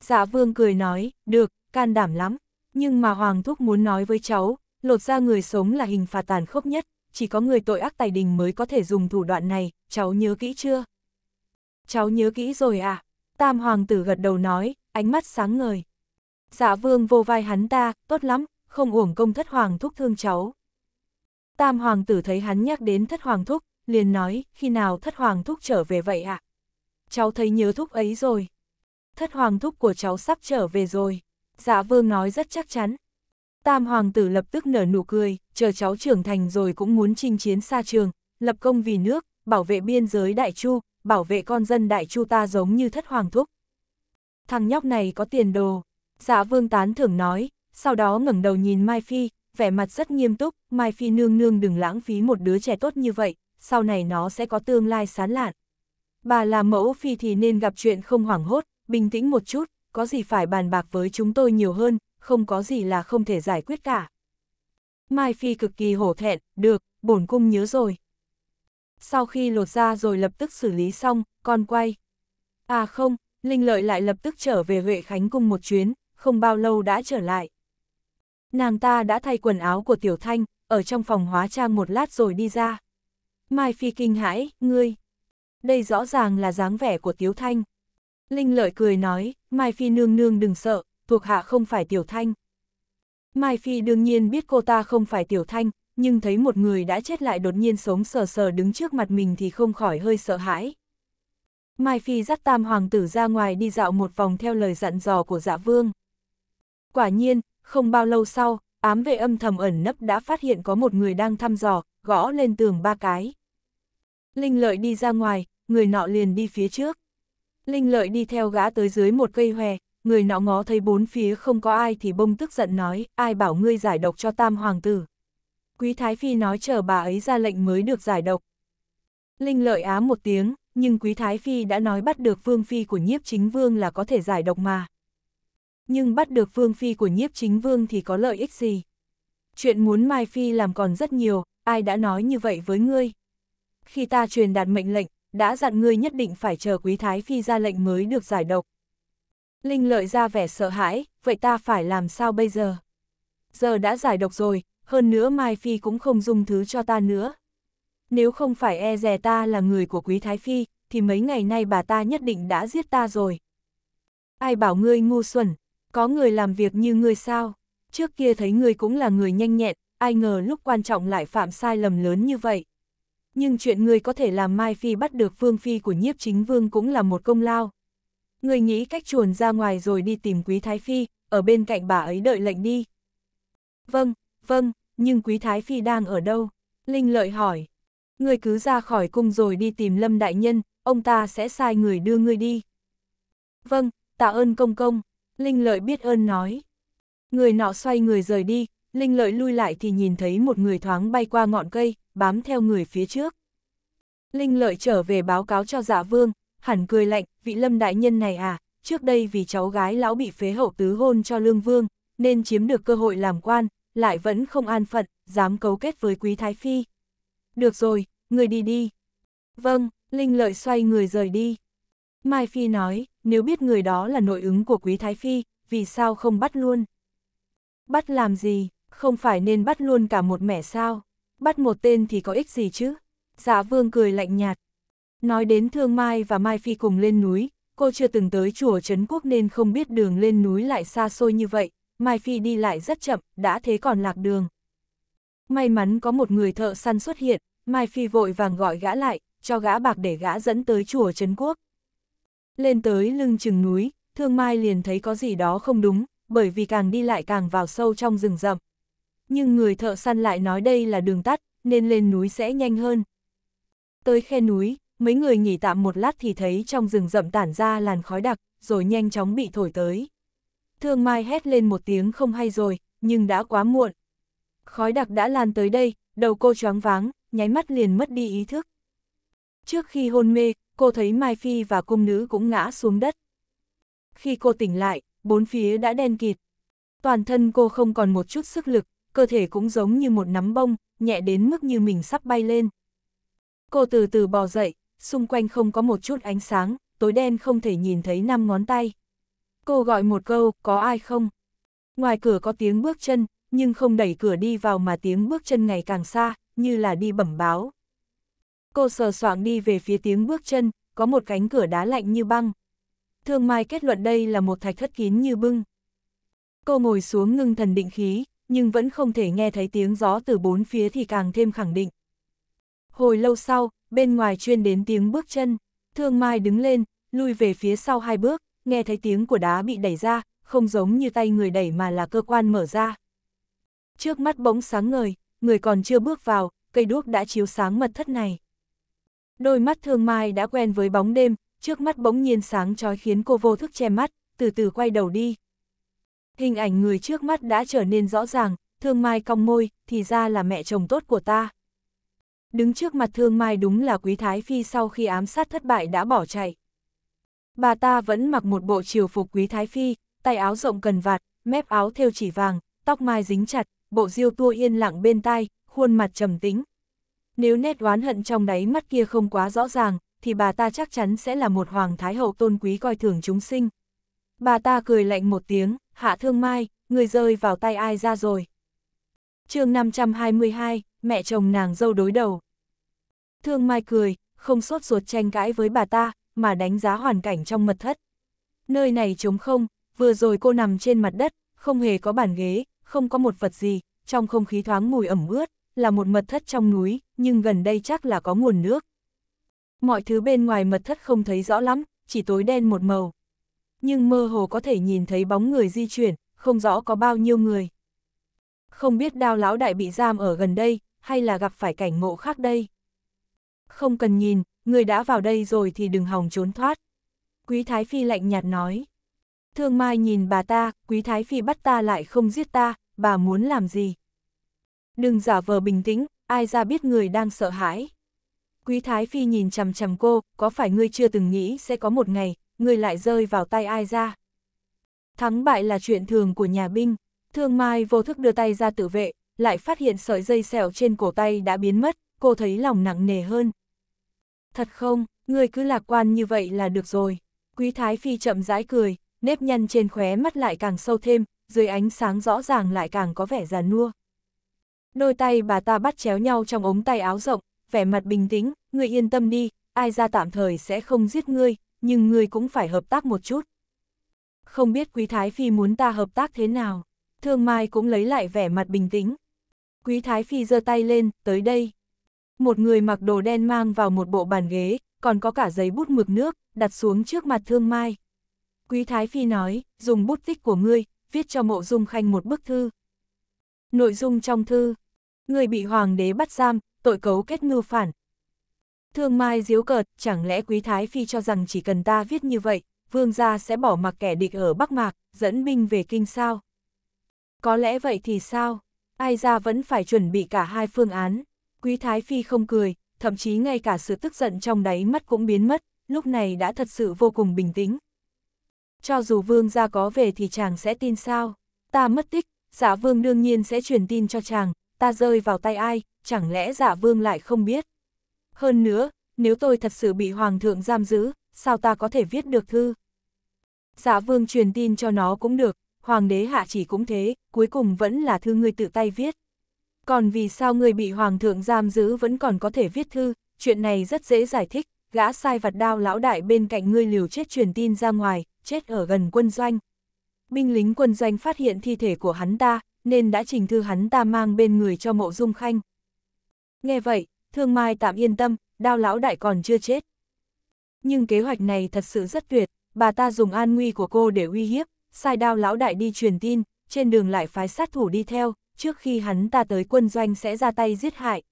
Dạ vương cười nói, được, can đảm lắm, nhưng mà Hoàng Thúc muốn nói với cháu, lột ra người sống là hình phạt tàn khốc nhất, chỉ có người tội ác tài đình mới có thể dùng thủ đoạn này, cháu nhớ kỹ chưa? Cháu nhớ kỹ rồi à? Tam Hoàng tử gật đầu nói, ánh mắt sáng ngời. Dạ vương vô vai hắn ta, tốt lắm, không uổng công thất hoàng thúc thương cháu. Tam hoàng tử thấy hắn nhắc đến thất hoàng thúc, liền nói, khi nào thất hoàng thúc trở về vậy ạ? À? cháu thấy nhớ thúc ấy rồi. Thất hoàng thúc của cháu sắp trở về rồi. Dạ vương nói rất chắc chắn. Tam hoàng tử lập tức nở nụ cười, chờ cháu trưởng thành rồi cũng muốn chinh chiến xa trường, lập công vì nước, bảo vệ biên giới đại chu, bảo vệ con dân đại chu ta giống như thất hoàng thúc. Thằng nhóc này có tiền đồ. Dạ vương tán thưởng nói, sau đó ngẩng đầu nhìn Mai Phi, vẻ mặt rất nghiêm túc, Mai Phi nương nương đừng lãng phí một đứa trẻ tốt như vậy, sau này nó sẽ có tương lai sán lạn. Bà là mẫu phi thì nên gặp chuyện không hoảng hốt, bình tĩnh một chút, có gì phải bàn bạc với chúng tôi nhiều hơn, không có gì là không thể giải quyết cả. Mai Phi cực kỳ hổ thẹn, được, bổn cung nhớ rồi. Sau khi lột ra rồi lập tức xử lý xong, con quay. À không, Linh Lợi lại lập tức trở về Huệ Khánh Cung một chuyến, không bao lâu đã trở lại. Nàng ta đã thay quần áo của Tiểu Thanh, ở trong phòng hóa trang một lát rồi đi ra. Mai Phi kinh hãi, ngươi đây rõ ràng là dáng vẻ của Tiếu Thanh. Linh lợi cười nói, Mai Phi nương nương đừng sợ, thuộc hạ không phải Tiểu Thanh. Mai Phi đương nhiên biết cô ta không phải Tiểu Thanh, nhưng thấy một người đã chết lại đột nhiên sống sờ sờ đứng trước mặt mình thì không khỏi hơi sợ hãi. Mai Phi dắt tam hoàng tử ra ngoài đi dạo một vòng theo lời dặn dò của dạ vương. Quả nhiên, không bao lâu sau, ám vệ âm thầm ẩn nấp đã phát hiện có một người đang thăm dò, gõ lên tường ba cái. Linh lợi đi ra ngoài, người nọ liền đi phía trước. Linh lợi đi theo gã tới dưới một cây hòe, người nọ ngó thấy bốn phía không có ai thì bông tức giận nói, ai bảo ngươi giải độc cho tam hoàng tử. Quý Thái Phi nói chờ bà ấy ra lệnh mới được giải độc. Linh lợi ám một tiếng, nhưng Quý Thái Phi đã nói bắt được Vương Phi của nhiếp chính vương là có thể giải độc mà. Nhưng bắt được Vương Phi của nhiếp chính vương thì có lợi ích gì? Chuyện muốn Mai Phi làm còn rất nhiều, ai đã nói như vậy với ngươi? Khi ta truyền đạt mệnh lệnh, đã dặn ngươi nhất định phải chờ quý thái phi ra lệnh mới được giải độc. Linh lợi ra vẻ sợ hãi, vậy ta phải làm sao bây giờ? Giờ đã giải độc rồi, hơn nữa Mai Phi cũng không dùng thứ cho ta nữa. Nếu không phải e rè ta là người của quý thái phi, thì mấy ngày nay bà ta nhất định đã giết ta rồi. Ai bảo ngươi ngu xuẩn, có người làm việc như ngươi sao? Trước kia thấy ngươi cũng là người nhanh nhẹn, ai ngờ lúc quan trọng lại phạm sai lầm lớn như vậy nhưng chuyện người có thể làm Mai Phi bắt được Phương Phi của nhiếp chính vương cũng là một công lao. Người nghĩ cách chuồn ra ngoài rồi đi tìm Quý Thái Phi, ở bên cạnh bà ấy đợi lệnh đi. Vâng, vâng, nhưng Quý Thái Phi đang ở đâu? Linh lợi hỏi. Người cứ ra khỏi cung rồi đi tìm Lâm Đại Nhân, ông ta sẽ sai người đưa người đi. Vâng, tạ ơn công công, Linh lợi biết ơn nói. Người nọ xoay người rời đi, Linh lợi lui lại thì nhìn thấy một người thoáng bay qua ngọn cây, bám theo người phía trước. Linh lợi trở về báo cáo cho dạ vương, hẳn cười lạnh, vị lâm đại nhân này à, trước đây vì cháu gái lão bị phế hậu tứ hôn cho lương vương, nên chiếm được cơ hội làm quan, lại vẫn không an phận, dám cấu kết với quý thái phi. Được rồi, người đi đi. Vâng, Linh lợi xoay người rời đi. Mai Phi nói, nếu biết người đó là nội ứng của quý thái phi, vì sao không bắt luôn? Bắt làm gì? không phải nên bắt luôn cả một mẻ sao, bắt một tên thì có ích gì chứ? Dạ vương cười lạnh nhạt. Nói đến Thương Mai và Mai Phi cùng lên núi, cô chưa từng tới chùa Trấn Quốc nên không biết đường lên núi lại xa xôi như vậy, Mai Phi đi lại rất chậm, đã thế còn lạc đường. May mắn có một người thợ săn xuất hiện, Mai Phi vội vàng gọi gã lại, cho gã bạc để gã dẫn tới chùa Trấn Quốc. Lên tới lưng chừng núi, Thương Mai liền thấy có gì đó không đúng, bởi vì càng đi lại càng vào sâu trong rừng rậm, nhưng người thợ săn lại nói đây là đường tắt, nên lên núi sẽ nhanh hơn. Tới khe núi, mấy người nghỉ tạm một lát thì thấy trong rừng rậm tản ra làn khói đặc, rồi nhanh chóng bị thổi tới. Thương Mai hét lên một tiếng không hay rồi, nhưng đã quá muộn. Khói đặc đã lan tới đây, đầu cô choáng váng, nháy mắt liền mất đi ý thức. Trước khi hôn mê, cô thấy Mai Phi và cung nữ cũng ngã xuống đất. Khi cô tỉnh lại, bốn phía đã đen kịt. Toàn thân cô không còn một chút sức lực, cơ thể cũng giống như một nắm bông, nhẹ đến mức như mình sắp bay lên. Cô từ từ bò dậy, xung quanh không có một chút ánh sáng, tối đen không thể nhìn thấy năm ngón tay. Cô gọi một câu, có ai không? Ngoài cửa có tiếng bước chân, nhưng không đẩy cửa đi vào mà tiếng bước chân ngày càng xa, như là đi bẩm báo. Cô sờ soạng đi về phía tiếng bước chân, có một cánh cửa đá lạnh như băng. Thương Mai kết luận đây là một thạch thất kín như bưng. Cô ngồi xuống ngưng thần định khí, nhưng vẫn không thể nghe thấy tiếng gió từ bốn phía thì càng thêm khẳng định. Hồi lâu sau, bên ngoài chuyên đến tiếng bước chân, thương mai đứng lên, lui về phía sau hai bước, nghe thấy tiếng của đá bị đẩy ra, không giống như tay người đẩy mà là cơ quan mở ra. Trước mắt bỗng sáng ngời, người còn chưa bước vào, cây đuốc đã chiếu sáng mật thất này. Đôi mắt thương mai đã quen với bóng đêm, trước mắt bỗng nhiên sáng trói khiến cô vô thức che mắt, từ từ quay đầu đi. Hình ảnh người trước mắt đã trở nên rõ ràng, thương mai cong môi, thì ra là mẹ chồng tốt của ta. Đứng trước mặt thương mai đúng là quý thái phi sau khi ám sát thất bại đã bỏ chạy. Bà ta vẫn mặc một bộ triều phục quý thái phi, tay áo rộng cần vạt, mép áo thêu chỉ vàng, tóc mai dính chặt, bộ diêu tua yên lặng bên tai, khuôn mặt trầm tĩnh. Nếu nét oán hận trong đáy mắt kia không quá rõ ràng, thì bà ta chắc chắn sẽ là một hoàng thái hậu tôn quý coi thường chúng sinh. Bà ta cười lạnh một tiếng, hạ thương mai, người rơi vào tay ai ra rồi. chương 522, mẹ chồng nàng dâu đối đầu. Thương mai cười, không sốt ruột tranh cãi với bà ta, mà đánh giá hoàn cảnh trong mật thất. Nơi này trống không, vừa rồi cô nằm trên mặt đất, không hề có bàn ghế, không có một vật gì, trong không khí thoáng mùi ẩm ướt, là một mật thất trong núi, nhưng gần đây chắc là có nguồn nước. Mọi thứ bên ngoài mật thất không thấy rõ lắm, chỉ tối đen một màu, nhưng mơ hồ có thể nhìn thấy bóng người di chuyển, không rõ có bao nhiêu người. Không biết đao lão đại bị giam ở gần đây, hay là gặp phải cảnh ngộ khác đây. Không cần nhìn, người đã vào đây rồi thì đừng hòng trốn thoát. Quý Thái Phi lạnh nhạt nói. Thương Mai nhìn bà ta, Quý Thái Phi bắt ta lại không giết ta, bà muốn làm gì? Đừng giả vờ bình tĩnh, ai ra biết người đang sợ hãi. Quý Thái Phi nhìn chằm chằm cô, có phải ngươi chưa từng nghĩ sẽ có một ngày, người lại rơi vào tay ai ra. Thắng bại là chuyện thường của nhà binh, thương mai vô thức đưa tay ra tự vệ, lại phát hiện sợi dây sẹo trên cổ tay đã biến mất, cô thấy lòng nặng nề hơn. Thật không, người cứ lạc quan như vậy là được rồi. Quý Thái Phi chậm rãi cười, nếp nhăn trên khóe mắt lại càng sâu thêm, dưới ánh sáng rõ ràng lại càng có vẻ già nua. Đôi tay bà ta bắt chéo nhau trong ống tay áo rộng, vẻ mặt bình tĩnh, người yên tâm đi, ai ra tạm thời sẽ không giết ngươi, nhưng ngươi cũng phải hợp tác một chút. Không biết Quý Thái Phi muốn ta hợp tác thế nào, Thương Mai cũng lấy lại vẻ mặt bình tĩnh. Quý Thái Phi giơ tay lên, tới đây. Một người mặc đồ đen mang vào một bộ bàn ghế, còn có cả giấy bút mực nước, đặt xuống trước mặt Thương Mai. Quý Thái Phi nói, dùng bút tích của ngươi, viết cho mộ dung khanh một bức thư. Nội dung trong thư, người bị hoàng đế bắt giam, tội cấu kết ngư phản, Thương Mai diếu cợt, chẳng lẽ Quý Thái Phi cho rằng chỉ cần ta viết như vậy, vương gia sẽ bỏ mặc kẻ địch ở Bắc Mạc, dẫn binh về kinh sao? Có lẽ vậy thì sao? Ai ra vẫn phải chuẩn bị cả hai phương án. Quý Thái Phi không cười, thậm chí ngay cả sự tức giận trong đáy mắt cũng biến mất, lúc này đã thật sự vô cùng bình tĩnh. Cho dù vương gia có về thì chàng sẽ tin sao? Ta mất tích, giả dạ vương đương nhiên sẽ truyền tin cho chàng, ta rơi vào tay ai, chẳng lẽ giả dạ vương lại không biết? Hơn nữa, nếu tôi thật sự bị Hoàng thượng giam giữ, sao ta có thể viết được thư? Dạ vương truyền tin cho nó cũng được, Hoàng đế hạ chỉ cũng thế, cuối cùng vẫn là thư ngươi tự tay viết. Còn vì sao người bị Hoàng thượng giam giữ vẫn còn có thể viết thư, chuyện này rất dễ giải thích, gã sai vặt đao lão đại bên cạnh ngươi liều chết truyền tin ra ngoài, chết ở gần quân doanh. Binh lính quân doanh phát hiện thi thể của hắn ta, nên đã trình thư hắn ta mang bên người cho mộ dung khanh. Nghe vậy, Thương Mai tạm yên tâm, đao lão đại còn chưa chết. Nhưng kế hoạch này thật sự rất tuyệt, bà ta dùng an nguy của cô để uy hiếp, sai đao lão đại đi truyền tin, trên đường lại phái sát thủ đi theo, trước khi hắn ta tới quân doanh sẽ ra tay giết hại.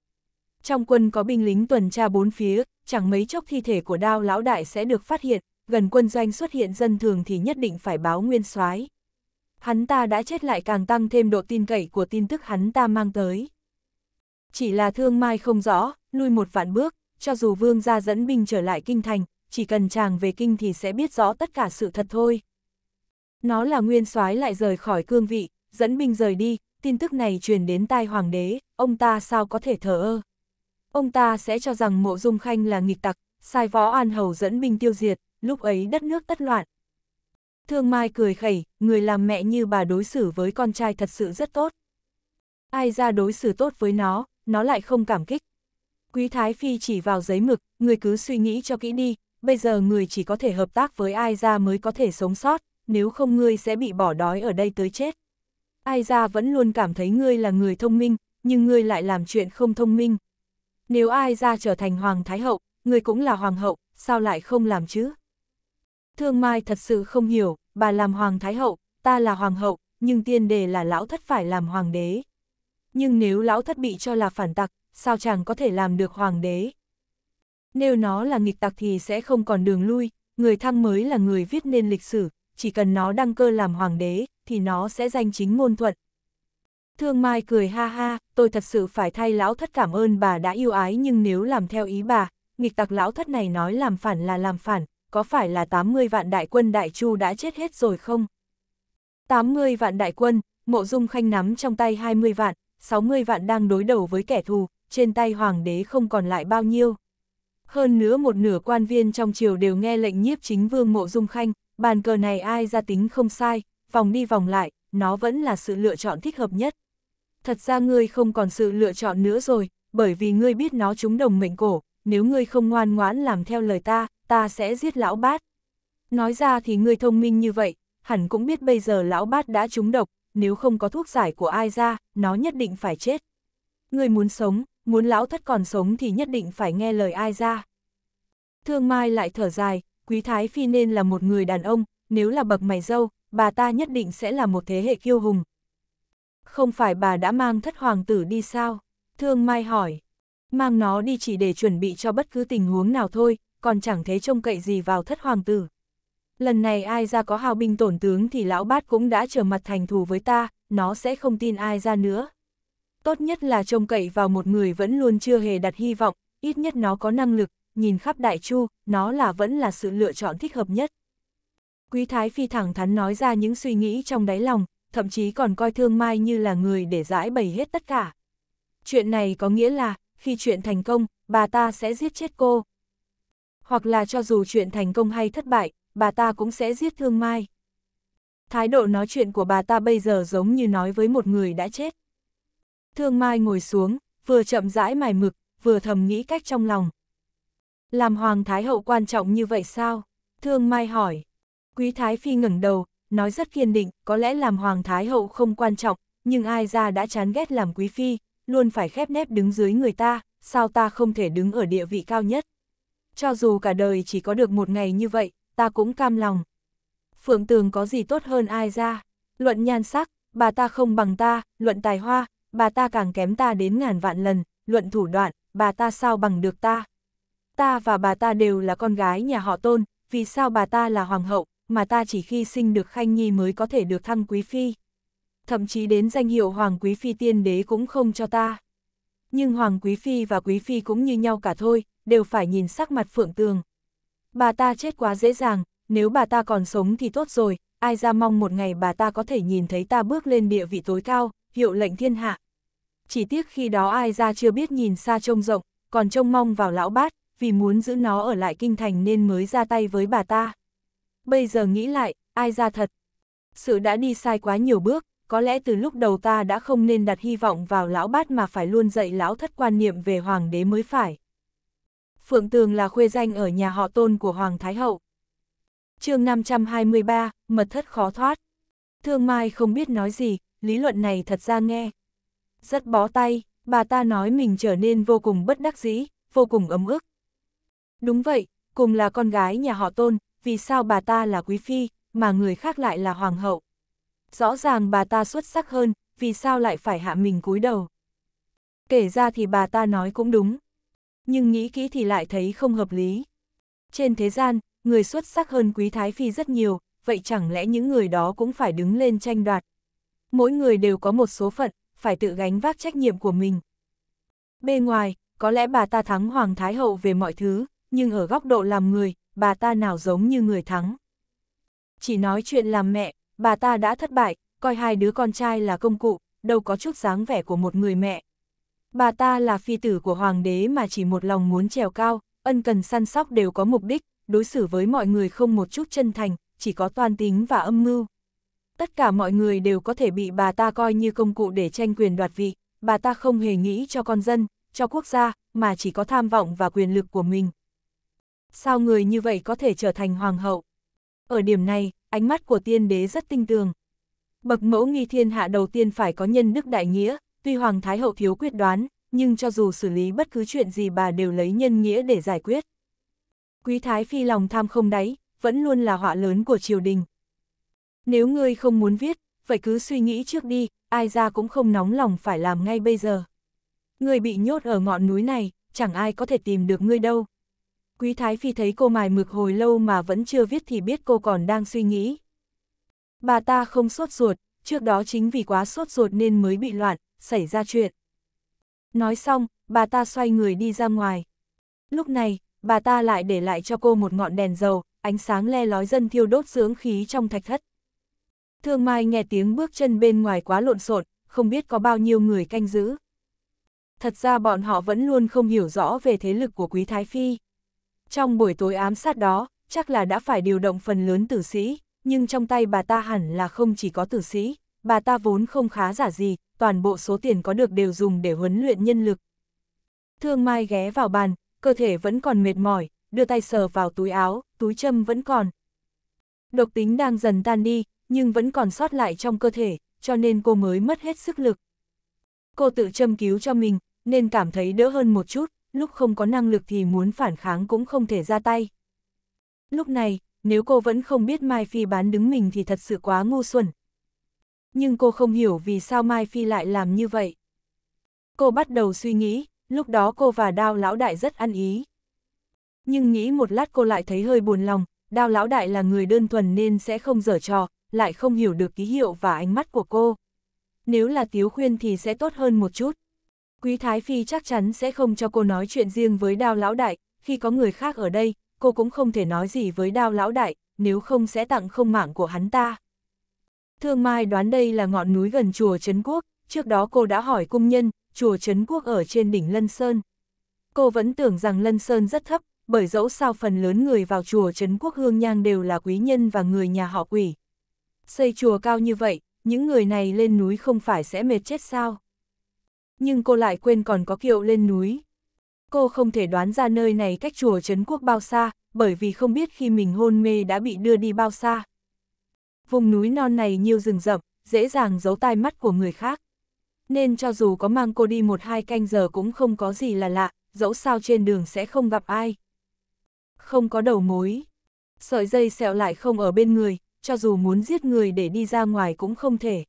Trong quân có binh lính tuần tra bốn phía, chẳng mấy chốc thi thể của đao lão đại sẽ được phát hiện, gần quân doanh xuất hiện dân thường thì nhất định phải báo nguyên soái. Hắn ta đã chết lại càng tăng thêm độ tin cậy của tin tức hắn ta mang tới chỉ là thương mai không rõ, lui một vạn bước, cho dù vương gia dẫn binh trở lại kinh thành, chỉ cần chàng về kinh thì sẽ biết rõ tất cả sự thật thôi. Nó là nguyên soái lại rời khỏi cương vị, dẫn binh rời đi, tin tức này truyền đến tai hoàng đế, ông ta sao có thể thờ ơ. Ông ta sẽ cho rằng mộ dung khanh là nghịch tặc, sai võ an hầu dẫn binh tiêu diệt, lúc ấy đất nước tất loạn. Thương Mai cười khẩy, người làm mẹ như bà đối xử với con trai thật sự rất tốt. Ai ra đối xử tốt với nó, nó lại không cảm kích. Quý Thái Phi chỉ vào giấy mực, người cứ suy nghĩ cho kỹ đi, bây giờ người chỉ có thể hợp tác với ai ra mới có thể sống sót, nếu không ngươi sẽ bị bỏ đói ở đây tới chết. Ai ra vẫn luôn cảm thấy ngươi là người thông minh, nhưng ngươi lại làm chuyện không thông minh. Nếu ai ra trở thành hoàng thái hậu, ngươi cũng là hoàng hậu, sao lại không làm chứ? Thương Mai thật sự không hiểu, bà làm hoàng thái hậu, ta là hoàng hậu, nhưng tiên đề là lão thất phải làm hoàng đế nhưng nếu lão thất bị cho là phản tặc, sao chàng có thể làm được hoàng đế? Nếu nó là nghịch tặc thì sẽ không còn đường lui, người thăng mới là người viết nên lịch sử, chỉ cần nó đăng cơ làm hoàng đế, thì nó sẽ danh chính ngôn thuận. Thương Mai cười ha ha, tôi thật sự phải thay lão thất cảm ơn bà đã yêu ái nhưng nếu làm theo ý bà, nghịch tặc lão thất này nói làm phản là làm phản, có phải là 80 vạn đại quân đại chu đã chết hết rồi không? 80 vạn đại quân, mộ dung khanh nắm trong tay 20 vạn, 60 vạn đang đối đầu với kẻ thù, trên tay hoàng đế không còn lại bao nhiêu. Hơn nữa một nửa quan viên trong triều đều nghe lệnh nhiếp chính vương mộ dung khanh, bàn cờ này ai ra tính không sai, vòng đi vòng lại, nó vẫn là sự lựa chọn thích hợp nhất. Thật ra ngươi không còn sự lựa chọn nữa rồi, bởi vì ngươi biết nó trúng đồng mệnh cổ, nếu ngươi không ngoan ngoãn làm theo lời ta, ta sẽ giết lão bát. Nói ra thì ngươi thông minh như vậy, hẳn cũng biết bây giờ lão bát đã trúng độc, nếu không có thuốc giải của ai ra, nó nhất định phải chết. Người muốn sống, muốn lão thất còn sống thì nhất định phải nghe lời ai ra. Thương Mai lại thở dài, Quý Thái Phi nên là một người đàn ông, nếu là bậc mày dâu, bà ta nhất định sẽ là một thế hệ kiêu hùng. Không phải bà đã mang thất hoàng tử đi sao? Thương Mai hỏi. Mang nó đi chỉ để chuẩn bị cho bất cứ tình huống nào thôi, còn chẳng thấy trông cậy gì vào thất hoàng tử lần này ai ra có hào binh tổn tướng thì lão bát cũng đã trở mặt thành thù với ta, nó sẽ không tin ai ra nữa. Tốt nhất là trông cậy vào một người vẫn luôn chưa hề đặt hy vọng, ít nhất nó có năng lực, nhìn khắp đại chu, nó là vẫn là sự lựa chọn thích hợp nhất. Quý Thái Phi thẳng thắn nói ra những suy nghĩ trong đáy lòng, thậm chí còn coi Thương Mai như là người để giải bày hết tất cả. Chuyện này có nghĩa là, khi chuyện thành công, bà ta sẽ giết chết cô. Hoặc là cho dù chuyện thành công hay thất bại, bà ta cũng sẽ giết Thương Mai. Thái độ nói chuyện của bà ta bây giờ giống như nói với một người đã chết. Thương Mai ngồi xuống, vừa chậm rãi mài mực, vừa thầm nghĩ cách trong lòng. Làm Hoàng Thái Hậu quan trọng như vậy sao? Thương Mai hỏi. Quý Thái Phi ngẩng đầu, nói rất kiên định, có lẽ làm Hoàng Thái Hậu không quan trọng, nhưng ai ra đã chán ghét làm Quý Phi, luôn phải khép nép đứng dưới người ta, sao ta không thể đứng ở địa vị cao nhất? Cho dù cả đời chỉ có được một ngày như vậy, ta cũng cam lòng. Phượng Tường có gì tốt hơn ai ra, luận nhan sắc, bà ta không bằng ta, luận tài hoa, bà ta càng kém ta đến ngàn vạn lần, luận thủ đoạn, bà ta sao bằng được ta. Ta và bà ta đều là con gái nhà họ tôn, vì sao bà ta là hoàng hậu, mà ta chỉ khi sinh được Khanh Nhi mới có thể được thăng quý phi. Thậm chí đến danh hiệu hoàng quý phi tiên đế cũng không cho ta. Nhưng hoàng quý phi và quý phi cũng như nhau cả thôi, đều phải nhìn sắc mặt phượng tường, bà ta chết quá dễ dàng, nếu bà ta còn sống thì tốt rồi, ai ra mong một ngày bà ta có thể nhìn thấy ta bước lên địa vị tối cao, hiệu lệnh thiên hạ. Chỉ tiếc khi đó ai ra chưa biết nhìn xa trông rộng, còn trông mong vào lão bát, vì muốn giữ nó ở lại kinh thành nên mới ra tay với bà ta. Bây giờ nghĩ lại, ai ra thật. Sự đã đi sai quá nhiều bước, có lẽ từ lúc đầu ta đã không nên đặt hy vọng vào lão bát mà phải luôn dạy lão thất quan niệm về hoàng đế mới phải. Phượng Tường là khuê danh ở nhà họ tôn của Hoàng Thái Hậu. chương 523, mật thất khó thoát. Thương Mai không biết nói gì, lý luận này thật ra nghe. Rất bó tay, bà ta nói mình trở nên vô cùng bất đắc dĩ, vô cùng ấm ức. Đúng vậy, cùng là con gái nhà họ tôn, vì sao bà ta là quý phi, mà người khác lại là hoàng hậu. Rõ ràng bà ta xuất sắc hơn, vì sao lại phải hạ mình cúi đầu. Kể ra thì bà ta nói cũng đúng nhưng nghĩ kỹ thì lại thấy không hợp lý. Trên thế gian, người xuất sắc hơn quý Thái Phi rất nhiều, vậy chẳng lẽ những người đó cũng phải đứng lên tranh đoạt. Mỗi người đều có một số phận, phải tự gánh vác trách nhiệm của mình. bên ngoài, có lẽ bà ta thắng Hoàng Thái Hậu về mọi thứ, nhưng ở góc độ làm người, bà ta nào giống như người thắng. Chỉ nói chuyện làm mẹ, bà ta đã thất bại, coi hai đứa con trai là công cụ, đâu có chút dáng vẻ của một người mẹ bà ta là phi tử của hoàng đế mà chỉ một lòng muốn trèo cao, ân cần săn sóc đều có mục đích, đối xử với mọi người không một chút chân thành, chỉ có toan tính và âm mưu. Tất cả mọi người đều có thể bị bà ta coi như công cụ để tranh quyền đoạt vị, bà ta không hề nghĩ cho con dân, cho quốc gia, mà chỉ có tham vọng và quyền lực của mình. Sao người như vậy có thể trở thành hoàng hậu? Ở điểm này, ánh mắt của tiên đế rất tinh tường. Bậc mẫu nghi thiên hạ đầu tiên phải có nhân đức đại nghĩa, Tuy Hoàng Thái Hậu thiếu quyết đoán, nhưng cho dù xử lý bất cứ chuyện gì bà đều lấy nhân nghĩa để giải quyết. Quý Thái Phi lòng tham không đáy, vẫn luôn là họa lớn của triều đình. Nếu ngươi không muốn viết, vậy cứ suy nghĩ trước đi, ai ra cũng không nóng lòng phải làm ngay bây giờ. Ngươi bị nhốt ở ngọn núi này, chẳng ai có thể tìm được ngươi đâu. Quý Thái Phi thấy cô mài mực hồi lâu mà vẫn chưa viết thì biết cô còn đang suy nghĩ. Bà ta không sốt ruột, trước đó chính vì quá sốt ruột nên mới bị loạn, xảy ra chuyện. Nói xong, bà ta xoay người đi ra ngoài. Lúc này, bà ta lại để lại cho cô một ngọn đèn dầu, ánh sáng le lói dân thiêu đốt dưỡng khí trong thạch thất. Thương Mai nghe tiếng bước chân bên ngoài quá lộn xộn, không biết có bao nhiêu người canh giữ. Thật ra bọn họ vẫn luôn không hiểu rõ về thế lực của Quý Thái Phi. Trong buổi tối ám sát đó, chắc là đã phải điều động phần lớn tử sĩ, nhưng trong tay bà ta hẳn là không chỉ có tử sĩ bà ta vốn không khá giả gì, toàn bộ số tiền có được đều dùng để huấn luyện nhân lực. Thương Mai ghé vào bàn, cơ thể vẫn còn mệt mỏi, đưa tay sờ vào túi áo, túi châm vẫn còn. Độc tính đang dần tan đi, nhưng vẫn còn sót lại trong cơ thể, cho nên cô mới mất hết sức lực. Cô tự châm cứu cho mình, nên cảm thấy đỡ hơn một chút, lúc không có năng lực thì muốn phản kháng cũng không thể ra tay. Lúc này, nếu cô vẫn không biết Mai Phi bán đứng mình thì thật sự quá ngu xuẩn, nhưng cô không hiểu vì sao Mai Phi lại làm như vậy. Cô bắt đầu suy nghĩ, lúc đó cô và đao lão đại rất ăn ý. Nhưng nghĩ một lát cô lại thấy hơi buồn lòng, đao lão đại là người đơn thuần nên sẽ không dở trò, lại không hiểu được ký hiệu và ánh mắt của cô. Nếu là Tiếu Khuyên thì sẽ tốt hơn một chút. Quý Thái Phi chắc chắn sẽ không cho cô nói chuyện riêng với đao lão đại, khi có người khác ở đây, cô cũng không thể nói gì với đao lão đại, nếu không sẽ tặng không mạng của hắn ta. Thương Mai đoán đây là ngọn núi gần chùa Trấn Quốc, trước đó cô đã hỏi cung nhân, chùa Trấn Quốc ở trên đỉnh Lân Sơn. Cô vẫn tưởng rằng Lân Sơn rất thấp, bởi dẫu sao phần lớn người vào chùa Trấn Quốc Hương Nhang đều là quý nhân và người nhà họ quỷ. Xây chùa cao như vậy, những người này lên núi không phải sẽ mệt chết sao? Nhưng cô lại quên còn có kiệu lên núi. Cô không thể đoán ra nơi này cách chùa Trấn Quốc bao xa, bởi vì không biết khi mình hôn mê đã bị đưa đi bao xa vùng núi non này nhiều rừng rậm, dễ dàng giấu tai mắt của người khác. Nên cho dù có mang cô đi một hai canh giờ cũng không có gì là lạ, dẫu sao trên đường sẽ không gặp ai. Không có đầu mối. Sợi dây xẹo lại không ở bên người, cho dù muốn giết người để đi ra ngoài cũng không thể.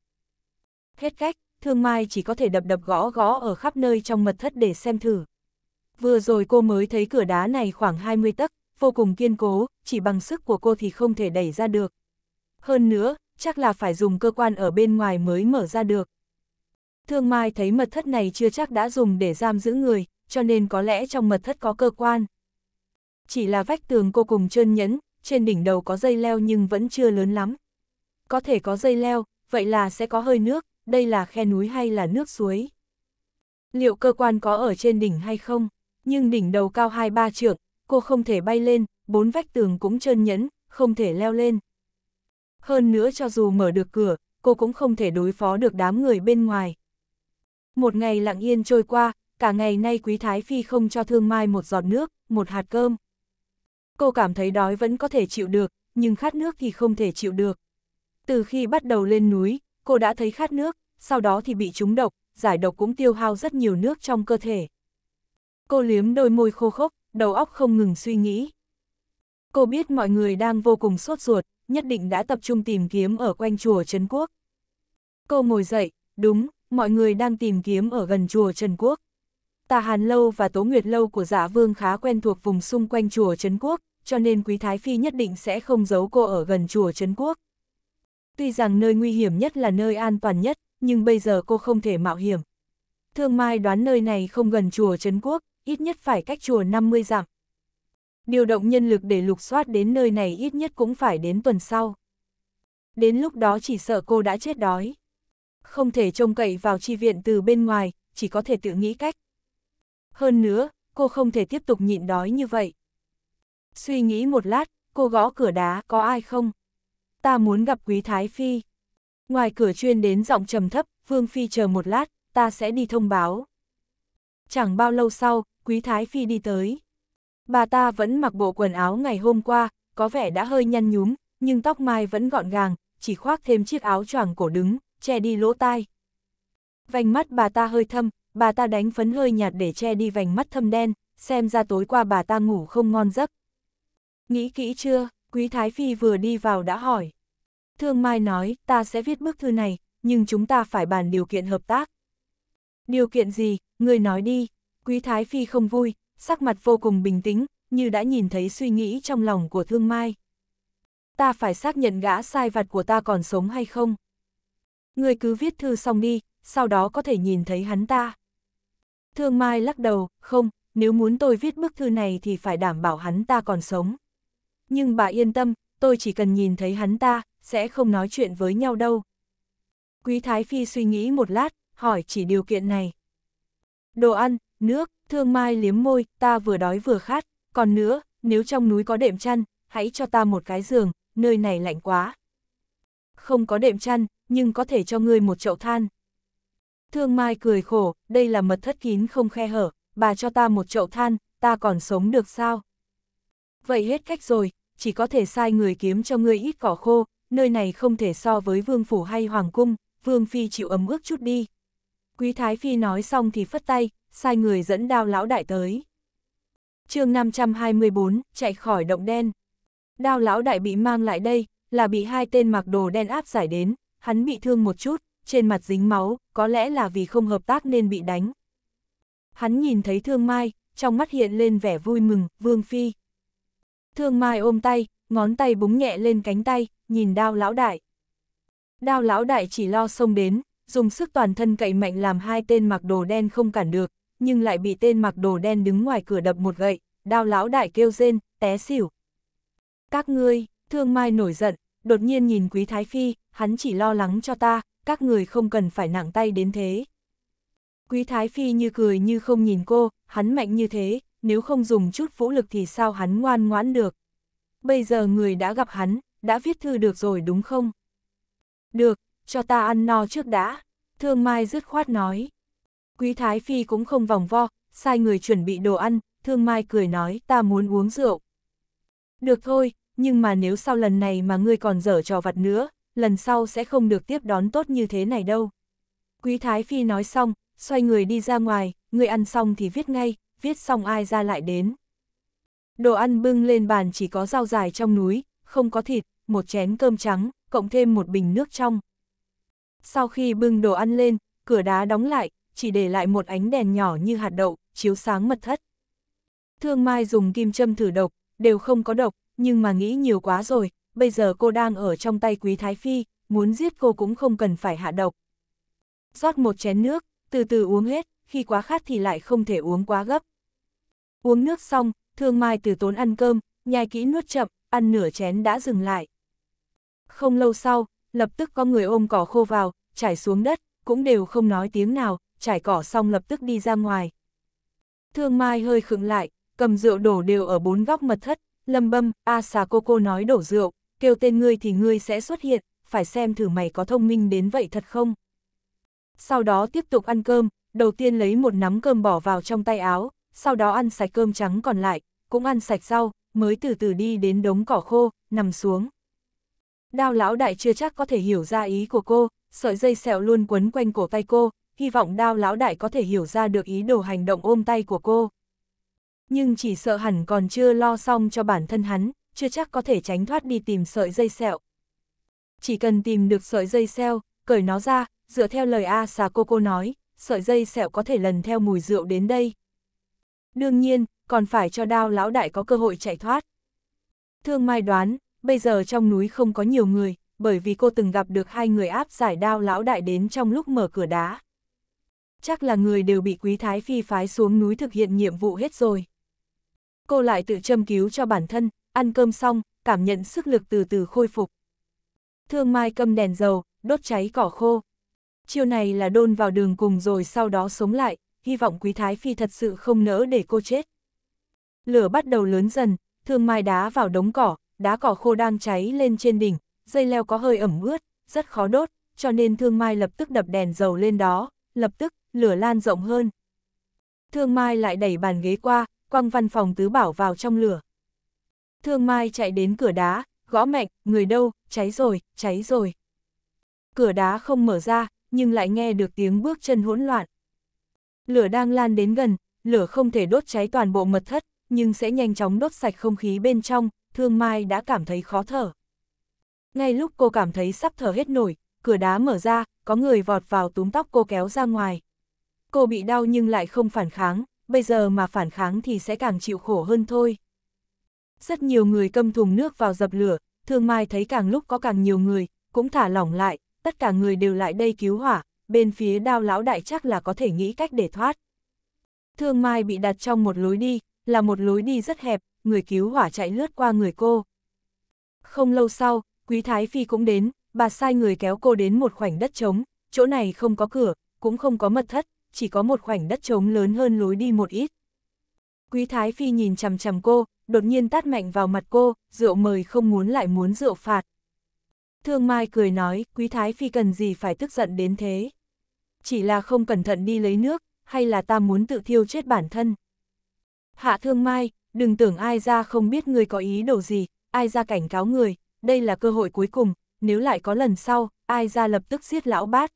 Hết cách, thương mai chỉ có thể đập đập gõ gõ ở khắp nơi trong mật thất để xem thử. Vừa rồi cô mới thấy cửa đá này khoảng 20 tấc, vô cùng kiên cố, chỉ bằng sức của cô thì không thể đẩy ra được hơn nữa, chắc là phải dùng cơ quan ở bên ngoài mới mở ra được. Thương Mai thấy mật thất này chưa chắc đã dùng để giam giữ người, cho nên có lẽ trong mật thất có cơ quan. Chỉ là vách tường cô cùng trơn nhẫn, trên đỉnh đầu có dây leo nhưng vẫn chưa lớn lắm. Có thể có dây leo, vậy là sẽ có hơi nước, đây là khe núi hay là nước suối. Liệu cơ quan có ở trên đỉnh hay không? Nhưng đỉnh đầu cao 2-3 trượng, cô không thể bay lên, bốn vách tường cũng trơn nhẫn, không thể leo lên hơn nữa cho dù mở được cửa, cô cũng không thể đối phó được đám người bên ngoài. Một ngày lặng yên trôi qua, cả ngày nay Quý Thái Phi không cho Thương Mai một giọt nước, một hạt cơm. Cô cảm thấy đói vẫn có thể chịu được, nhưng khát nước thì không thể chịu được. Từ khi bắt đầu lên núi, cô đã thấy khát nước, sau đó thì bị trúng độc, giải độc cũng tiêu hao rất nhiều nước trong cơ thể. Cô liếm đôi môi khô khốc, đầu óc không ngừng suy nghĩ. Cô biết mọi người đang vô cùng sốt ruột, nhất định đã tập trung tìm kiếm ở quanh chùa Trần Quốc. Cô ngồi dậy, đúng, mọi người đang tìm kiếm ở gần chùa Trần Quốc. Tà Hàn Lâu và Tố Nguyệt Lâu của Dạ Vương khá quen thuộc vùng xung quanh chùa Trấn Quốc, cho nên Quý Thái Phi nhất định sẽ không giấu cô ở gần chùa Trấn Quốc. Tuy rằng nơi nguy hiểm nhất là nơi an toàn nhất, nhưng bây giờ cô không thể mạo hiểm. Thương Mai đoán nơi này không gần chùa Trấn Quốc, ít nhất phải cách chùa 50 dặm điều động nhân lực để lục soát đến nơi này ít nhất cũng phải đến tuần sau. Đến lúc đó chỉ sợ cô đã chết đói. Không thể trông cậy vào chi viện từ bên ngoài, chỉ có thể tự nghĩ cách. Hơn nữa, cô không thể tiếp tục nhịn đói như vậy. Suy nghĩ một lát, cô gõ cửa đá, có ai không? Ta muốn gặp quý Thái Phi. Ngoài cửa chuyên đến giọng trầm thấp, Vương Phi chờ một lát, ta sẽ đi thông báo. Chẳng bao lâu sau, quý Thái Phi đi tới. Bà ta vẫn mặc bộ quần áo ngày hôm qua, có vẻ đã hơi nhăn nhúm, nhưng tóc mai vẫn gọn gàng, chỉ khoác thêm chiếc áo choàng cổ đứng, che đi lỗ tai. Vành mắt bà ta hơi thâm, bà ta đánh phấn hơi nhạt để che đi vành mắt thâm đen, xem ra tối qua bà ta ngủ không ngon giấc. Nghĩ kỹ chưa, Quý Thái Phi vừa đi vào đã hỏi. Thương Mai nói, ta sẽ viết bức thư này, nhưng chúng ta phải bàn điều kiện hợp tác. Điều kiện gì, người nói đi. Quý Thái Phi không vui, sắc mặt vô cùng bình tĩnh, như đã nhìn thấy suy nghĩ trong lòng của Thương Mai. Ta phải xác nhận gã sai vặt của ta còn sống hay không? Người cứ viết thư xong đi, sau đó có thể nhìn thấy hắn ta. Thương Mai lắc đầu, không, nếu muốn tôi viết bức thư này thì phải đảm bảo hắn ta còn sống. Nhưng bà yên tâm, tôi chỉ cần nhìn thấy hắn ta, sẽ không nói chuyện với nhau đâu. Quý Thái Phi suy nghĩ một lát, hỏi chỉ điều kiện này. Đồ ăn, nước, Thương Mai liếm môi, ta vừa đói vừa khát, còn nữa, nếu trong núi có đệm chăn, hãy cho ta một cái giường, nơi này lạnh quá. Không có đệm chăn, nhưng có thể cho ngươi một chậu than. Thương Mai cười khổ, đây là mật thất kín không khe hở, bà cho ta một chậu than, ta còn sống được sao? Vậy hết cách rồi, chỉ có thể sai người kiếm cho ngươi ít cỏ khô, nơi này không thể so với vương phủ hay hoàng cung, vương phi chịu ấm ước chút đi. Quý Thái Phi nói xong thì phất tay, sai người dẫn đao lão đại tới. chương 524, chạy khỏi động đen. Đao lão đại bị mang lại đây, là bị hai tên mặc đồ đen áp giải đến, hắn bị thương một chút, trên mặt dính máu, có lẽ là vì không hợp tác nên bị đánh. Hắn nhìn thấy Thương Mai, trong mắt hiện lên vẻ vui mừng, Vương Phi. Thương Mai ôm tay, ngón tay búng nhẹ lên cánh tay, nhìn đao lão đại. Đao lão đại chỉ lo xông đến, dùng sức toàn thân cậy mạnh làm hai tên mặc đồ đen không cản được, nhưng lại bị tên mặc đồ đen đứng ngoài cửa đập một gậy, đao lão đại kêu rên, té xỉu. Các ngươi, thương mai nổi giận, đột nhiên nhìn quý thái phi, hắn chỉ lo lắng cho ta, các người không cần phải nặng tay đến thế. Quý thái phi như cười như không nhìn cô, hắn mạnh như thế, nếu không dùng chút vũ lực thì sao hắn ngoan ngoãn được. Bây giờ người đã gặp hắn, đã viết thư được rồi đúng không? Được, cho ta ăn no trước đã, thương mai dứt khoát nói. Quý Thái Phi cũng không vòng vo, sai người chuẩn bị đồ ăn, thương mai cười nói ta muốn uống rượu. Được thôi, nhưng mà nếu sau lần này mà ngươi còn dở trò vặt nữa, lần sau sẽ không được tiếp đón tốt như thế này đâu. Quý Thái Phi nói xong, xoay người đi ra ngoài, ngươi ăn xong thì viết ngay, viết xong ai ra lại đến. Đồ ăn bưng lên bàn chỉ có rau dài trong núi, không có thịt, một chén cơm trắng, cộng thêm một bình nước trong. Sau khi bưng đồ ăn lên, cửa đá đóng lại, chỉ để lại một ánh đèn nhỏ như hạt đậu, chiếu sáng mật thất. Thương Mai dùng kim châm thử độc, đều không có độc, nhưng mà nghĩ nhiều quá rồi, bây giờ cô đang ở trong tay Quý Thái Phi, muốn giết cô cũng không cần phải hạ độc. rót một chén nước, từ từ uống hết, khi quá khát thì lại không thể uống quá gấp. Uống nước xong, Thương Mai từ tốn ăn cơm, nhai kỹ nuốt chậm, ăn nửa chén đã dừng lại. Không lâu sau, lập tức có người ôm cỏ khô vào, trải xuống đất, cũng đều không nói tiếng nào, trải cỏ xong lập tức đi ra ngoài. Thương Mai hơi khựng lại, cầm rượu đổ đều ở bốn góc mật thất, lâm bâm, a xà cô cô nói đổ rượu, kêu tên ngươi thì ngươi sẽ xuất hiện, phải xem thử mày có thông minh đến vậy thật không. Sau đó tiếp tục ăn cơm, đầu tiên lấy một nắm cơm bỏ vào trong tay áo, sau đó ăn sạch cơm trắng còn lại, cũng ăn sạch rau, mới từ từ đi đến đống cỏ khô, nằm xuống. Đao lão đại chưa chắc có thể hiểu ra ý của cô, sợi dây sẹo luôn quấn quanh cổ tay cô, hy vọng đao lão đại có thể hiểu ra được ý đồ hành động ôm tay của cô. Nhưng chỉ sợ hẳn còn chưa lo xong cho bản thân hắn, chưa chắc có thể tránh thoát đi tìm sợi dây sẹo. Chỉ cần tìm được sợi dây sẹo, cởi nó ra, dựa theo lời A xà cô cô nói, sợi dây sẹo có thể lần theo mùi rượu đến đây. Đương nhiên, còn phải cho đao lão đại có cơ hội chạy thoát. Thương Mai đoán, bây giờ trong núi không có nhiều người, bởi vì cô từng gặp được hai người áp giải đao lão đại đến trong lúc mở cửa đá. Chắc là người đều bị quý thái phi phái xuống núi thực hiện nhiệm vụ hết rồi. Cô lại tự châm cứu cho bản thân, ăn cơm xong, cảm nhận sức lực từ từ khôi phục. Thương mai cầm đèn dầu, đốt cháy cỏ khô. Chiều này là đôn vào đường cùng rồi sau đó sống lại, hy vọng quý thái phi thật sự không nỡ để cô chết. Lửa bắt đầu lớn dần, thương mai đá vào đống cỏ, đá cỏ khô đang cháy lên trên đỉnh, dây leo có hơi ẩm ướt, rất khó đốt, cho nên Thương Mai lập tức đập đèn dầu lên đó, lập tức, lửa lan rộng hơn. Thương Mai lại đẩy bàn ghế qua, quăng văn phòng tứ bảo vào trong lửa. Thương Mai chạy đến cửa đá, gõ mạnh, người đâu, cháy rồi, cháy rồi. Cửa đá không mở ra, nhưng lại nghe được tiếng bước chân hỗn loạn. Lửa đang lan đến gần, lửa không thể đốt cháy toàn bộ mật thất, nhưng sẽ nhanh chóng đốt sạch không khí bên trong, Thương Mai đã cảm thấy khó thở. Ngay lúc cô cảm thấy sắp thở hết nổi, cửa đá mở ra, có người vọt vào túm tóc cô kéo ra ngoài. Cô bị đau nhưng lại không phản kháng, bây giờ mà phản kháng thì sẽ càng chịu khổ hơn thôi. Rất nhiều người câm thùng nước vào dập lửa, Thương Mai thấy càng lúc có càng nhiều người, cũng thả lỏng lại, tất cả người đều lại đây cứu hỏa, bên phía đao lão đại chắc là có thể nghĩ cách để thoát. Thương Mai bị đặt trong một lối đi, là một lối đi rất hẹp, người cứu hỏa chạy lướt qua người cô. Không lâu sau, Quý Thái Phi cũng đến, bà sai người kéo cô đến một khoảnh đất trống, chỗ này không có cửa, cũng không có mật thất, chỉ có một khoảnh đất trống lớn hơn lối đi một ít. Quý Thái Phi nhìn chằm chằm cô, đột nhiên tát mạnh vào mặt cô, rượu mời không muốn lại muốn rượu phạt. Thương Mai cười nói, Quý Thái Phi cần gì phải tức giận đến thế. Chỉ là không cẩn thận đi lấy nước, hay là ta muốn tự thiêu chết bản thân. Hạ Thương Mai, đừng tưởng ai ra không biết người có ý đồ gì, ai ra cảnh cáo người, đây là cơ hội cuối cùng, nếu lại có lần sau, ai ra lập tức giết lão bát.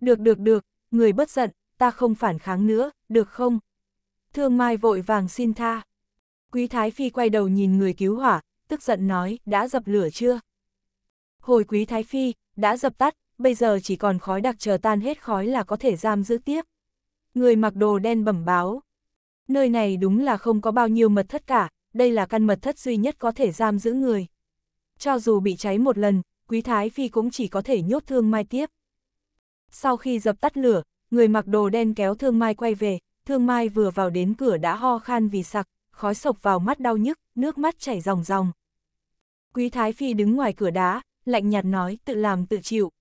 Được được được, người bất giận, ta không phản kháng nữa, được không? Thương Mai vội vàng xin tha. Quý Thái Phi quay đầu nhìn người cứu hỏa, tức giận nói, đã dập lửa chưa? Hồi Quý Thái Phi, đã dập tắt, bây giờ chỉ còn khói đặc chờ tan hết khói là có thể giam giữ tiếp. Người mặc đồ đen bẩm báo. Nơi này đúng là không có bao nhiêu mật thất cả, đây là căn mật thất duy nhất có thể giam giữ người. Cho dù bị cháy một lần, Quý Thái Phi cũng chỉ có thể nhốt Thương Mai tiếp. Sau khi dập tắt lửa, người mặc đồ đen kéo Thương Mai quay về, Thương Mai vừa vào đến cửa đã ho khan vì sặc, khói sộc vào mắt đau nhức, nước mắt chảy ròng ròng. Quý Thái Phi đứng ngoài cửa đá, lạnh nhạt nói tự làm tự chịu.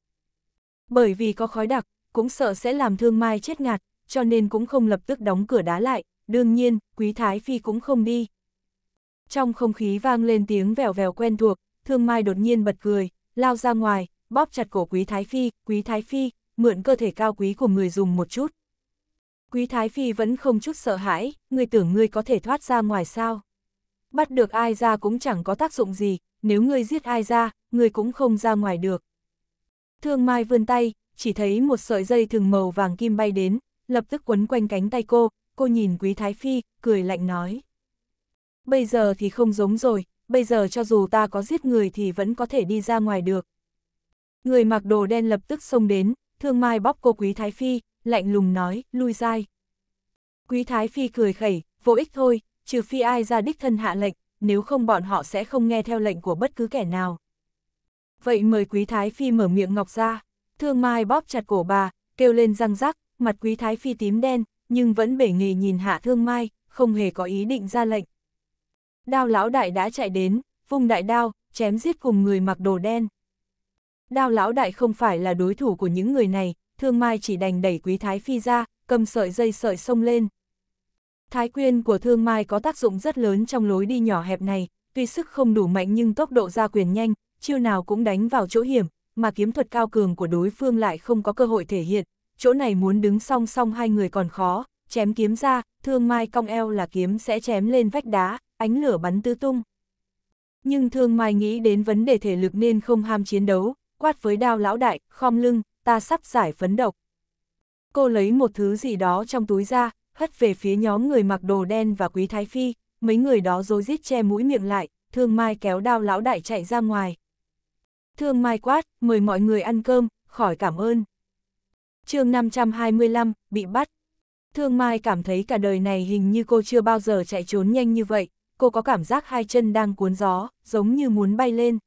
Bởi vì có khói đặc, cũng sợ sẽ làm Thương Mai chết ngạt, cho nên cũng không lập tức đóng cửa đá lại, đương nhiên, Quý Thái Phi cũng không đi. Trong không khí vang lên tiếng vèo vèo quen thuộc, Thương Mai đột nhiên bật cười, lao ra ngoài, bóp chặt cổ Quý Thái Phi, Quý Thái Phi, mượn cơ thể cao quý của người dùng một chút. Quý Thái Phi vẫn không chút sợ hãi, người tưởng ngươi có thể thoát ra ngoài sao. Bắt được ai ra cũng chẳng có tác dụng gì, nếu ngươi giết ai ra, ngươi cũng không ra ngoài được. Thương Mai vươn tay, chỉ thấy một sợi dây thường màu vàng kim bay đến, lập tức quấn quanh cánh tay cô, cô nhìn Quý Thái Phi, cười lạnh nói. Bây giờ thì không giống rồi, bây giờ cho dù ta có giết người thì vẫn có thể đi ra ngoài được. Người mặc đồ đen lập tức xông đến, thương mai bóp cô Quý Thái Phi, lạnh lùng nói, lui dai. Quý Thái Phi cười khẩy, vô ích thôi, trừ phi ai ra đích thân hạ lệnh, nếu không bọn họ sẽ không nghe theo lệnh của bất cứ kẻ nào. Vậy mời Quý Thái Phi mở miệng ngọc ra, thương mai bóp chặt cổ bà, kêu lên răng rắc, mặt Quý Thái Phi tím đen, nhưng vẫn bể nghề nhìn hạ thương mai, không hề có ý định ra lệnh. Đao lão đại đã chạy đến, vùng đại đao, chém giết cùng người mặc đồ đen. Đao lão đại không phải là đối thủ của những người này, thương mai chỉ đành đẩy quý thái phi ra, cầm sợi dây sợi sông lên. Thái quyên của thương mai có tác dụng rất lớn trong lối đi nhỏ hẹp này, tuy sức không đủ mạnh nhưng tốc độ ra quyền nhanh, chiêu nào cũng đánh vào chỗ hiểm, mà kiếm thuật cao cường của đối phương lại không có cơ hội thể hiện, chỗ này muốn đứng song song hai người còn khó, chém kiếm ra, thương mai cong eo là kiếm sẽ chém lên vách đá, ánh lửa bắn tứ tung. Nhưng thương mai nghĩ đến vấn đề thể lực nên không ham chiến đấu, quát với đao lão đại, khom lưng, ta sắp giải phấn độc. Cô lấy một thứ gì đó trong túi ra, hất về phía nhóm người mặc đồ đen và quý thái phi, mấy người đó rối rít che mũi miệng lại, thương mai kéo đao lão đại chạy ra ngoài. Thương mai quát, mời mọi người ăn cơm, khỏi cảm ơn chương 525, bị bắt. Thương Mai cảm thấy cả đời này hình như cô chưa bao giờ chạy trốn nhanh như vậy, cô có cảm giác hai chân đang cuốn gió, giống như muốn bay lên.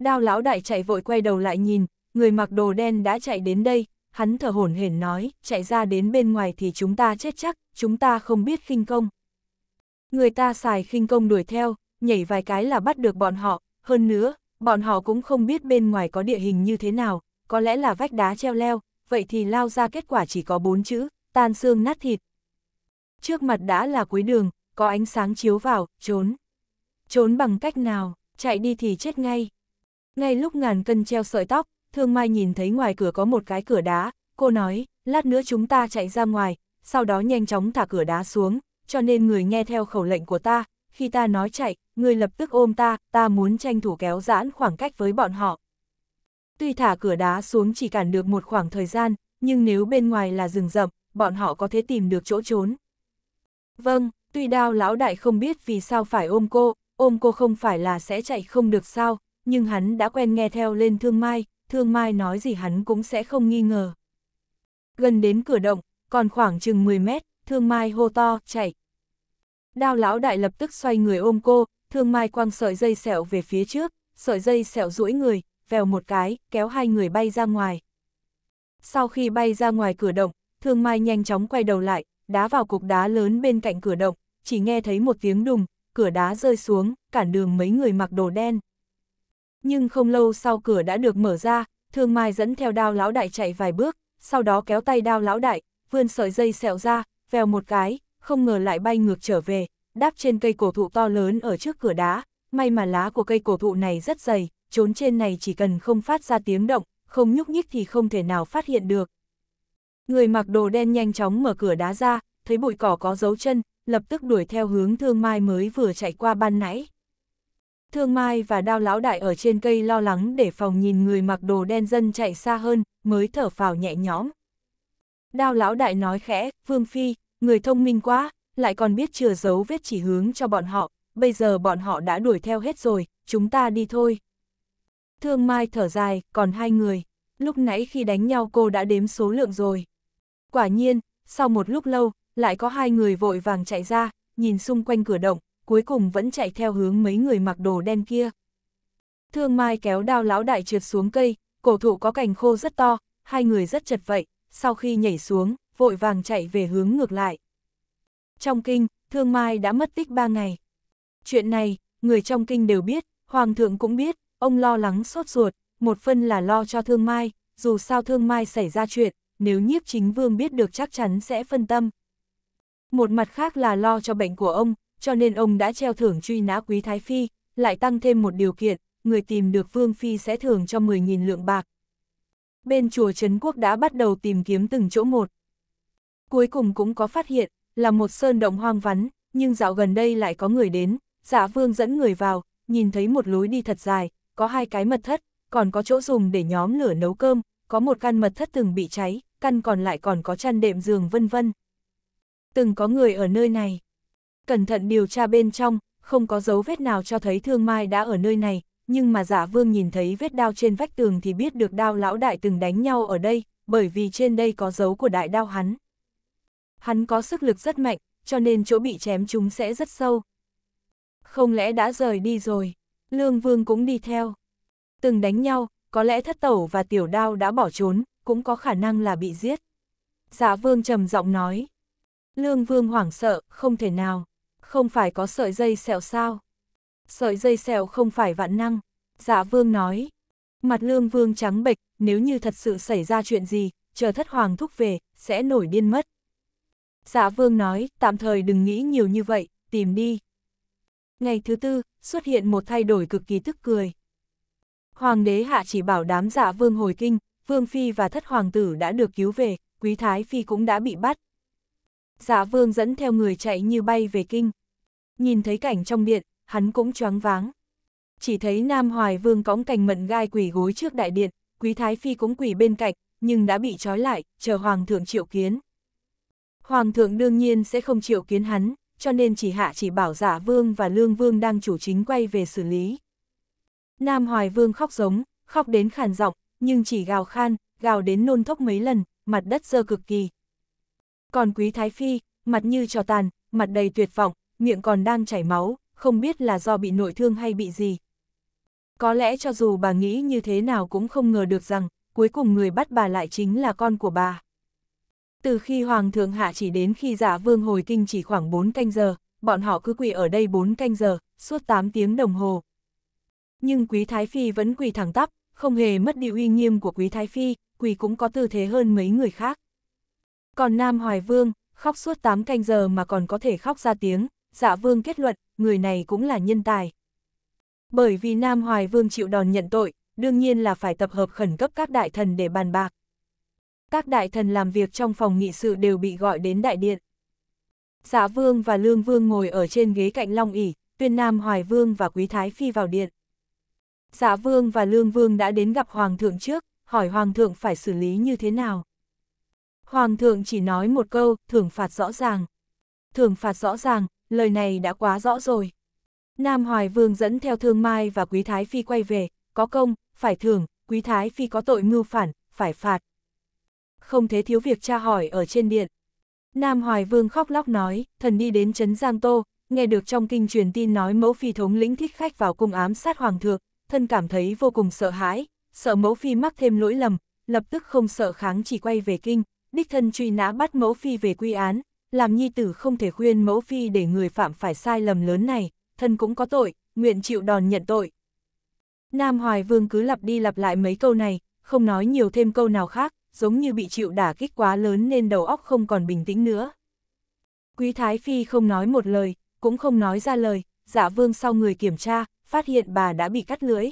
Đao lão đại chạy vội quay đầu lại nhìn, người mặc đồ đen đã chạy đến đây, hắn thở hổn hển nói, chạy ra đến bên ngoài thì chúng ta chết chắc, chúng ta không biết khinh công. Người ta xài khinh công đuổi theo, nhảy vài cái là bắt được bọn họ, hơn nữa, bọn họ cũng không biết bên ngoài có địa hình như thế nào, có lẽ là vách đá treo leo, vậy thì lao ra kết quả chỉ có bốn chữ, tan xương nát thịt. Trước mặt đã là cuối đường, có ánh sáng chiếu vào, trốn. Trốn bằng cách nào, chạy đi thì chết ngay. Ngay lúc ngàn cân treo sợi tóc, Thương Mai nhìn thấy ngoài cửa có một cái cửa đá, cô nói, lát nữa chúng ta chạy ra ngoài, sau đó nhanh chóng thả cửa đá xuống, cho nên người nghe theo khẩu lệnh của ta, khi ta nói chạy, người lập tức ôm ta, ta muốn tranh thủ kéo giãn khoảng cách với bọn họ. Tuy thả cửa đá xuống chỉ cản được một khoảng thời gian, nhưng nếu bên ngoài là rừng rậm, bọn họ có thể tìm được chỗ trốn. Vâng, tuy đao lão đại không biết vì sao phải ôm cô, ôm cô không phải là sẽ chạy không được sao, nhưng hắn đã quen nghe theo lên thương mai, thương mai nói gì hắn cũng sẽ không nghi ngờ. Gần đến cửa động, còn khoảng chừng 10 mét, thương mai hô to, chạy. Đao lão đại lập tức xoay người ôm cô, thương mai quăng sợi dây sẹo về phía trước, sợi dây sẹo duỗi người, vèo một cái, kéo hai người bay ra ngoài. Sau khi bay ra ngoài cửa động, Thương Mai nhanh chóng quay đầu lại, đá vào cục đá lớn bên cạnh cửa động, chỉ nghe thấy một tiếng đùng, cửa đá rơi xuống, cản đường mấy người mặc đồ đen. Nhưng không lâu sau cửa đã được mở ra, Thương Mai dẫn theo đao lão đại chạy vài bước, sau đó kéo tay đao lão đại, vươn sợi dây sẹo ra, vèo một cái, không ngờ lại bay ngược trở về, đáp trên cây cổ thụ to lớn ở trước cửa đá, may mà lá của cây cổ thụ này rất dày, trốn trên này chỉ cần không phát ra tiếng động, không nhúc nhích thì không thể nào phát hiện được. Người mặc đồ đen nhanh chóng mở cửa đá ra, thấy bụi cỏ có dấu chân, lập tức đuổi theo hướng thương mai mới vừa chạy qua ban nãy. Thương mai và đao lão đại ở trên cây lo lắng để phòng nhìn người mặc đồ đen dân chạy xa hơn, mới thở phào nhẹ nhõm. Đao lão đại nói khẽ, Vương Phi, người thông minh quá, lại còn biết chừa dấu vết chỉ hướng cho bọn họ, bây giờ bọn họ đã đuổi theo hết rồi, chúng ta đi thôi. Thương Mai thở dài, còn hai người. Lúc nãy khi đánh nhau cô đã đếm số lượng rồi. Quả nhiên, sau một lúc lâu, lại có hai người vội vàng chạy ra, nhìn xung quanh cửa động, cuối cùng vẫn chạy theo hướng mấy người mặc đồ đen kia. Thương Mai kéo đao lão đại trượt xuống cây, cổ thụ có cành khô rất to, hai người rất chật vậy, sau khi nhảy xuống, vội vàng chạy về hướng ngược lại. Trong kinh, Thương Mai đã mất tích ba ngày. Chuyện này, người trong kinh đều biết, Hoàng thượng cũng biết, Ông lo lắng sốt ruột, một phân là lo cho thương mai, dù sao thương mai xảy ra chuyện, nếu nhiếp chính vương biết được chắc chắn sẽ phân tâm. Một mặt khác là lo cho bệnh của ông, cho nên ông đã treo thưởng truy nã quý Thái Phi, lại tăng thêm một điều kiện, người tìm được Vương Phi sẽ thưởng cho 10.000 lượng bạc. Bên chùa Trấn Quốc đã bắt đầu tìm kiếm từng chỗ một. Cuối cùng cũng có phát hiện, là một sơn động hoang vắn, nhưng dạo gần đây lại có người đến, dạ vương dẫn người vào, nhìn thấy một lối đi thật dài, có hai cái mật thất, còn có chỗ dùng để nhóm lửa nấu cơm, có một căn mật thất từng bị cháy, căn còn lại còn có chăn đệm giường vân vân. Từng có người ở nơi này. Cẩn thận điều tra bên trong, không có dấu vết nào cho thấy thương mai đã ở nơi này, nhưng mà giả dạ vương nhìn thấy vết đao trên vách tường thì biết được đao lão đại từng đánh nhau ở đây, bởi vì trên đây có dấu của đại đao hắn. Hắn có sức lực rất mạnh, cho nên chỗ bị chém chúng sẽ rất sâu. Không lẽ đã rời đi rồi? Lương Vương cũng đi theo. Từng đánh nhau, có lẽ thất tẩu và tiểu đao đã bỏ trốn, cũng có khả năng là bị giết. Giá dạ Vương trầm giọng nói. Lương Vương hoảng sợ, không thể nào. Không phải có sợi dây sẹo sao? Sợi dây sẹo không phải vạn năng. Giá dạ Vương nói. Mặt Lương Vương trắng bệch, nếu như thật sự xảy ra chuyện gì, chờ thất hoàng thúc về, sẽ nổi điên mất. Giá dạ Vương nói, tạm thời đừng nghĩ nhiều như vậy, tìm đi. Ngày thứ tư, xuất hiện một thay đổi cực kỳ tức cười. Hoàng đế hạ chỉ bảo đám dạ vương hồi kinh, vương phi và thất hoàng tử đã được cứu về, quý thái phi cũng đã bị bắt. Dạ vương dẫn theo người chạy như bay về kinh. Nhìn thấy cảnh trong điện, hắn cũng choáng váng. Chỉ thấy Nam Hoài vương cõng cành mận gai quỷ gối trước đại điện, quý thái phi cũng quỷ bên cạnh, nhưng đã bị trói lại, chờ hoàng thượng triệu kiến. Hoàng thượng đương nhiên sẽ không triệu kiến hắn, cho nên chỉ hạ chỉ bảo giả vương và lương vương đang chủ chính quay về xử lý. Nam Hoài Vương khóc giống, khóc đến khàn giọng, nhưng chỉ gào khan, gào đến nôn thốc mấy lần, mặt đất dơ cực kỳ. Còn Quý Thái Phi, mặt như trò tàn, mặt đầy tuyệt vọng, miệng còn đang chảy máu, không biết là do bị nội thương hay bị gì. Có lẽ cho dù bà nghĩ như thế nào cũng không ngờ được rằng, cuối cùng người bắt bà lại chính là con của bà. Từ khi Hoàng thượng hạ chỉ đến khi giả dạ vương hồi kinh chỉ khoảng 4 canh giờ, bọn họ cứ quỳ ở đây 4 canh giờ, suốt 8 tiếng đồng hồ. Nhưng Quý Thái Phi vẫn quỳ thẳng tắp, không hề mất đi uy nghiêm của Quý Thái Phi, quỳ cũng có tư thế hơn mấy người khác. Còn Nam Hoài Vương, khóc suốt 8 canh giờ mà còn có thể khóc ra tiếng, dạ vương kết luận, người này cũng là nhân tài. Bởi vì Nam Hoài Vương chịu đòn nhận tội, đương nhiên là phải tập hợp khẩn cấp các đại thần để bàn bạc các đại thần làm việc trong phòng nghị sự đều bị gọi đến đại điện. Dạ Vương và Lương Vương ngồi ở trên ghế cạnh Long ỉ, Tuyên Nam Hoài Vương và Quý Thái Phi vào điện. Dạ Vương và Lương Vương đã đến gặp Hoàng thượng trước, hỏi Hoàng thượng phải xử lý như thế nào. Hoàng thượng chỉ nói một câu, thưởng phạt rõ ràng. Thưởng phạt rõ ràng, lời này đã quá rõ rồi. Nam Hoài Vương dẫn theo Thương Mai và Quý Thái Phi quay về, có công, phải thưởng, Quý Thái Phi có tội mưu phản, phải phạt, không thế thiếu việc tra hỏi ở trên điện. Nam Hoài Vương khóc lóc nói, thần đi đến Trấn Giang Tô, nghe được trong kinh truyền tin nói mẫu phi thống lĩnh thích khách vào cung ám sát hoàng thượng, thân cảm thấy vô cùng sợ hãi, sợ mẫu phi mắc thêm lỗi lầm, lập tức không sợ kháng chỉ quay về kinh, đích thân truy nã bắt mẫu phi về quy án, làm nhi tử không thể khuyên mẫu phi để người phạm phải sai lầm lớn này, thân cũng có tội, nguyện chịu đòn nhận tội. Nam Hoài Vương cứ lặp đi lặp lại mấy câu này, không nói nhiều thêm câu nào khác, giống như bị chịu đả kích quá lớn nên đầu óc không còn bình tĩnh nữa. Quý Thái Phi không nói một lời, cũng không nói ra lời, dạ vương sau người kiểm tra, phát hiện bà đã bị cắt lưỡi.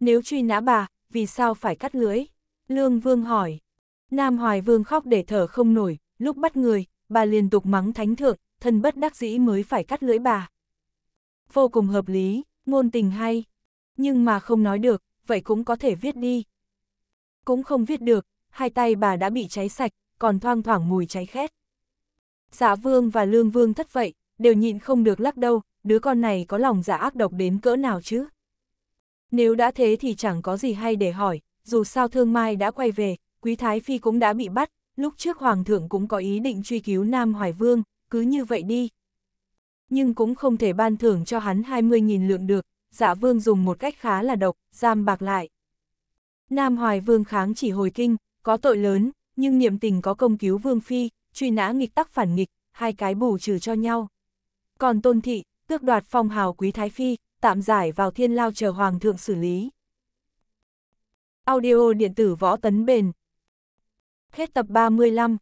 Nếu truy nã bà, vì sao phải cắt lưỡi? Lương Vương hỏi. Nam Hoài Vương khóc để thở không nổi, lúc bắt người, bà liên tục mắng thánh thượng, thân bất đắc dĩ mới phải cắt lưỡi bà. Vô cùng hợp lý, ngôn tình hay, nhưng mà không nói được, vậy cũng có thể viết đi, cũng không viết được, hai tay bà đã bị cháy sạch, còn thoang thoảng mùi cháy khét. Dạ vương và lương vương thất vậy, đều nhịn không được lắc đâu, đứa con này có lòng dạ ác độc đến cỡ nào chứ? Nếu đã thế thì chẳng có gì hay để hỏi, dù sao thương mai đã quay về, quý thái phi cũng đã bị bắt, lúc trước hoàng thượng cũng có ý định truy cứu Nam Hoài Vương, cứ như vậy đi. Nhưng cũng không thể ban thưởng cho hắn 20.000 lượng được, dạ vương dùng một cách khá là độc, giam bạc lại. Nam Hoài Vương kháng chỉ hồi kinh, có tội lớn, nhưng niệm tình có công cứu Vương Phi, truy nã nghịch tắc phản nghịch, hai cái bù trừ cho nhau. Còn Tôn Thị, tước đoạt phong hào quý Thái Phi, tạm giải vào thiên lao chờ Hoàng thượng xử lý. Audio điện tử võ tấn bền. Hết tập 35